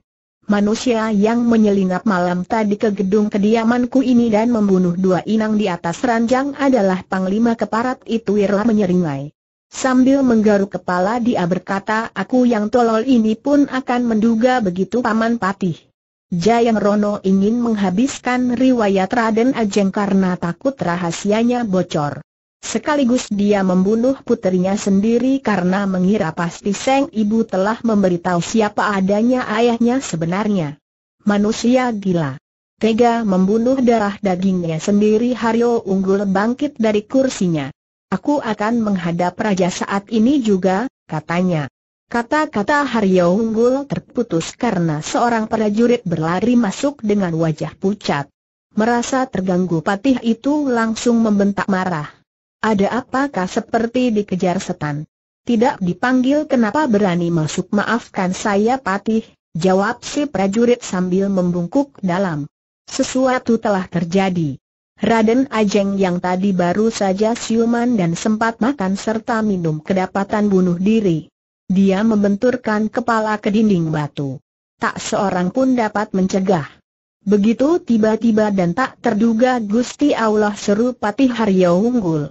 Manusia yang menyelinap malam tadi ke gedung kediamanku ini dan membunuh dua inang di atas ranjang adalah Panglima Keparat itu Wira menyeringai. Sambil menggaruk kepala dia berkata aku yang tolol ini pun akan menduga begitu Paman Patih. Jayang Rono ingin menghabiskan riwayat Raden Ajeng karena takut rahasianya bocor. Sekaligus dia membunuh putrinya sendiri karena mengira pasti Seng Ibu telah memberitahu siapa adanya ayahnya sebenarnya. Manusia gila. Tega membunuh darah dagingnya sendiri Haryo unggul bangkit dari kursinya. Aku akan menghadap raja saat ini juga, katanya. Kata-kata Haryo Unggul terputus karena seorang prajurit berlari masuk dengan wajah pucat. Merasa terganggu patih itu langsung membentak marah. Ada apakah seperti dikejar setan? Tidak dipanggil kenapa berani masuk maafkan saya patih, jawab si prajurit sambil membungkuk dalam. Sesuatu telah terjadi. Raden Ajeng yang tadi baru saja siuman dan sempat makan serta minum kedapatan bunuh diri. Dia membenturkan kepala ke dinding batu. Tak seorang pun dapat mencegah. Begitu tiba-tiba dan tak terduga Gusti Allah seru Patih Haryo unggul.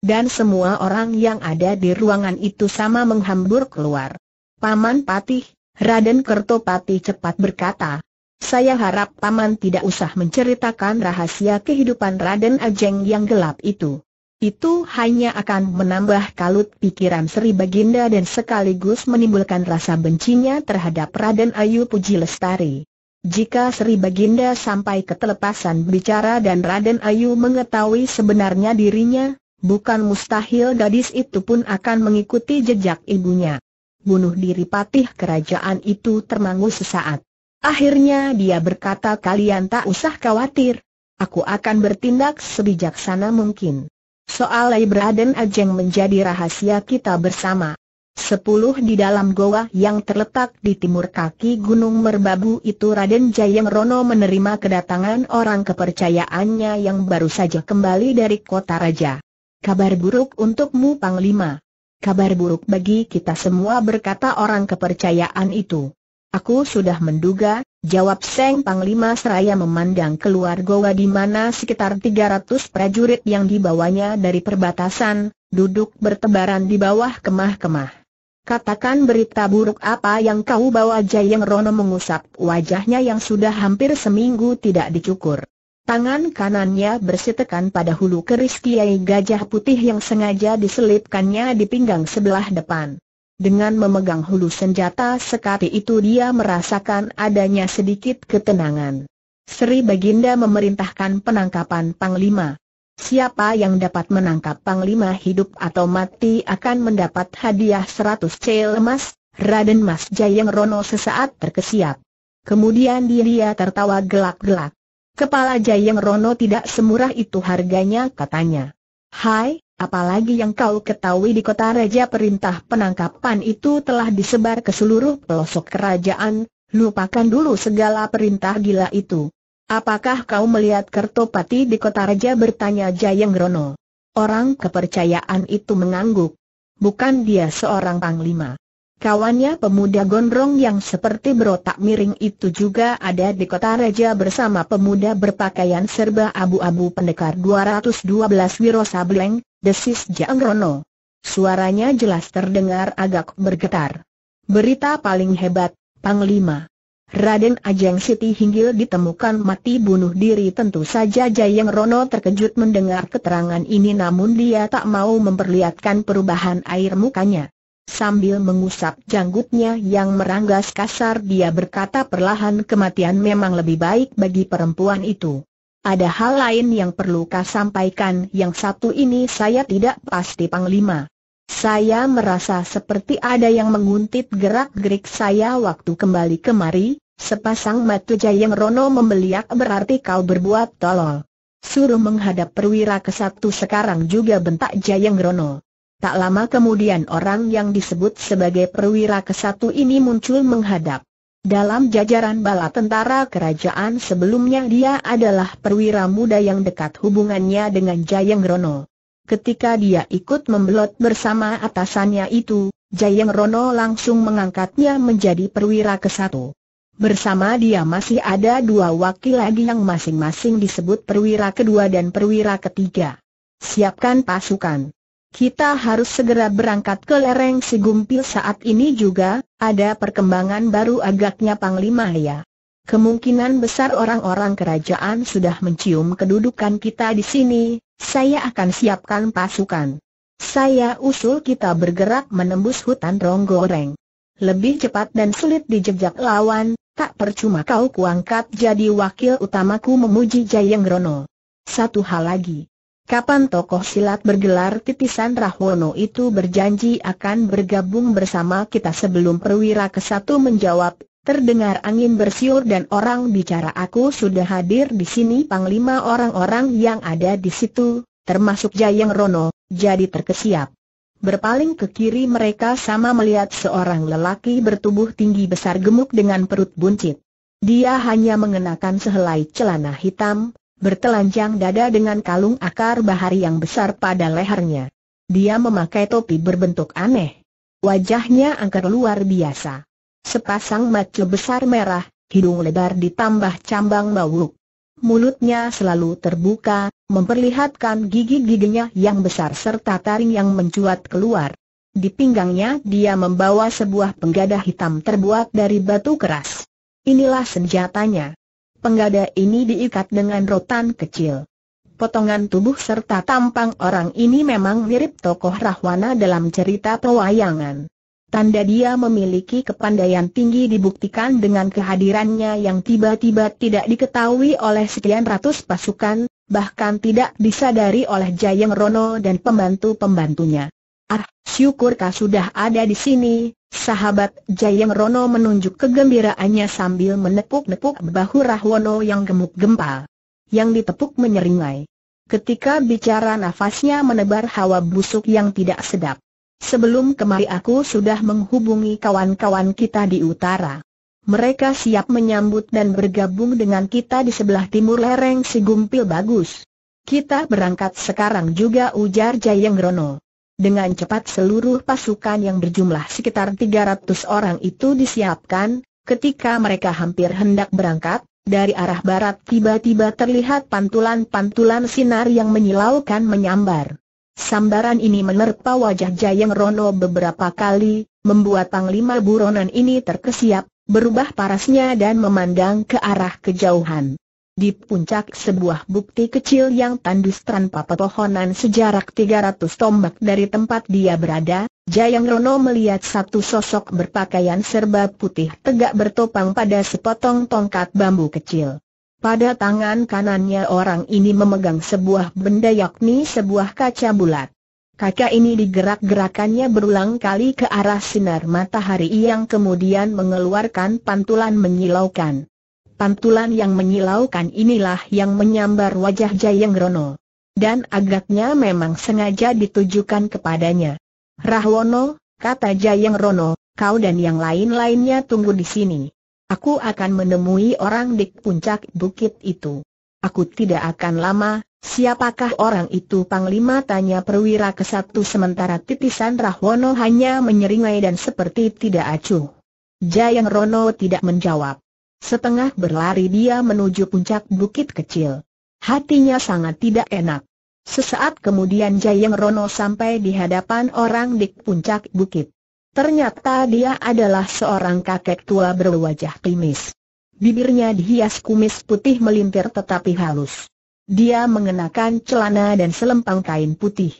Dan semua orang yang ada di ruangan itu sama menghambur keluar. Paman Patih, Raden Kertopati cepat berkata, saya harap Paman tidak usah menceritakan rahasia kehidupan Raden Ajeng yang gelap itu. Itu hanya akan menambah kalut pikiran Sri Baginda dan sekaligus menimbulkan rasa bencinya terhadap Raden Ayu Puji Lestari. Jika Sri Baginda sampai ketelepasan bicara dan Raden Ayu mengetahui sebenarnya dirinya, Bukan mustahil gadis itu pun akan mengikuti jejak ibunya. Bunuh diri patih kerajaan itu termangu sesaat. Akhirnya dia berkata kalian tak usah khawatir. Aku akan bertindak sebijaksana mungkin. Soal Lei Braden Ajeng menjadi rahasia kita bersama. Sepuluh di dalam goa yang terletak di timur kaki Gunung Merbabu itu Raden Jayeng Rono menerima kedatangan orang kepercayaannya yang baru saja kembali dari kota raja. Kabar buruk untukmu Panglima. Kabar buruk bagi kita semua berkata orang kepercayaan itu. Aku sudah menduga, jawab Seng Panglima seraya memandang keluar goa di mana sekitar 300 prajurit yang dibawanya dari perbatasan, duduk bertebaran di bawah kemah-kemah. Katakan berita buruk apa yang kau bawa Jayeng Rono mengusap wajahnya yang sudah hampir seminggu tidak dicukur. Tangan kanannya bersitekan pada hulu keris Kiai Gajah Putih yang sengaja diselipkannya di pinggang sebelah depan. Dengan memegang hulu senjata sekati itu dia merasakan adanya sedikit ketenangan. Sri Baginda memerintahkan penangkapan Panglima. Siapa yang dapat menangkap Panglima hidup atau mati akan mendapat hadiah 100 cel emas, Raden Mas Jayeng Rono sesaat terkesiap. Kemudian dia tertawa gelak-gelak. Kepala Jayeng Rono tidak semurah itu harganya katanya. Hai, apalagi yang kau ketahui di kota Raja perintah penangkapan itu telah disebar ke seluruh pelosok kerajaan, lupakan dulu segala perintah gila itu. Apakah kau melihat Kertopati di kota Raja bertanya Jayeng Rono. Orang kepercayaan itu mengangguk. Bukan dia seorang panglima. Kawannya pemuda gondrong yang seperti berotak miring itu juga ada di kota Raja bersama pemuda berpakaian serba abu-abu pendekar 212 Wiro Sableng, desis Jang Rono. Suaranya jelas terdengar agak bergetar. Berita paling hebat, Panglima. Raden Ajeng Siti Hinggil ditemukan mati bunuh diri tentu saja Jayang Rono terkejut mendengar keterangan ini namun dia tak mau memperlihatkan perubahan air mukanya. Sambil mengusap janggutnya yang meranggas kasar dia berkata perlahan kematian memang lebih baik bagi perempuan itu. Ada hal lain yang perlu kau sampaikan yang satu ini saya tidak pasti Panglima. Saya merasa seperti ada yang menguntit gerak-gerik saya waktu kembali kemari, sepasang mata Jayang Rono membeliak berarti kau berbuat tolol. Suruh menghadap perwira ke satu sekarang juga bentak Jayang Rono. Tak lama kemudian orang yang disebut sebagai perwira kesatu ini muncul menghadap. Dalam jajaran bala tentara kerajaan sebelumnya dia adalah perwira muda yang dekat hubungannya dengan Jayeng Rono. Ketika dia ikut membelot bersama atasannya itu, Jayeng Rono langsung mengangkatnya menjadi perwira kesatu. Bersama dia masih ada dua wakil lagi yang masing-masing disebut perwira kedua dan perwira ketiga. Siapkan pasukan. Kita harus segera berangkat ke lereng Sigumpil saat ini juga, ada perkembangan baru agaknya Panglima ya. Kemungkinan besar orang-orang kerajaan sudah mencium kedudukan kita di sini, saya akan siapkan pasukan. Saya usul kita bergerak menembus hutan Ronggoreng. Lebih cepat dan sulit dijejak lawan, tak percuma kau kuangkat jadi wakil utamaku memuji Jayeng Rono. Satu hal lagi, Kapan tokoh silat bergelar titisan Rahwono itu berjanji akan bergabung bersama kita sebelum perwira ke satu menjawab, terdengar angin bersiul dan orang bicara aku sudah hadir di sini panglima orang-orang yang ada di situ, termasuk Jayang Rono, jadi terkesiap. Berpaling ke kiri mereka sama melihat seorang lelaki bertubuh tinggi besar gemuk dengan perut buncit. Dia hanya mengenakan sehelai celana hitam, bertelanjang dada dengan kalung akar bahari yang besar pada lehernya. Dia memakai topi berbentuk aneh. Wajahnya angker luar biasa. Sepasang mata besar merah, hidung lebar ditambah cambang bau. Mulutnya selalu terbuka, memperlihatkan gigi-giginya yang besar serta taring yang mencuat keluar. Di pinggangnya dia membawa sebuah penggada hitam terbuat dari batu keras. Inilah senjatanya. Penggada ini diikat dengan rotan kecil. Potongan tubuh serta tampang orang ini memang mirip tokoh Rahwana dalam cerita pewayangan. Tanda dia memiliki kepandaian tinggi dibuktikan dengan kehadirannya yang tiba-tiba tidak diketahui oleh sekian ratus pasukan, bahkan tidak disadari oleh Jayeng Rono dan pembantu-pembantunya. Ah, syukurkah sudah ada di sini, Sahabat Jayeng Rono menunjuk kegembiraannya sambil menepuk-nepuk bahu Rahwono yang gemuk gempal. Yang ditepuk menyeringai. Ketika bicara nafasnya menebar hawa busuk yang tidak sedap. Sebelum kemari aku sudah menghubungi kawan-kawan kita di utara. Mereka siap menyambut dan bergabung dengan kita di sebelah timur lereng Sigumpil Bagus. Kita berangkat sekarang juga ujar Jayeng Rono. Dengan cepat seluruh pasukan yang berjumlah sekitar 300 orang itu disiapkan, ketika mereka hampir hendak berangkat, dari arah barat tiba-tiba terlihat pantulan-pantulan sinar yang menyilaukan menyambar. Sambaran ini menerpa wajah Jayeng Rono beberapa kali, membuat Panglima Buronan ini terkesiap, berubah parasnya dan memandang ke arah kejauhan di puncak sebuah bukti kecil yang tandus tanpa pepohonan sejarak 300 tombak dari tempat dia berada, Jayang Rono melihat satu sosok berpakaian serba putih tegak bertopang pada sepotong tongkat bambu kecil. Pada tangan kanannya orang ini memegang sebuah benda yakni sebuah kaca bulat. Kaca ini digerak-gerakannya berulang kali ke arah sinar matahari yang kemudian mengeluarkan pantulan menyilaukan. Pantulan yang menyilaukan inilah yang menyambar wajah Rono, Dan agaknya memang sengaja ditujukan kepadanya. Rahwono, kata Rono, kau dan yang lain-lainnya tunggu di sini. Aku akan menemui orang di puncak bukit itu. Aku tidak akan lama, siapakah orang itu Panglima tanya perwira ke satu sementara titisan Rahwono hanya menyeringai dan seperti tidak acuh. Jayang Rono tidak menjawab. Setengah berlari dia menuju puncak bukit kecil. Hatinya sangat tidak enak. Sesaat kemudian Jayeng Rono sampai di hadapan orang di puncak bukit. Ternyata dia adalah seorang kakek tua berwajah klimis. Bibirnya dihias kumis putih melintir tetapi halus. Dia mengenakan celana dan selempang kain putih.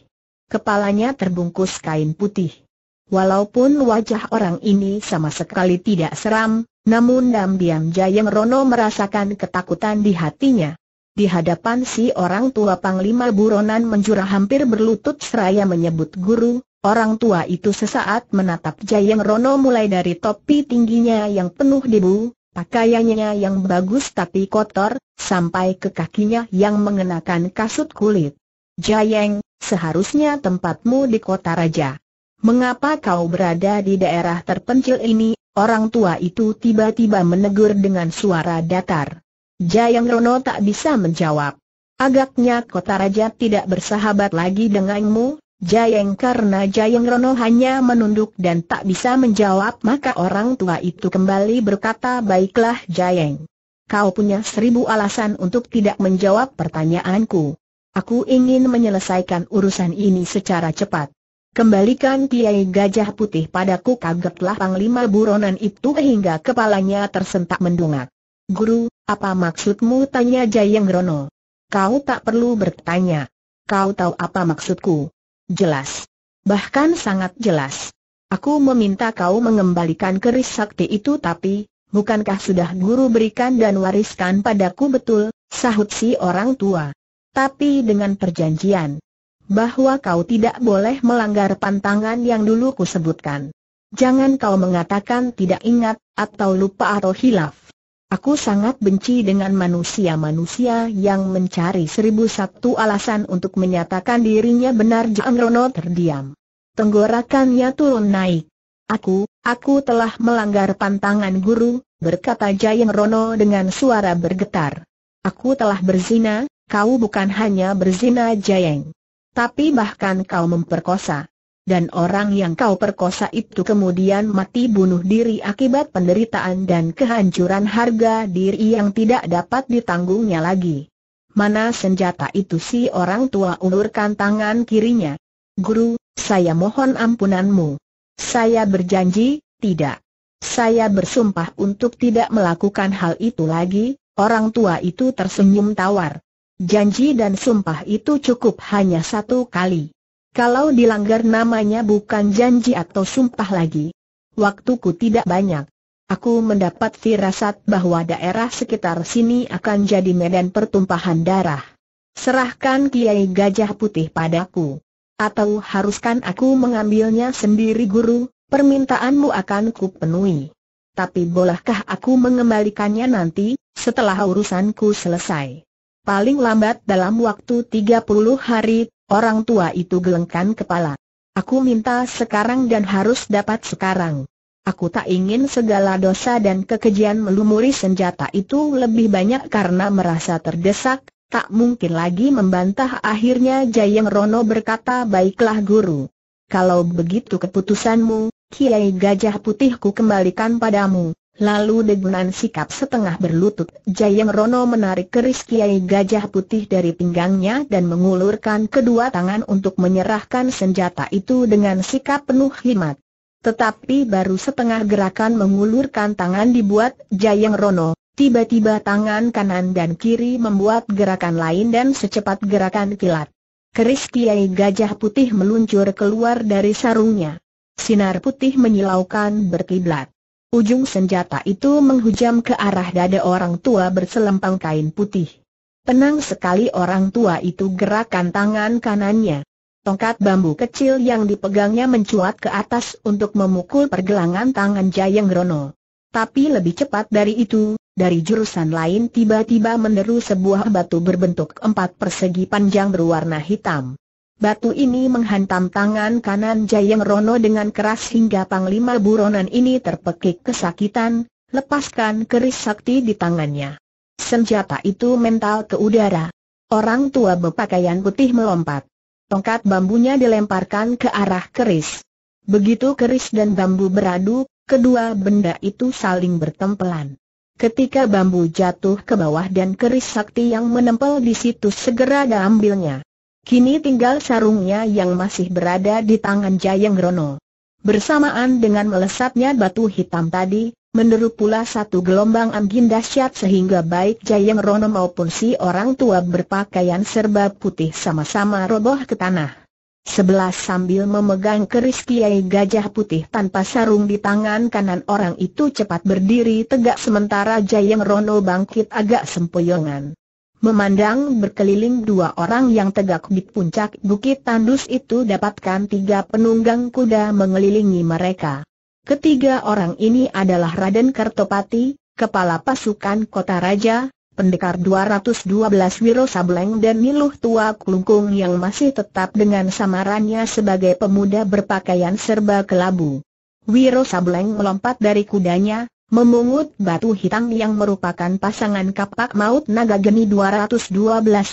Kepalanya terbungkus kain putih. Walaupun wajah orang ini sama sekali tidak seram, namun diam-diam Jayeng Rono merasakan ketakutan di hatinya. Di hadapan si orang tua Panglima Buronan menjura hampir berlutut seraya menyebut guru, orang tua itu sesaat menatap Jayeng Rono mulai dari topi tingginya yang penuh debu, pakaiannya yang bagus tapi kotor, sampai ke kakinya yang mengenakan kasut kulit. Jayeng, seharusnya tempatmu di kota raja. Mengapa kau berada di daerah terpencil ini? Orang tua itu tiba-tiba menegur dengan suara datar. Jayang Rono tak bisa menjawab. Agaknya kota raja tidak bersahabat lagi denganmu, Jayang karena Jayang Rono hanya menunduk dan tak bisa menjawab maka orang tua itu kembali berkata baiklah Jayang. Kau punya seribu alasan untuk tidak menjawab pertanyaanku. Aku ingin menyelesaikan urusan ini secara cepat. Kembalikan Kiai Gajah Putih padaku kagetlah Panglima Buronan itu hingga kepalanya tersentak mendungak. Guru, apa maksudmu tanya Jayeng Rono? Kau tak perlu bertanya. Kau tahu apa maksudku? Jelas. Bahkan sangat jelas. Aku meminta kau mengembalikan keris sakti itu tapi, bukankah sudah guru berikan dan wariskan padaku betul, sahut si orang tua. Tapi dengan perjanjian, bahwa kau tidak boleh melanggar pantangan yang dulu kusebutkan. Jangan kau mengatakan tidak ingat, atau lupa atau hilaf. Aku sangat benci dengan manusia-manusia yang mencari seribu satu alasan untuk menyatakan dirinya benar Jang Rono terdiam. Tenggorakannya turun naik. Aku, aku telah melanggar pantangan guru, berkata Jayeng Rono dengan suara bergetar. Aku telah berzina, kau bukan hanya berzina Jayeng tapi bahkan kau memperkosa. Dan orang yang kau perkosa itu kemudian mati bunuh diri akibat penderitaan dan kehancuran harga diri yang tidak dapat ditanggungnya lagi. Mana senjata itu si orang tua ulurkan tangan kirinya. Guru, saya mohon ampunanmu. Saya berjanji, tidak. Saya bersumpah untuk tidak melakukan hal itu lagi, orang tua itu tersenyum tawar. Janji dan sumpah itu cukup hanya satu kali. Kalau dilanggar namanya bukan janji atau sumpah lagi. Waktuku tidak banyak. Aku mendapat firasat bahwa daerah sekitar sini akan jadi medan pertumpahan darah. Serahkan Kiai Gajah Putih padaku. Atau haruskan aku mengambilnya sendiri guru, permintaanmu akan kupenuhi. Tapi bolehkah aku mengembalikannya nanti, setelah urusanku selesai? paling lambat dalam waktu 30 hari, orang tua itu gelengkan kepala. Aku minta sekarang dan harus dapat sekarang. Aku tak ingin segala dosa dan kekejian melumuri senjata itu lebih banyak karena merasa terdesak, tak mungkin lagi membantah akhirnya Jayeng Rono berkata baiklah guru. Kalau begitu keputusanmu, Kiai Gajah Putihku kembalikan padamu. Lalu dengan sikap setengah berlutut, Jayeng Rono menarik keris Kiai Gajah Putih dari pinggangnya dan mengulurkan kedua tangan untuk menyerahkan senjata itu dengan sikap penuh himat. Tetapi baru setengah gerakan mengulurkan tangan dibuat Jayeng Rono, tiba-tiba tangan kanan dan kiri membuat gerakan lain dan secepat gerakan kilat. Keris Kiai Gajah Putih meluncur keluar dari sarungnya. Sinar putih menyilaukan berkiblat. Ujung senjata itu menghujam ke arah dada orang tua berselempang kain putih. Tenang sekali orang tua itu gerakan tangan kanannya. Tongkat bambu kecil yang dipegangnya mencuat ke atas untuk memukul pergelangan tangan Jayeng Rono. Tapi lebih cepat dari itu, dari jurusan lain tiba-tiba meneru sebuah batu berbentuk empat persegi panjang berwarna hitam. Batu ini menghantam tangan kanan Jayeng Rono dengan keras hingga Panglima Buronan ini terpekik kesakitan, lepaskan keris sakti di tangannya. Senjata itu mental ke udara. Orang tua berpakaian putih melompat. Tongkat bambunya dilemparkan ke arah keris. Begitu keris dan bambu beradu, kedua benda itu saling bertempelan. Ketika bambu jatuh ke bawah dan keris sakti yang menempel di situ segera diambilnya. Kini tinggal sarungnya yang masih berada di tangan Jayeng Rono. Bersamaan dengan melesatnya batu hitam tadi, menurut pula satu gelombang angin dahsyat sehingga baik Jayeng Rono maupun si orang tua berpakaian serba putih sama-sama roboh ke tanah. Sebelas sambil memegang keris Kiai Gajah Putih tanpa sarung di tangan kanan orang itu cepat berdiri tegak sementara Jayeng Rono bangkit agak sempoyongan. Memandang berkeliling dua orang yang tegak di puncak bukit tandus itu dapatkan tiga penunggang kuda mengelilingi mereka. Ketiga orang ini adalah Raden Kartopati, Kepala Pasukan Kota Raja, Pendekar 212 Wiro Sableng dan Niluh Tua Klungkung yang masih tetap dengan samarannya sebagai pemuda berpakaian serba kelabu. Wiro Sableng melompat dari kudanya, Memungut batu hitam yang merupakan pasangan kapak maut naga geni 212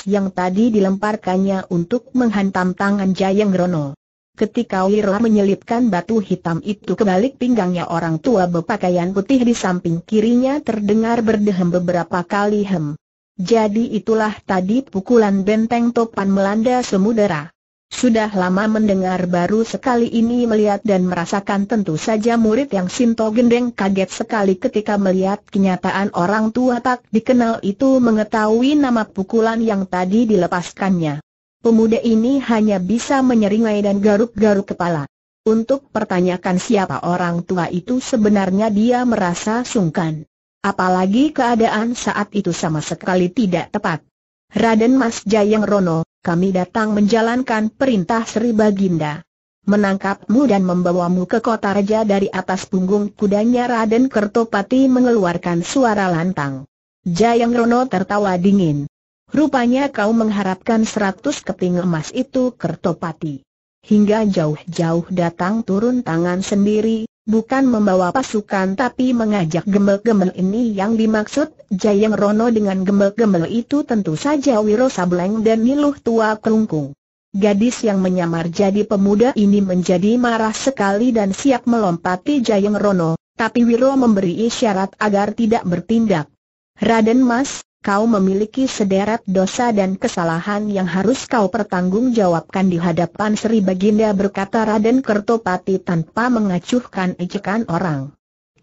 yang tadi dilemparkannya untuk menghantam tangan Jayeng Rono. Ketika Wiro menyelipkan batu hitam itu ke balik pinggangnya orang tua berpakaian putih di samping kirinya terdengar berdehem beberapa kali hem. Jadi itulah tadi pukulan benteng topan melanda semudera. Sudah lama mendengar baru sekali ini melihat dan merasakan tentu saja murid yang Sinto Gendeng kaget sekali ketika melihat kenyataan orang tua tak dikenal itu mengetahui nama pukulan yang tadi dilepaskannya. Pemuda ini hanya bisa menyeringai dan garuk-garuk kepala. Untuk pertanyakan siapa orang tua itu sebenarnya dia merasa sungkan. Apalagi keadaan saat itu sama sekali tidak tepat. Raden Mas Jayeng Rono, kami datang menjalankan perintah Sri Baginda. Menangkapmu dan membawamu ke kota raja dari atas punggung kudanya Raden Kertopati mengeluarkan suara lantang. Jayeng Rono tertawa dingin. Rupanya kau mengharapkan seratus keping emas itu Kertopati hingga jauh-jauh datang turun tangan sendiri, bukan membawa pasukan tapi mengajak gembel-gembel ini yang dimaksud Jayeng Rono dengan gembel-gembel itu tentu saja Wiro Sableng dan Niluh Tua Kelungkung. Gadis yang menyamar jadi pemuda ini menjadi marah sekali dan siap melompati Jayeng Rono, tapi Wiro memberi isyarat agar tidak bertindak. Raden Mas, kau memiliki sederet dosa dan kesalahan yang harus kau pertanggungjawabkan di hadapan Sri Baginda berkata Raden Kertopati tanpa mengacuhkan ejekan orang.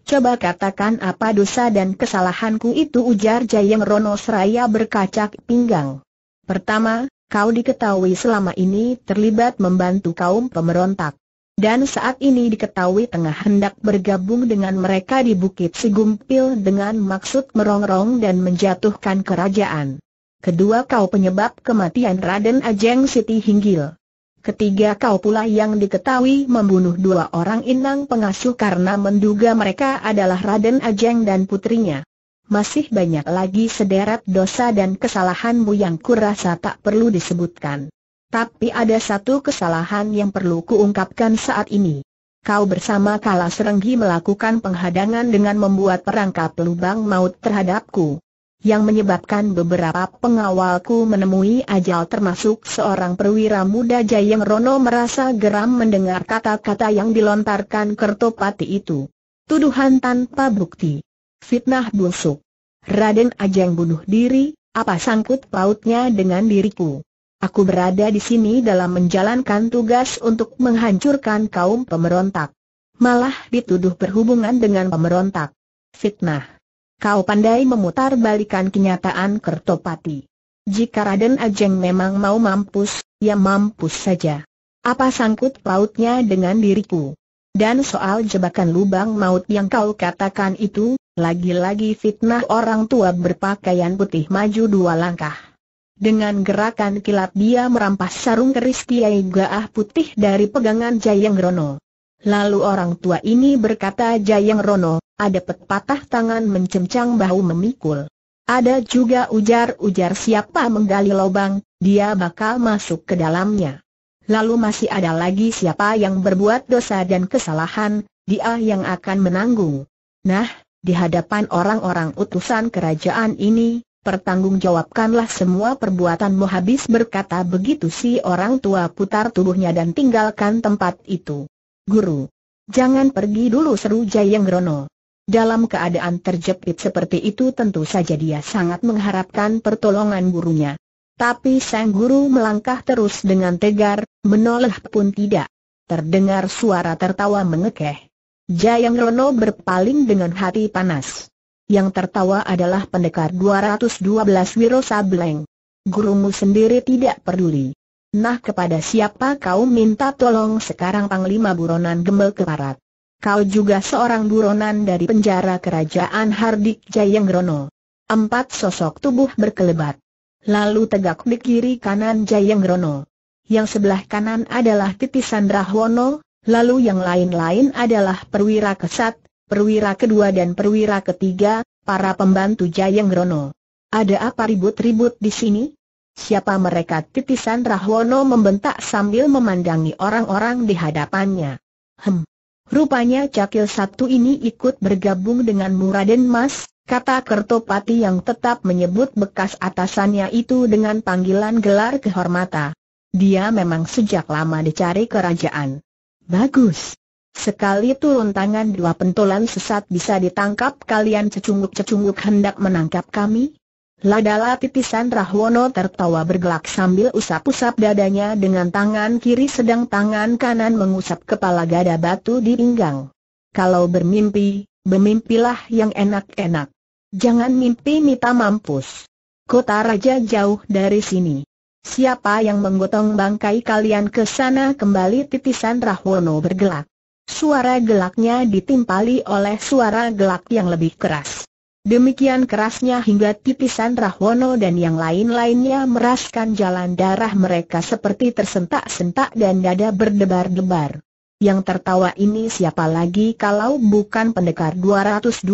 Coba katakan apa dosa dan kesalahanku itu ujar Jayeng Rono Seraya berkacak pinggang. Pertama, kau diketahui selama ini terlibat membantu kaum pemberontak dan saat ini diketahui tengah hendak bergabung dengan mereka di Bukit Sigumpil dengan maksud merongrong dan menjatuhkan kerajaan. Kedua kau penyebab kematian Raden Ajeng Siti Hinggil. Ketiga kau pula yang diketahui membunuh dua orang inang pengasuh karena menduga mereka adalah Raden Ajeng dan putrinya. Masih banyak lagi sederet dosa dan kesalahanmu yang kurasa tak perlu disebutkan. Tapi ada satu kesalahan yang perlu kuungkapkan saat ini. Kau bersama Kala Serenggi melakukan penghadangan dengan membuat perangkap lubang maut terhadapku. Yang menyebabkan beberapa pengawalku menemui ajal termasuk seorang perwira muda Jayeng Rono merasa geram mendengar kata-kata yang dilontarkan Kertopati itu. Tuduhan tanpa bukti. Fitnah busuk. Raden Ajeng bunuh diri, apa sangkut pautnya dengan diriku? Aku berada di sini dalam menjalankan tugas untuk menghancurkan kaum pemberontak. Malah dituduh berhubungan dengan pemberontak. Fitnah. Kau pandai memutar balikan kenyataan Kertopati. Jika Raden Ajeng memang mau mampus, ya mampus saja. Apa sangkut pautnya dengan diriku? Dan soal jebakan lubang maut yang kau katakan itu, lagi-lagi fitnah orang tua berpakaian putih maju dua langkah. Dengan gerakan kilat dia merampas sarung keris Kiai Gaah putih dari pegangan Jayang Rono. Lalu orang tua ini berkata Jayang Rono, ada patah tangan mencemcang bahu memikul. Ada juga ujar-ujar siapa menggali lubang, dia bakal masuk ke dalamnya. Lalu masih ada lagi siapa yang berbuat dosa dan kesalahan, dia yang akan menanggung. Nah, di hadapan orang-orang utusan kerajaan ini, Pertanggungjawabkanlah semua perbuatanmu habis berkata begitu si orang tua putar tubuhnya dan tinggalkan tempat itu. Guru, jangan pergi dulu seru Jayeng Rono. Dalam keadaan terjepit seperti itu tentu saja dia sangat mengharapkan pertolongan gurunya. Tapi sang guru melangkah terus dengan tegar, menoleh pun tidak. Terdengar suara tertawa mengekeh. Jayeng Rono berpaling dengan hati panas. Yang tertawa adalah pendekar 212 Wiro Sableng. Gurumu sendiri tidak peduli. Nah kepada siapa kau minta tolong sekarang Panglima Buronan Gembel Keparat. Kau juga seorang buronan dari penjara kerajaan Hardik Jayangrono. Empat sosok tubuh berkelebat. Lalu tegak di kiri kanan Jayangrono. Yang sebelah kanan adalah Titisan Rahwono, lalu yang lain-lain adalah perwira kesat, perwira kedua dan perwira ketiga, para pembantu Rono. Ada apa ribut-ribut di sini? Siapa mereka? Titisan Rahwono membentak sambil memandangi orang-orang di hadapannya. Hem. Rupanya cakil satu ini ikut bergabung dengan Muraden Mas, kata Kertopati yang tetap menyebut bekas atasannya itu dengan panggilan gelar kehormatan. Dia memang sejak lama dicari kerajaan. Bagus. Sekali turun tangan dua pentolan sesat bisa ditangkap kalian cecunguk-cecunguk hendak menangkap kami? Ladala titisan Rahwono tertawa bergelak sambil usap-usap dadanya dengan tangan kiri sedang tangan kanan mengusap kepala gada batu di pinggang. Kalau bermimpi, bermimpilah yang enak-enak. Jangan mimpi minta mampus. Kota Raja jauh dari sini. Siapa yang menggotong bangkai kalian ke sana kembali titisan Rahwono bergelak. Suara gelaknya ditimpali oleh suara gelak yang lebih keras. Demikian kerasnya hingga tipisan Rahwono dan yang lain-lainnya meraskan jalan darah mereka seperti tersentak-sentak dan dada berdebar-debar. Yang tertawa ini siapa lagi kalau bukan pendekar 212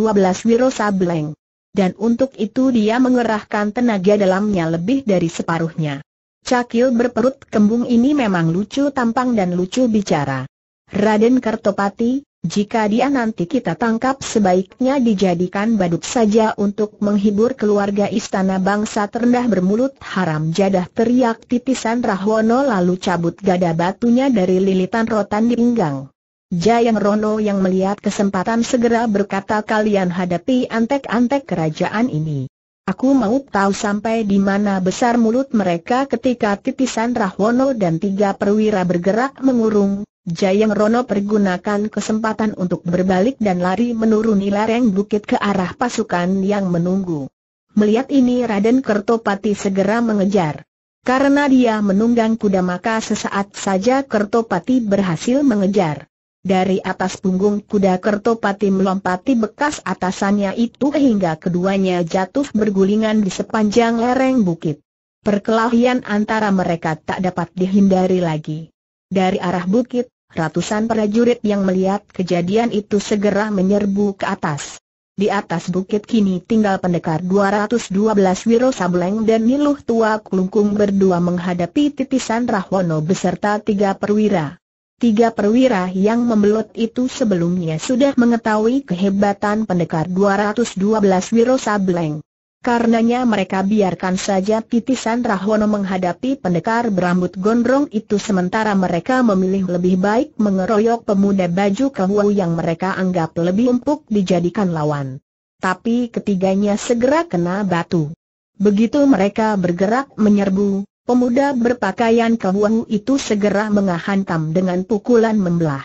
Wiro Sableng. Dan untuk itu dia mengerahkan tenaga dalamnya lebih dari separuhnya. Cakil berperut kembung ini memang lucu tampang dan lucu bicara. Raden Kartopati, jika dia nanti kita tangkap sebaiknya dijadikan badut saja untuk menghibur keluarga istana bangsa terendah bermulut haram jadah teriak titisan Rahwono lalu cabut gada batunya dari lilitan rotan di pinggang. Jayang Rono yang melihat kesempatan segera berkata kalian hadapi antek-antek kerajaan ini. Aku mau tahu sampai di mana besar mulut mereka ketika titisan Rahwono dan tiga perwira bergerak mengurung Jayang Rono pergunakan kesempatan untuk berbalik dan lari menuruni lereng bukit ke arah pasukan yang menunggu. Melihat ini Raden Kertopati segera mengejar. Karena dia menunggang kuda maka sesaat saja Kertopati berhasil mengejar. Dari atas punggung kuda Kertopati melompati bekas atasannya itu hingga keduanya jatuh bergulingan di sepanjang lereng bukit. Perkelahian antara mereka tak dapat dihindari lagi. Dari arah bukit, ratusan prajurit yang melihat kejadian itu segera menyerbu ke atas. Di atas bukit kini tinggal pendekar 212 Wiro Sableng dan Niluh Tua Kulungkung berdua menghadapi titisan Rahwono beserta tiga perwira. Tiga perwira yang membelot itu sebelumnya sudah mengetahui kehebatan pendekar 212 Wiro Sableng. Karenanya mereka biarkan saja titisan Rahono menghadapi pendekar berambut gondrong itu sementara mereka memilih lebih baik mengeroyok pemuda baju kehuau yang mereka anggap lebih empuk dijadikan lawan. Tapi ketiganya segera kena batu. Begitu mereka bergerak menyerbu, pemuda berpakaian kehuau itu segera menghantam dengan pukulan membelah.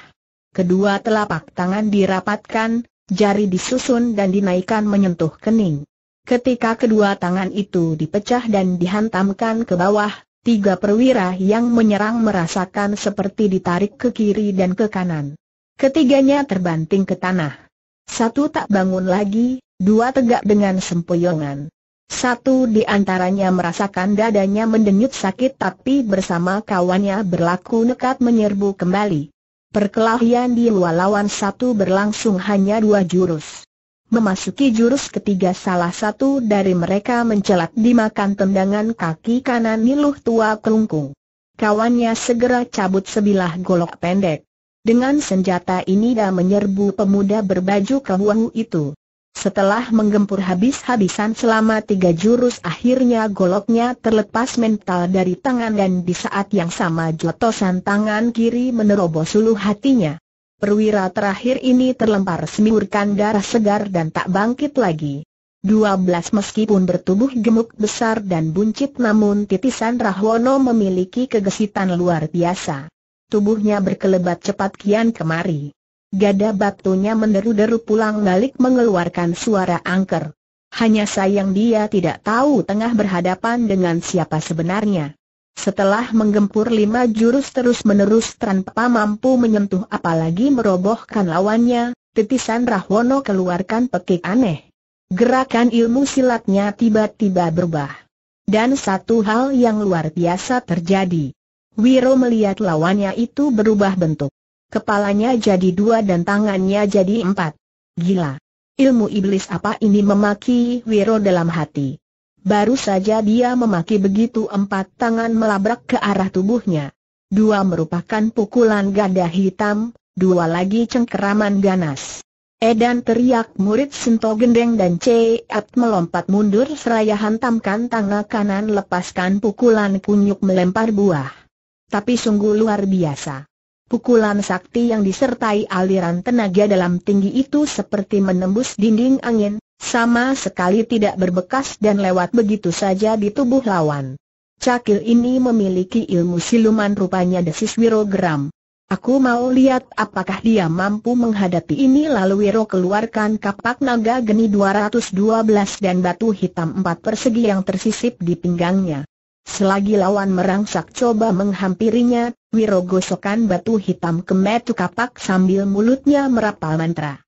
Kedua telapak tangan dirapatkan, jari disusun dan dinaikkan menyentuh kening. Ketika kedua tangan itu dipecah dan dihantamkan ke bawah, tiga perwira yang menyerang merasakan seperti ditarik ke kiri dan ke kanan. Ketiganya terbanting ke tanah. Satu tak bangun lagi, dua tegak dengan sempoyongan. Satu di antaranya merasakan dadanya mendenyut sakit tapi bersama kawannya berlaku nekat menyerbu kembali. Perkelahian di luar lawan satu berlangsung hanya dua jurus. Memasuki jurus ketiga salah satu dari mereka mencelat dimakan tendangan kaki kanan Niluh tua kelungkung. Kawannya segera cabut sebilah golok pendek. Dengan senjata ini dia menyerbu pemuda berbaju kehuahu itu. Setelah menggempur habis-habisan selama tiga jurus akhirnya goloknya terlepas mental dari tangan dan di saat yang sama jotosan tangan kiri menerobos suluh hatinya perwira terakhir ini terlempar semburkan darah segar dan tak bangkit lagi. Dua belas meskipun bertubuh gemuk besar dan buncit namun titisan Rahwono memiliki kegesitan luar biasa. Tubuhnya berkelebat cepat kian kemari. Gada batunya menderu-deru pulang balik mengeluarkan suara angker. Hanya sayang dia tidak tahu tengah berhadapan dengan siapa sebenarnya. Setelah menggempur lima jurus terus-menerus tanpa mampu menyentuh apalagi merobohkan lawannya, titisan Rahwono keluarkan pekik aneh. Gerakan ilmu silatnya tiba-tiba berubah. Dan satu hal yang luar biasa terjadi. Wiro melihat lawannya itu berubah bentuk. Kepalanya jadi dua dan tangannya jadi empat. Gila! Ilmu iblis apa ini memaki Wiro dalam hati. Baru saja dia memaki begitu empat tangan melabrak ke arah tubuhnya. Dua merupakan pukulan gada hitam, dua lagi cengkeraman ganas. Edan teriak murid Sento Gendeng dan Ceat melompat mundur seraya hantamkan tangan kanan lepaskan pukulan kunyuk melempar buah. Tapi sungguh luar biasa. Pukulan sakti yang disertai aliran tenaga dalam tinggi itu seperti menembus dinding angin, sama sekali tidak berbekas dan lewat begitu saja di tubuh lawan. Cakil ini memiliki ilmu siluman rupanya desis wirogram. Aku mau lihat apakah dia mampu menghadapi ini lalu Wiro keluarkan kapak naga geni 212 dan batu hitam 4 persegi yang tersisip di pinggangnya. Selagi lawan merangsak coba menghampirinya, Wiro gosokkan batu hitam ke metu kapak sambil mulutnya merapal mantra.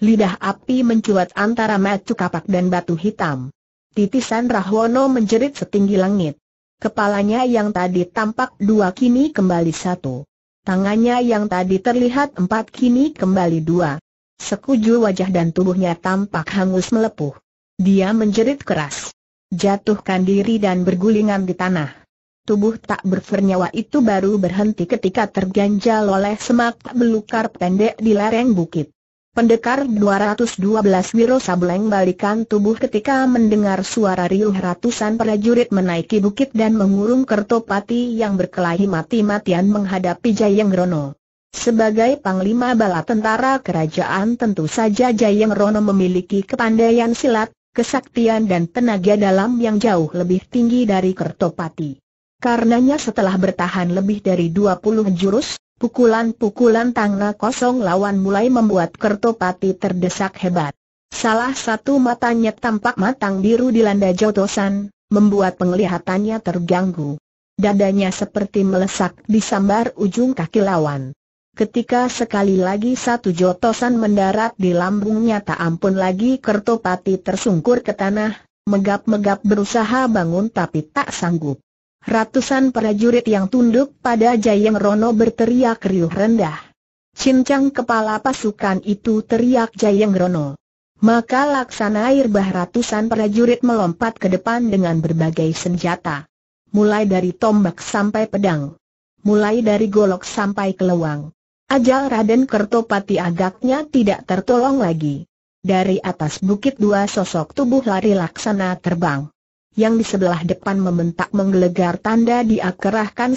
Lidah api mencuat antara matu kapak dan batu hitam. Titisan Rahwono menjerit setinggi langit. Kepalanya yang tadi tampak dua kini kembali satu. Tangannya yang tadi terlihat empat kini kembali dua. Sekujur wajah dan tubuhnya tampak hangus melepuh. Dia menjerit keras. Jatuhkan diri dan bergulingan di tanah. Tubuh tak berfernyawa itu baru berhenti ketika terganjal oleh semak belukar pendek di lereng bukit. Pendekar 212 Wiro Sableng balikan tubuh ketika mendengar suara riuh ratusan prajurit menaiki bukit dan mengurung Kertopati yang berkelahi mati-matian menghadapi Jayengrono. Sebagai panglima bala tentara kerajaan tentu saja Jayengrono memiliki kepandaian silat, kesaktian dan tenaga dalam yang jauh lebih tinggi dari Kertopati. Karenanya setelah bertahan lebih dari 20 jurus, Pukulan-pukulan tangga kosong lawan mulai membuat Kertopati terdesak hebat. Salah satu matanya tampak matang biru dilanda jotosan, membuat penglihatannya terganggu. Dadanya seperti melesak disambar ujung kaki lawan. Ketika sekali lagi satu jotosan mendarat di lambungnya tak ampun lagi Kertopati tersungkur ke tanah, megap-megap berusaha bangun tapi tak sanggup. Ratusan prajurit yang tunduk pada Jayeng Rono berteriak riuh rendah. Cincang kepala pasukan itu teriak Jayeng Rono. Maka laksana air, bah ratusan prajurit melompat ke depan dengan berbagai senjata. Mulai dari tombak sampai pedang. Mulai dari golok sampai kelewang. Ajal Raden Kertopati agaknya tidak tertolong lagi. Dari atas bukit dua sosok tubuh lari laksana terbang yang di sebelah depan membentak menggelegar tanda dia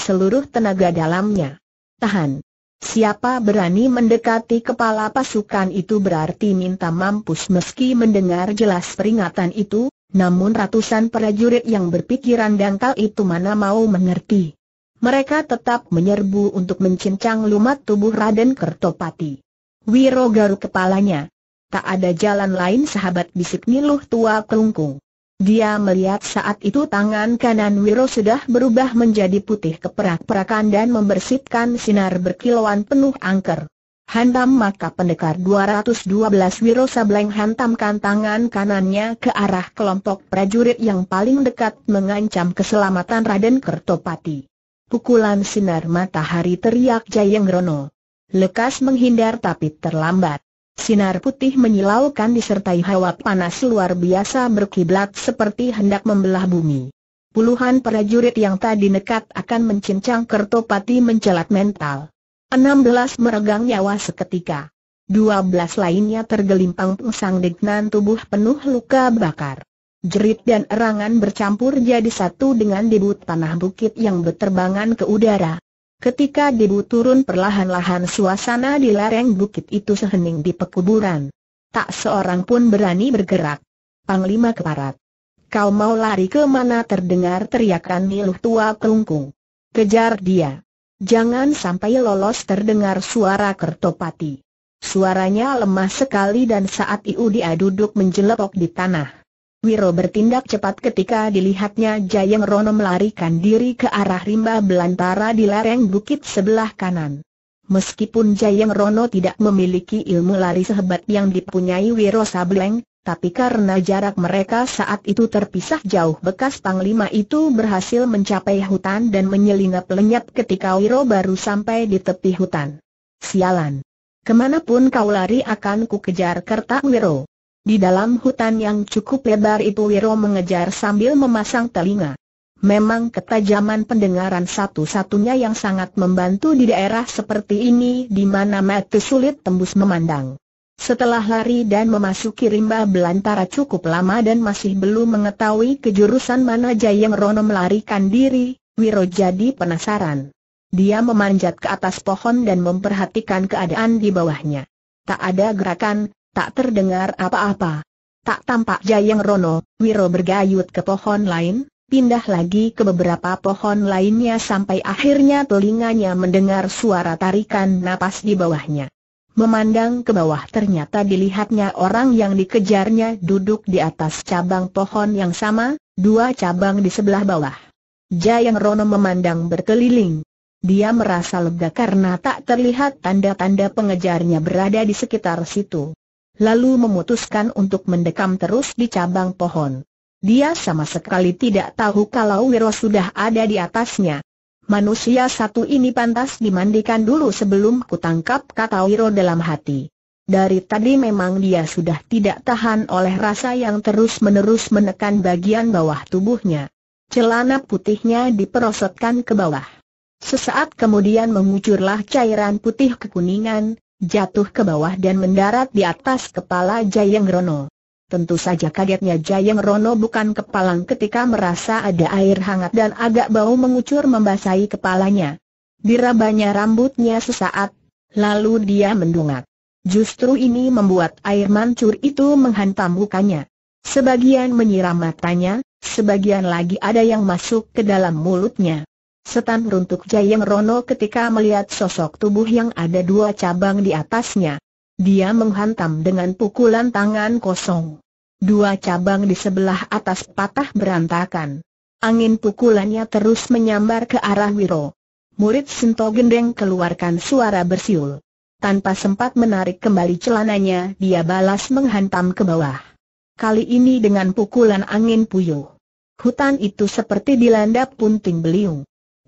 seluruh tenaga dalamnya. Tahan! Siapa berani mendekati kepala pasukan itu berarti minta mampus meski mendengar jelas peringatan itu, namun ratusan prajurit yang berpikiran dangkal itu mana mau mengerti. Mereka tetap menyerbu untuk mencincang lumat tubuh Raden Kertopati. Wiro garuk kepalanya. Tak ada jalan lain sahabat bisik Niluh tua kelungkung. Dia melihat saat itu tangan kanan Wiro sudah berubah menjadi putih keperak-perakan dan membersihkan sinar berkilauan penuh angker. Hantam maka pendekar 212 Wiro Sableng hantamkan tangan kanannya ke arah kelompok prajurit yang paling dekat mengancam keselamatan Raden Kertopati. Pukulan sinar matahari teriak Jayeng Rono. Lekas menghindar tapi terlambat. Sinar putih menyilaukan disertai hawa panas luar biasa berkiblat seperti hendak membelah bumi. Puluhan prajurit yang tadi nekat akan mencincang Kertopati mencelat mental. 16 meregang nyawa seketika. 12 lainnya tergelimpang pusang dengan tubuh penuh luka bakar. Jerit dan erangan bercampur jadi satu dengan debut panah bukit yang berterbangan ke udara. Ketika debu turun perlahan-lahan suasana di lereng bukit itu sehening di pekuburan. Tak seorang pun berani bergerak. Panglima keparat. Kau mau lari ke mana terdengar teriakan Niluh tua kelungkung. Kejar dia. Jangan sampai lolos terdengar suara Kertopati. Suaranya lemah sekali dan saat itu dia duduk menjelepok di tanah. Wiro bertindak cepat ketika dilihatnya Jayeng Rono melarikan diri ke arah rimba belantara di lereng bukit sebelah kanan. Meskipun Jayeng Rono tidak memiliki ilmu lari sehebat yang dipunyai Wiro Sableng, tapi karena jarak mereka saat itu terpisah jauh bekas Panglima itu berhasil mencapai hutan dan menyelinap lenyap ketika Wiro baru sampai di tepi hutan. Sialan! Kemanapun kau lari akan ku kejar kertak Wiro. Di dalam hutan yang cukup lebar itu Wiro mengejar sambil memasang telinga. Memang ketajaman pendengaran satu-satunya yang sangat membantu di daerah seperti ini di mana mata sulit tembus memandang. Setelah lari dan memasuki rimba belantara cukup lama dan masih belum mengetahui kejurusan mana Jayeng Rono melarikan diri, Wiro jadi penasaran. Dia memanjat ke atas pohon dan memperhatikan keadaan di bawahnya. Tak ada gerakan, Tak terdengar apa-apa. Tak tampak Jayang Rono, Wiro bergayut ke pohon lain, pindah lagi ke beberapa pohon lainnya sampai akhirnya telinganya mendengar suara tarikan napas di bawahnya. Memandang ke bawah ternyata dilihatnya orang yang dikejarnya duduk di atas cabang pohon yang sama, dua cabang di sebelah bawah. Jayang Rono memandang berkeliling. Dia merasa lega karena tak terlihat tanda-tanda pengejarnya berada di sekitar situ lalu memutuskan untuk mendekam terus di cabang pohon. Dia sama sekali tidak tahu kalau Wiro sudah ada di atasnya. Manusia satu ini pantas dimandikan dulu sebelum kutangkap kata Wiro dalam hati. Dari tadi memang dia sudah tidak tahan oleh rasa yang terus-menerus menekan bagian bawah tubuhnya. Celana putihnya diperosotkan ke bawah. Sesaat kemudian mengucurlah cairan putih kekuningan, jatuh ke bawah dan mendarat di atas kepala Jayeng Rono. Tentu saja kagetnya Jayeng Rono bukan kepalang ketika merasa ada air hangat dan agak bau mengucur membasahi kepalanya. Dirabanya rambutnya sesaat, lalu dia mendongak. Justru ini membuat air mancur itu menghantam mukanya. Sebagian menyiram matanya, sebagian lagi ada yang masuk ke dalam mulutnya. Setan runtuk Jayeng Rono ketika melihat sosok tubuh yang ada dua cabang di atasnya. Dia menghantam dengan pukulan tangan kosong. Dua cabang di sebelah atas patah berantakan. Angin pukulannya terus menyambar ke arah Wiro. Murid Sinto Gendeng keluarkan suara bersiul. Tanpa sempat menarik kembali celananya, dia balas menghantam ke bawah. Kali ini dengan pukulan angin puyuh. Hutan itu seperti dilanda punting beliung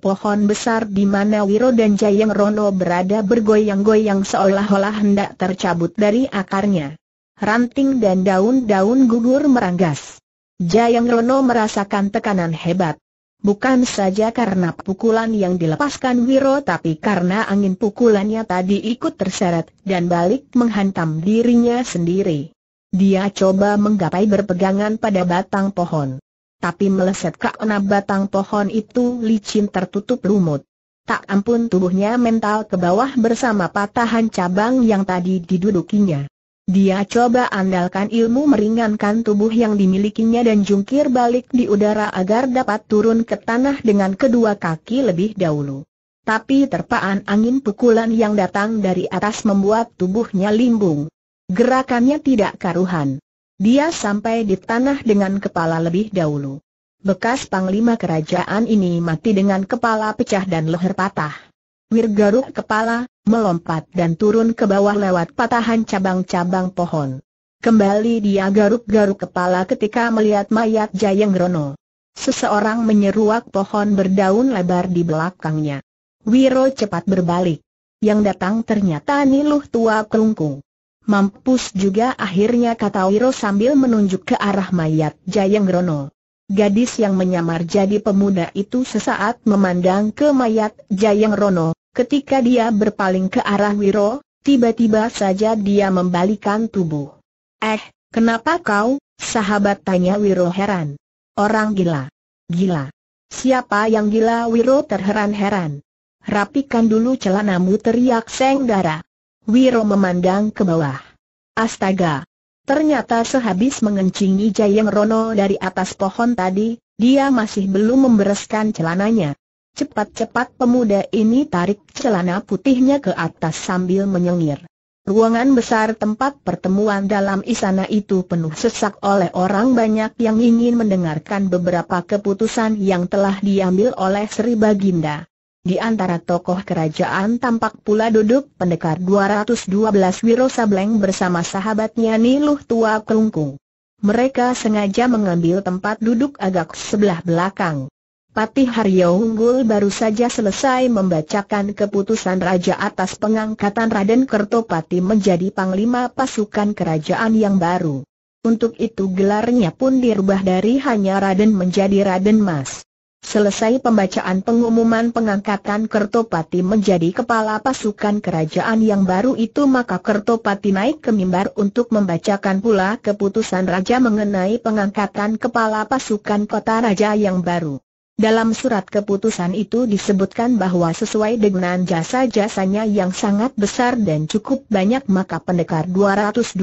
pohon besar di mana Wiro dan Jayeng Rono berada bergoyang-goyang seolah-olah hendak tercabut dari akarnya. Ranting dan daun-daun gugur meranggas. Jayeng Rono merasakan tekanan hebat. Bukan saja karena pukulan yang dilepaskan Wiro tapi karena angin pukulannya tadi ikut terseret dan balik menghantam dirinya sendiri. Dia coba menggapai berpegangan pada batang pohon tapi meleset ke enam batang pohon itu licin tertutup lumut. Tak ampun tubuhnya mental ke bawah bersama patahan cabang yang tadi didudukinya. Dia coba andalkan ilmu meringankan tubuh yang dimilikinya dan jungkir balik di udara agar dapat turun ke tanah dengan kedua kaki lebih dahulu. Tapi terpaan angin pukulan yang datang dari atas membuat tubuhnya limbung. Gerakannya tidak karuhan. Dia sampai di tanah dengan kepala lebih dahulu. Bekas panglima kerajaan ini mati dengan kepala pecah dan leher patah. Wirgaruk kepala, melompat dan turun ke bawah lewat patahan cabang-cabang pohon. Kembali dia garuk-garuk kepala ketika melihat mayat Jayengrono. Seseorang menyeruak pohon berdaun lebar di belakangnya. Wiro cepat berbalik. Yang datang ternyata Niluh tua kelungkung. Mampus juga akhirnya kata Wiro sambil menunjuk ke arah mayat Jayang Rono. Gadis yang menyamar jadi pemuda itu sesaat memandang ke mayat Jayang Rono, ketika dia berpaling ke arah Wiro, tiba-tiba saja dia membalikan tubuh. Eh, kenapa kau, sahabat tanya Wiro heran. Orang gila. Gila. Siapa yang gila Wiro terheran-heran. Rapikan dulu celanamu teriak Seng darah. Wiro memandang ke bawah. Astaga! Ternyata sehabis mengencingi Jayeng Rono dari atas pohon tadi, dia masih belum membereskan celananya. Cepat-cepat pemuda ini tarik celana putihnya ke atas sambil menyengir. Ruangan besar tempat pertemuan dalam istana itu penuh sesak oleh orang banyak yang ingin mendengarkan beberapa keputusan yang telah diambil oleh Sri Baginda. Di antara tokoh kerajaan tampak pula duduk pendekar 212 Wiro Sableng bersama sahabatnya Niluh Tua Kelungkung. Mereka sengaja mengambil tempat duduk agak sebelah belakang. Patih Haryo Unggul baru saja selesai membacakan keputusan Raja atas pengangkatan Raden Kertopati menjadi Panglima Pasukan Kerajaan yang baru. Untuk itu gelarnya pun dirubah dari hanya Raden menjadi Raden Mas. Selesai pembacaan pengumuman pengangkatan Kertopati menjadi kepala pasukan kerajaan yang baru itu maka Kertopati naik ke mimbar untuk membacakan pula keputusan raja mengenai pengangkatan kepala pasukan kota raja yang baru. Dalam surat keputusan itu disebutkan bahwa sesuai dengan jasa-jasanya yang sangat besar dan cukup banyak maka pendekar 212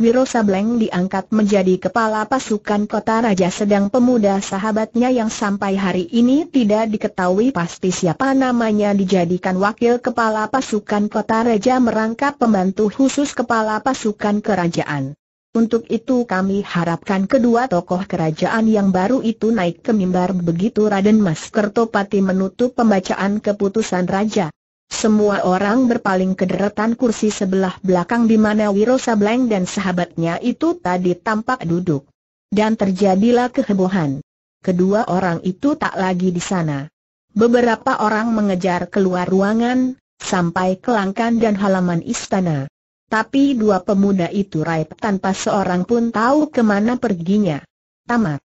Wiro Sableng diangkat menjadi kepala pasukan kota raja sedang pemuda sahabatnya yang sampai hari ini tidak diketahui pasti siapa namanya dijadikan wakil kepala pasukan kota raja merangkap pembantu khusus kepala pasukan kerajaan. Untuk itu kami harapkan kedua tokoh kerajaan yang baru itu naik ke mimbar begitu Raden Mas Kertopati menutup pembacaan keputusan Raja. Semua orang berpaling ke deretan kursi sebelah belakang di mana Wiro Sableng dan sahabatnya itu tadi tampak duduk. Dan terjadilah kehebohan. Kedua orang itu tak lagi di sana. Beberapa orang mengejar keluar ruangan, sampai ke langkan dan halaman istana. Tapi dua pemuda itu raib tanpa seorang pun tahu kemana perginya. Tamat.